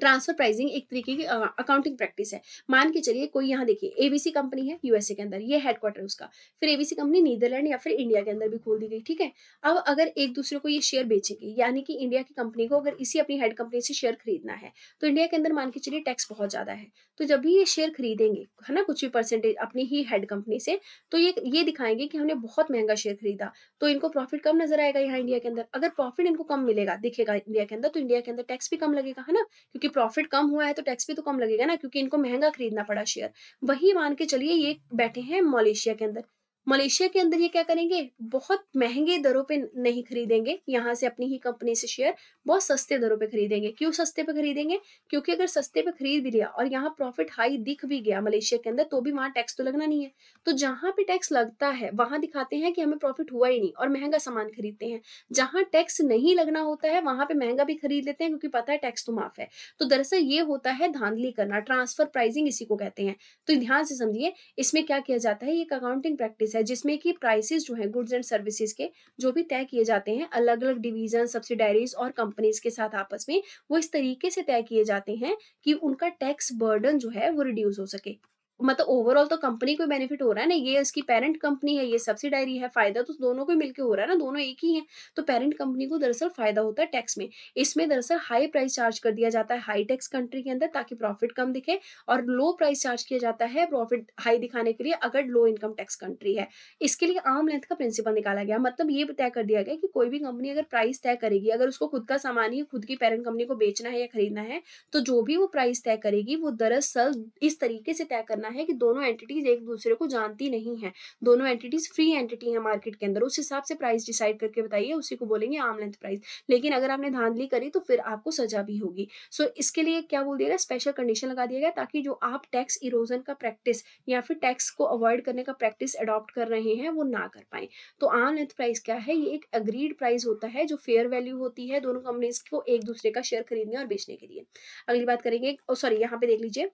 Speaker 1: ट्रांसफर प्राइसिंग एक तरीके की अकाउंटिंग प्रैक्टिस है मान के चलिए कोई यहाँ देखिए एबीसी कंपनी है यूएसए के अंदर ये हेडक्वार्टर उसका फिर एबीसी कंपनी नीदरलैंड या फिर इंडिया के अंदर भी खोल दी गई ठीक है अब अगर एक दूसरे को ये शेयर बेचेंगे यानी कि इंडिया की कंपनी को अगर इसी अपनी हेड कंपनी से शेयर खरीदना है तो इंडिया के अंदर मान के चलिए टैक्स बहुत ज़्यादा है तो जब भी ये शेयर खरीदेंगे है ना कुछ भी परसेंटेज अपनी ही हेड कंपनी से तो ये ये दिखाएंगे कि हमने बहुत महंगा शेयर खरीदा तो इनको प्रॉफिट कम नजर आएगा यहाँ इंडिया के अंदर अगर प्रॉफिट इनको कम मिलेगा दिखेगा इंडिया के अंदर तो इंडिया के अंदर टैक्स भी कम लगेगा है ना क्योंकि प्रॉफिट कम हुआ है तो टैक्स भी तो कम लगेगा ना क्योंकि इनको महंगा खरीदना पड़ा शेयर वही मान के चलिए ये बैठे हैं मलेशिया के अंदर मलेशिया के अंदर ये क्या करेंगे बहुत महंगे दरों पे नहीं खरीदेंगे यहाँ से अपनी ही कंपनी से शेयर बहुत सस्ते दरों पे खरीदेंगे क्यों सस्ते पे खरीदेंगे क्योंकि अगर सस्ते पे खरीद भी लिया और यहाँ प्रॉफिट हाई दिख भी गया मलेशिया के अंदर तो भी वहां टैक्स तो लगना नहीं है तो जहां पे टैक्स लगता है वहां दिखाते हैं कि हमें प्रॉफिट हुआ ही नहीं और महंगा सामान खरीदते हैं जहां टैक्स नहीं लगना होता है वहां पे महंगा भी खरीद लेते हैं क्योंकि पता है टैक्स तो माफ है तो दरअसल ये होता है धांधली करना ट्रांसफर प्राइसिंग इसी को कहते हैं तो ध्यान से समझिए इसमें क्या किया जाता है एक अकाउंटिंग प्रैक्टिस है जिसमें कि प्राइसेस जो है गुड्स एंड सर्विसेज के जो भी तय किए जाते हैं अलग अलग डिवीजन सब्सिडाइरीज और कंपनीज के साथ आपस में वो इस तरीके से तय किए जाते हैं कि उनका टैक्स बर्डन जो है वो रिड्यूस हो सके मतलब ओवरऑल तो कंपनी को बेनिफिट हो रहा है ना ये इसकी पेरेंट कंपनी है ये सब्सिडायरी है फायदा तो दोनों को मिलकर हो रहा है ना दोनों एक ही है तो पेरेंट कंपनी को दरअसल फायदा होता है टैक्स में इसमें दरअसल हाई प्राइस चार्ज कर दिया जाता है हाई टैक्स कंट्री के अंदर ताकि प्रॉफिट कम दिखे और लो प्राइस चार्ज किया जाता है प्रॉफिट हाई दिखाने के लिए अगर लो इनकम टैक्स कंट्री है इसके लिए आम लेंथ का प्रिंसिपल निकाला गया मतलब ये तय कर दिया गया कि कोई भी कंपनी अगर प्राइस तय करेगी अगर उसको खुद का सामान ही खुद की पेरेंट कंपनी को बेचना है या खरीदना है तो जो भी वो प्राइस तय करेगी वो दरअसल इस तरीके से तय करना करना है कि दोनों एंटिटीज एक दूसरे को जानती नहीं है दोनों एंटिटीज फ्री एंटिटी है मार्केट के अंदर उस हिसाब से प्राइस डिसाइड करके बताइए उसी को बोलेंगे आम लेंथ प्राइस लेकिन अगर आपने धांधली करी तो फिर आपको सजा भी होगी सो so, इसके लिए क्या बोल दिया गया स्पेशल कंडीशन लगा दिया गया ताकि जो आप टैक्स इरोजन का प्रैक्टिस या फिर टैक्स को अवॉइड करने का प्रैक्टिस अडॉप्ट कर रहे हैं वो ना कर पाए तो आम लेंथ प्राइस क्या है ये एक अग्रीड प्राइस होता है जो फेयर वैल्यू होती है दोनों कंपनीज को एक दूसरे का शेयर खरीदने और बेचने के लिए अगली बात करेंगे सॉरी oh, यहाँ पे देख लीजिए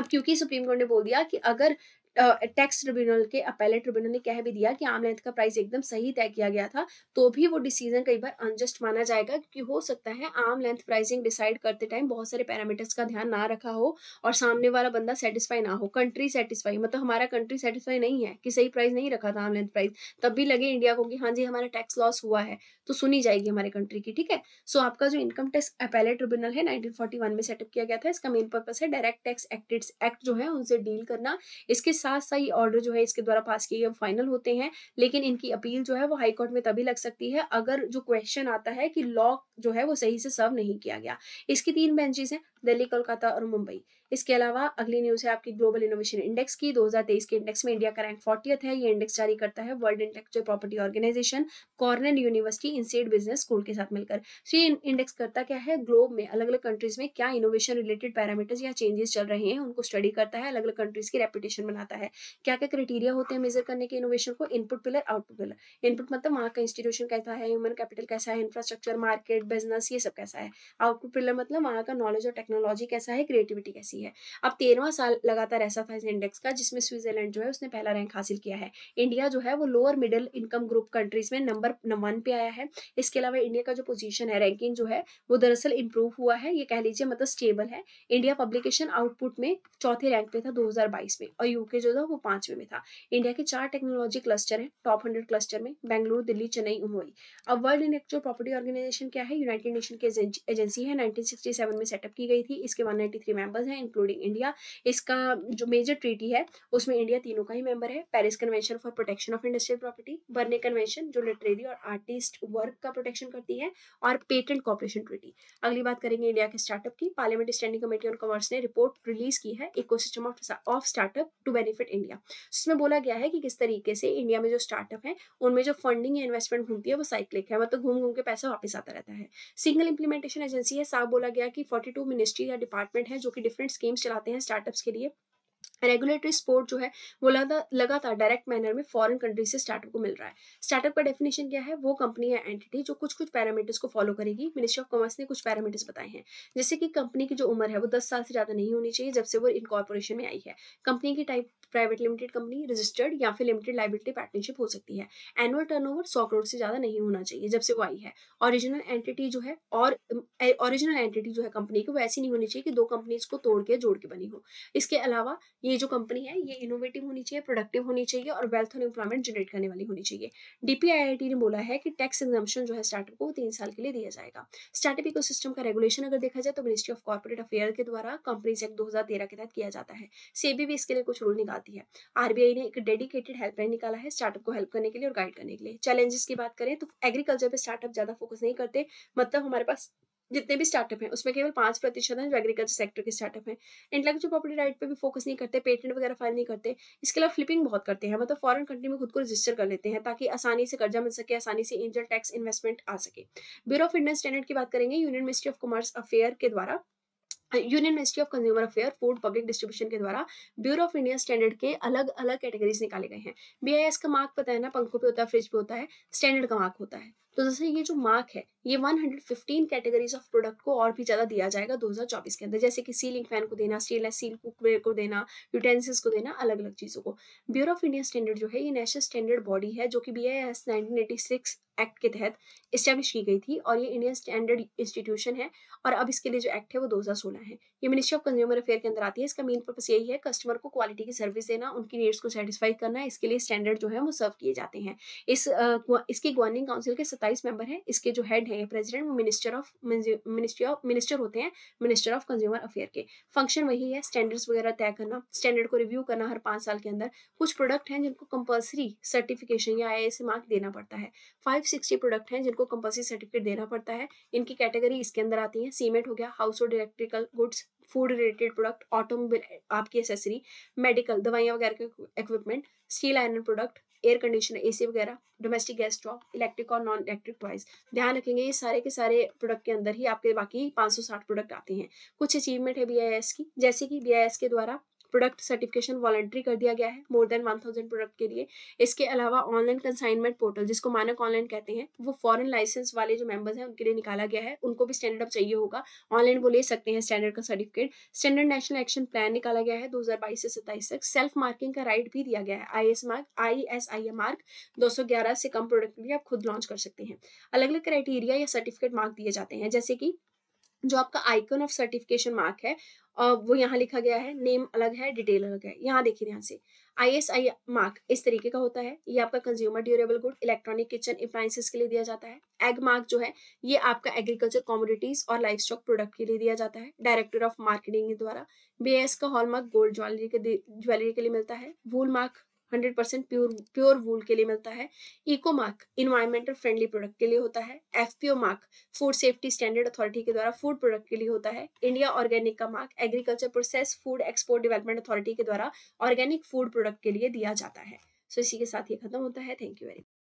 Speaker 1: अब क्योंकि सुप्रीम कोर्ट ने बोल दिया कि अगर टैक्स ट्रिब्यूनल के अपेलेट ट्रिब्यूनल ने कह भी दिया कि आम लेंथ का प्राइस एकदम सही तय किया गया था तो भी वो डिसीजन कई बार अनजस्ट माना जाएगा क्योंकि हो सकता है आम लेंथ प्राइसिंग डिसाइड करते टाइम बहुत सारे पैरामीटर्स का ध्यान ना रखा हो और सामने वाला बंदा सेटिस्फाई ना हो कंट्री सेटिस्फाई मतलब हमारा कंट्री सेटिस्फाई नहीं है कि सही प्राइस नहीं रखा था आम लेंथ प्राइस तब भी लगे इंडिया को कि हाँ जी हमारा टैक्स लॉस हुआ है तो सुनी जाएगी हमारे कंट्री की ठीक है सो आपका जो इनकम टैक्स अपेलेट ट्रिब्यूनल है नाइनटीन में सेटअप किया गया था इसका मेन पर्पज है डायरेक्ट टैक्स एक्ट जो है उनसे डील करना इसके सात साई ऑर्डर जो है इसके द्वारा पास किए गए फाइनल होते हैं लेकिन इनकी अपील जो है वो हाईकोर्ट में तभी लग सकती है अगर जो क्वेश्चन आता है कि लॉ जो है वो सही से सर्व नहीं किया गया इसकी तीन बेंचेस हैं दिल्ली कोलकाता और मुंबई इसके अलावा अगली न्यूज है आपकी ग्लोबल इनोवेशन इंडेक्स की 2023 के इंडेक्स में इंडिया का रैंक फोर्टियथ है ये इंडेक्स जारी करता है world intellectual property organisation Cornell university INSEAD business school के साथ मिलकर तो ये इंडेक्स करता क्या है ग्लोब में अलग अलग कंट्रीज में क्या इनोवेशन रिलेटेड पैरामीटर्स या चेंजेस चल रहे हैं उनको स्टडी करता है अलग अलग कंट्रीज की रेपुटेशन बनाता है क्या क्या क्राइटेरिया होते हैं मेजर करने के इनोवेशन को input pillar output pillar input मतलब वहाँ का इंस्टीट्यूशन कैसा है ह्यूमन कैपिटल कैसा है इंफ्रास्ट्रक्चर मार्केट बिजनेस ये सब कैसा है आउटपुट पिलर मतलब वहाँ का नॉलेज और टेक्निक टेक्नोलॉजी कैसा है क्रिएटिविटी कैसी है अब तेरवा साल लगातार ऐसा था इस इंडेक्स का जिसमें स्विट्जरलैंड जो है उसने पहला रैंक हासिल किया है इंडिया जो है वो lower middle income group countries में नंबर वन पे आया है इसके अलावा इंडिया का जो पोजीशन है रैंकिंग जो है वो दरअसल इंप्रूव हुआ है ये कह लीजिए मतलब स्टेबल है इंडिया पब्लिकेशन आउटपुट में चौथे रैंक पे था दो में और यूके जो था वो पांचवें में था इंडिया के चार टेक्नोलॉजी क्लस्टर हैं टॉप हंड्रेड क्लस्टर में बेंगलुरु दिल्ली चेन्नई मुंबई अब वर्ल्ड इंटेलेक्चुअल प्रॉपर्टी ऑर्गेनाइजेशन क्या है यूनाइटेड नेशन की एजेंसी है नाइनटीन में सेटअप की गई गई थी इसके 193 मेंबर्स हैं इंक्लूडिंग इंडिया इसका जो मेजर ट्रीटी है उसमें इंडिया तीनों का ही मेंबर है Paris convention for protection of industrial property Berne convention जो लिटरेरी और आर्टिस्ट वर्क का प्रोटेक्शन करती है और पेटेंट कॉपरेशन ट्रीटी अगली बात करेंगे इंडिया के स्टार्टअप की parliament standing committee on commerce ने रिपोर्ट रिलीज की है ecosystem of startup to benefit India उसमें बोला गया है कि किस तरीके से इंडिया में जो स्टार्टअप है उनमें जो फंडिंग या इन्वेस्टमेंट घूमती है वो साइक्लिक है मतलब घूम घूम के पैसा वापस आता रहता है सिंगल इंप्लीमेंटेशन एजेंसी है साफ बोला गया कि फोर्टी टू मिनिस्ट्री या डिपार्टमेंट है जो कि डिफरेंट स्कीम्स चलाते हैं स्टार्टअप्स के लिए रेगुलेटरी सपोर्ट जो है वो लगा लगातार डायरेक्ट मैनर में फॉरेन कंट्री से स्टार्टअप को मिल रहा है स्टार्टअप का डेफिनेशन क्या है वो कंपनी या एंटिटी जो कुछ कुछ पैरामीटर्स को फॉलो करेगी मिनिस्ट्री ऑफ कॉमर्स ने कुछ पैरामीटर्स बताए हैं जैसे कि कंपनी की जो उम्र है वो दस साल से ज़्यादा नहीं होनी चाहिए जब से वो इनकॉर्पोरेशन में आई है कंपनी की type private limited company registered या फिर लिमिटेड लाइबिलिटी पार्टनरशिप हो सकती है एनुअल टर्न ओवर करोड़ से ज़्यादा नहीं होना चाहिए जब से वो आई है ओरिजिनल एंटिटी जो है और ओरिजिनल एंटिटी जो है कंपनी की वो ऐसी नहीं होनी चाहिए कि दो कंपनीज को तोड़ के जोड़ के बनी हो इसके अलावा ये ये जो कंपनी है ये इनोवेटिव होनी चाहिए प्रोडक्टिव होनी चाहिए और वेल्थ और इम्प्लॉयमेंट जनरेट करने वाली होनी चाहिए डीपीआईआईटी ने बोला है कि टैक्स एग्जामेशन जो है स्टार्टअप को तीन साल के लिए दिया जाएगा स्टार्टअप इको का रेगुलेशन अगर देखा जाए तो मिनिस्ट्री ऑफ कॉर्पोरेट अफेयर के द्वारा कंपनी एक्ट दो के तहत किया जाता है सेबी भी इसके लिए कुछ रूल निकालती है आरबीआई ने एक डेडिकेटेड हेल्पलाइन निकाला है स्टार्टअप को हेल्प करने के लिए और गाइड करने के लिए चैलेंजेस की बात करें तो एग्रीकल्चर पर स्टार्टअप ज़्यादा फोकस नहीं करते मतलब हमारे पास जितने भी स्टार्टअप हैं उसमें केवल पाँच प्रतिशत हैं जो एग्रीकल्चर सेक्टर के स्टार्टअप हैं इंटेलेक्चुअल प्रॉपर्टी राइट पे भी फोकस नहीं करते पेटेंट वगैरह फाइल नहीं करते इसके अलावा फ्लिपिंग बहुत करते हैं मतलब फॉरन कंट्री में खुद को रजिस्टर कर लेते हैं ताकि आसानी से कर्जा मिल सके आसानी से एंजल टैक्स इन्वेस्टमेंट आ सके ब्यूरो ऑफ इंडियन स्टैंडर्ड की बात करेंगे union ministry of commerce affair के द्वारा union ministry of consumer affair food public distribution के द्वारा ब्यूरो ऑफ इंडिया स्टैंडर्ड के अलग अलग कैटेगरीज निकाले गए हैं बी का मार्क पता है ना पंखों पे होता है फ्रिज पे होता है स्टैंडर्ड का मार्क होता है तो जैसे ये जो मार्क है ये 115 कैटेगरीज ऑफ प्रोडक्ट को और भी ज़्यादा दिया जाएगा 2024 के अंदर जैसे कि सीलिंग फैन को देना स्टेनलेस स्टील कुकवेयर को देना यूटेंसिल्स को देना अलग अलग चीज़ों को ब्यूरो ऑफ इंडिया स्टैंडर्ड जो है ये नेशनल स्टैंडर्ड बॉडी है जो कि बी आई एस एक्ट के तहत इस्टेब्लिश की गई थी और ये इंडियन स्टैंडर्ड इंस्टीट्यूशन है और अब इसके लिए जो एक्ट है वो दो है ये मिनिस्ट्री ऑफ कंज्यूमर अफेयर के अंदर आती है इसका मेन पर्पस यही है कस्टमर को क्वालिटी की सर्विस देना उनकी नीड्स को सेटिस्फाई करना इसके लिए स्टैंडर्ड जो है वो सर्व किए जाते हैं इस इसकी गवर्निंग काउंसिल के सत्ताईस मेंबर हैं इसके जो हेड हैं प्रेसिडेंट वो minister of ministry of minister होते हैं मिनिस्टर ऑफ कंज्यूमर अफेयर के फंक्शन वही है स्टैंडर्ड्स वगैरह तय करना स्टैंडर्ड को रिव्यू करना हर पाँच साल के अंदर कुछ प्रोडक्ट हैं जिनको कंपल्सरी सर्टिफिकेशन या आई मार्क देना पड़ता है फाइव सिक्सटी प्रोडक्ट हैं जिनको कंपल्सरी सर्टिफिकेट देना पड़ता है इनकी कैटेगरी इसके अंदर आती है सीमेंट हो गया household electrical goods food related product automobile आपकी एसेसरी मेडिकल दवाइयाँ वगैरह के equipment steel iron product air conditioner AC वगैरह डोमेस्टिक गैस स्टॉप इलेक्ट्रिक और नॉन इलेक्ट्रिक टॉयज ध्यान रखेंगे ये सारे के सारे प्रोडक्ट के अंदर ही आपके बाकी 560 प्रोडक्ट आते हैं कुछ अचीवमेंट है बी की जैसे कि बी के द्वारा प्रोडक्ट सर्टिफिकेशन वॉलेंट्री कर दिया गया है more than one thousand product के लिए इसके अलावा ऑनलाइन कंसाइनमेंट पोर्टल जिसको मानक ऑनलाइन कहते हैं वो फॉरन लाइसेंस वाले जो मेंबर्स हैं उनके लिए निकाला गया है उनको भी स्टैंडर्ड अप चाहिए होगा ऑनलाइन वो ले सकते हैं स्टैंडर्ड का certificate standard national action plan निकाला गया है दो से सत्ताईस तक सेल्फ मार्किंग का राइट भी दिया गया है I S mark I S I M mark दो से कम प्रोडक्ट भी आप खुद लॉन्च कर सकते हैं अलग अलग क्राइटेरिया या सर्टिफिकेट मार्क दिए जाते हैं जैसे कि जो आपका आइकन ऑफ सर्टिफिकेशन मार्क है और वो यहाँ लिखा गया है नेम अलग है डिटेल अलग है यहाँ देखिए यहाँ से आई एस आई मार्क इस तरीके का होता है ये आपका consumer durable good electronic kitchen appliances के लिए दिया जाता है एग मार्क जो है ये आपका एग्रीकल्चर कॉमोडिटीज और लाइफ स्टॉक प्रोडक्ट के लिए दिया जाता है डायरेक्टर ऑफ मार्केटिंग के द्वारा बी एस का हॉलमार्क गोल्ड ज्वेलरी के ज्वेलरी के लिए मिलता है wool mark hundred percent pure pure wool के लिए मिलता है eco mark environmental friendly product के लिए होता है FPO mark food safety standard authority के द्वारा फूड प्रोडक्ट के लिए होता है इंडिया ऑर्गेनिक का mark agriculture process food export development authority के द्वारा ऑर्गेनिक फूड प्रोडक्ट के लिए दिया जाता है सो so, इसी के साथ ये खत्म होता है थैंक यू वेरी मच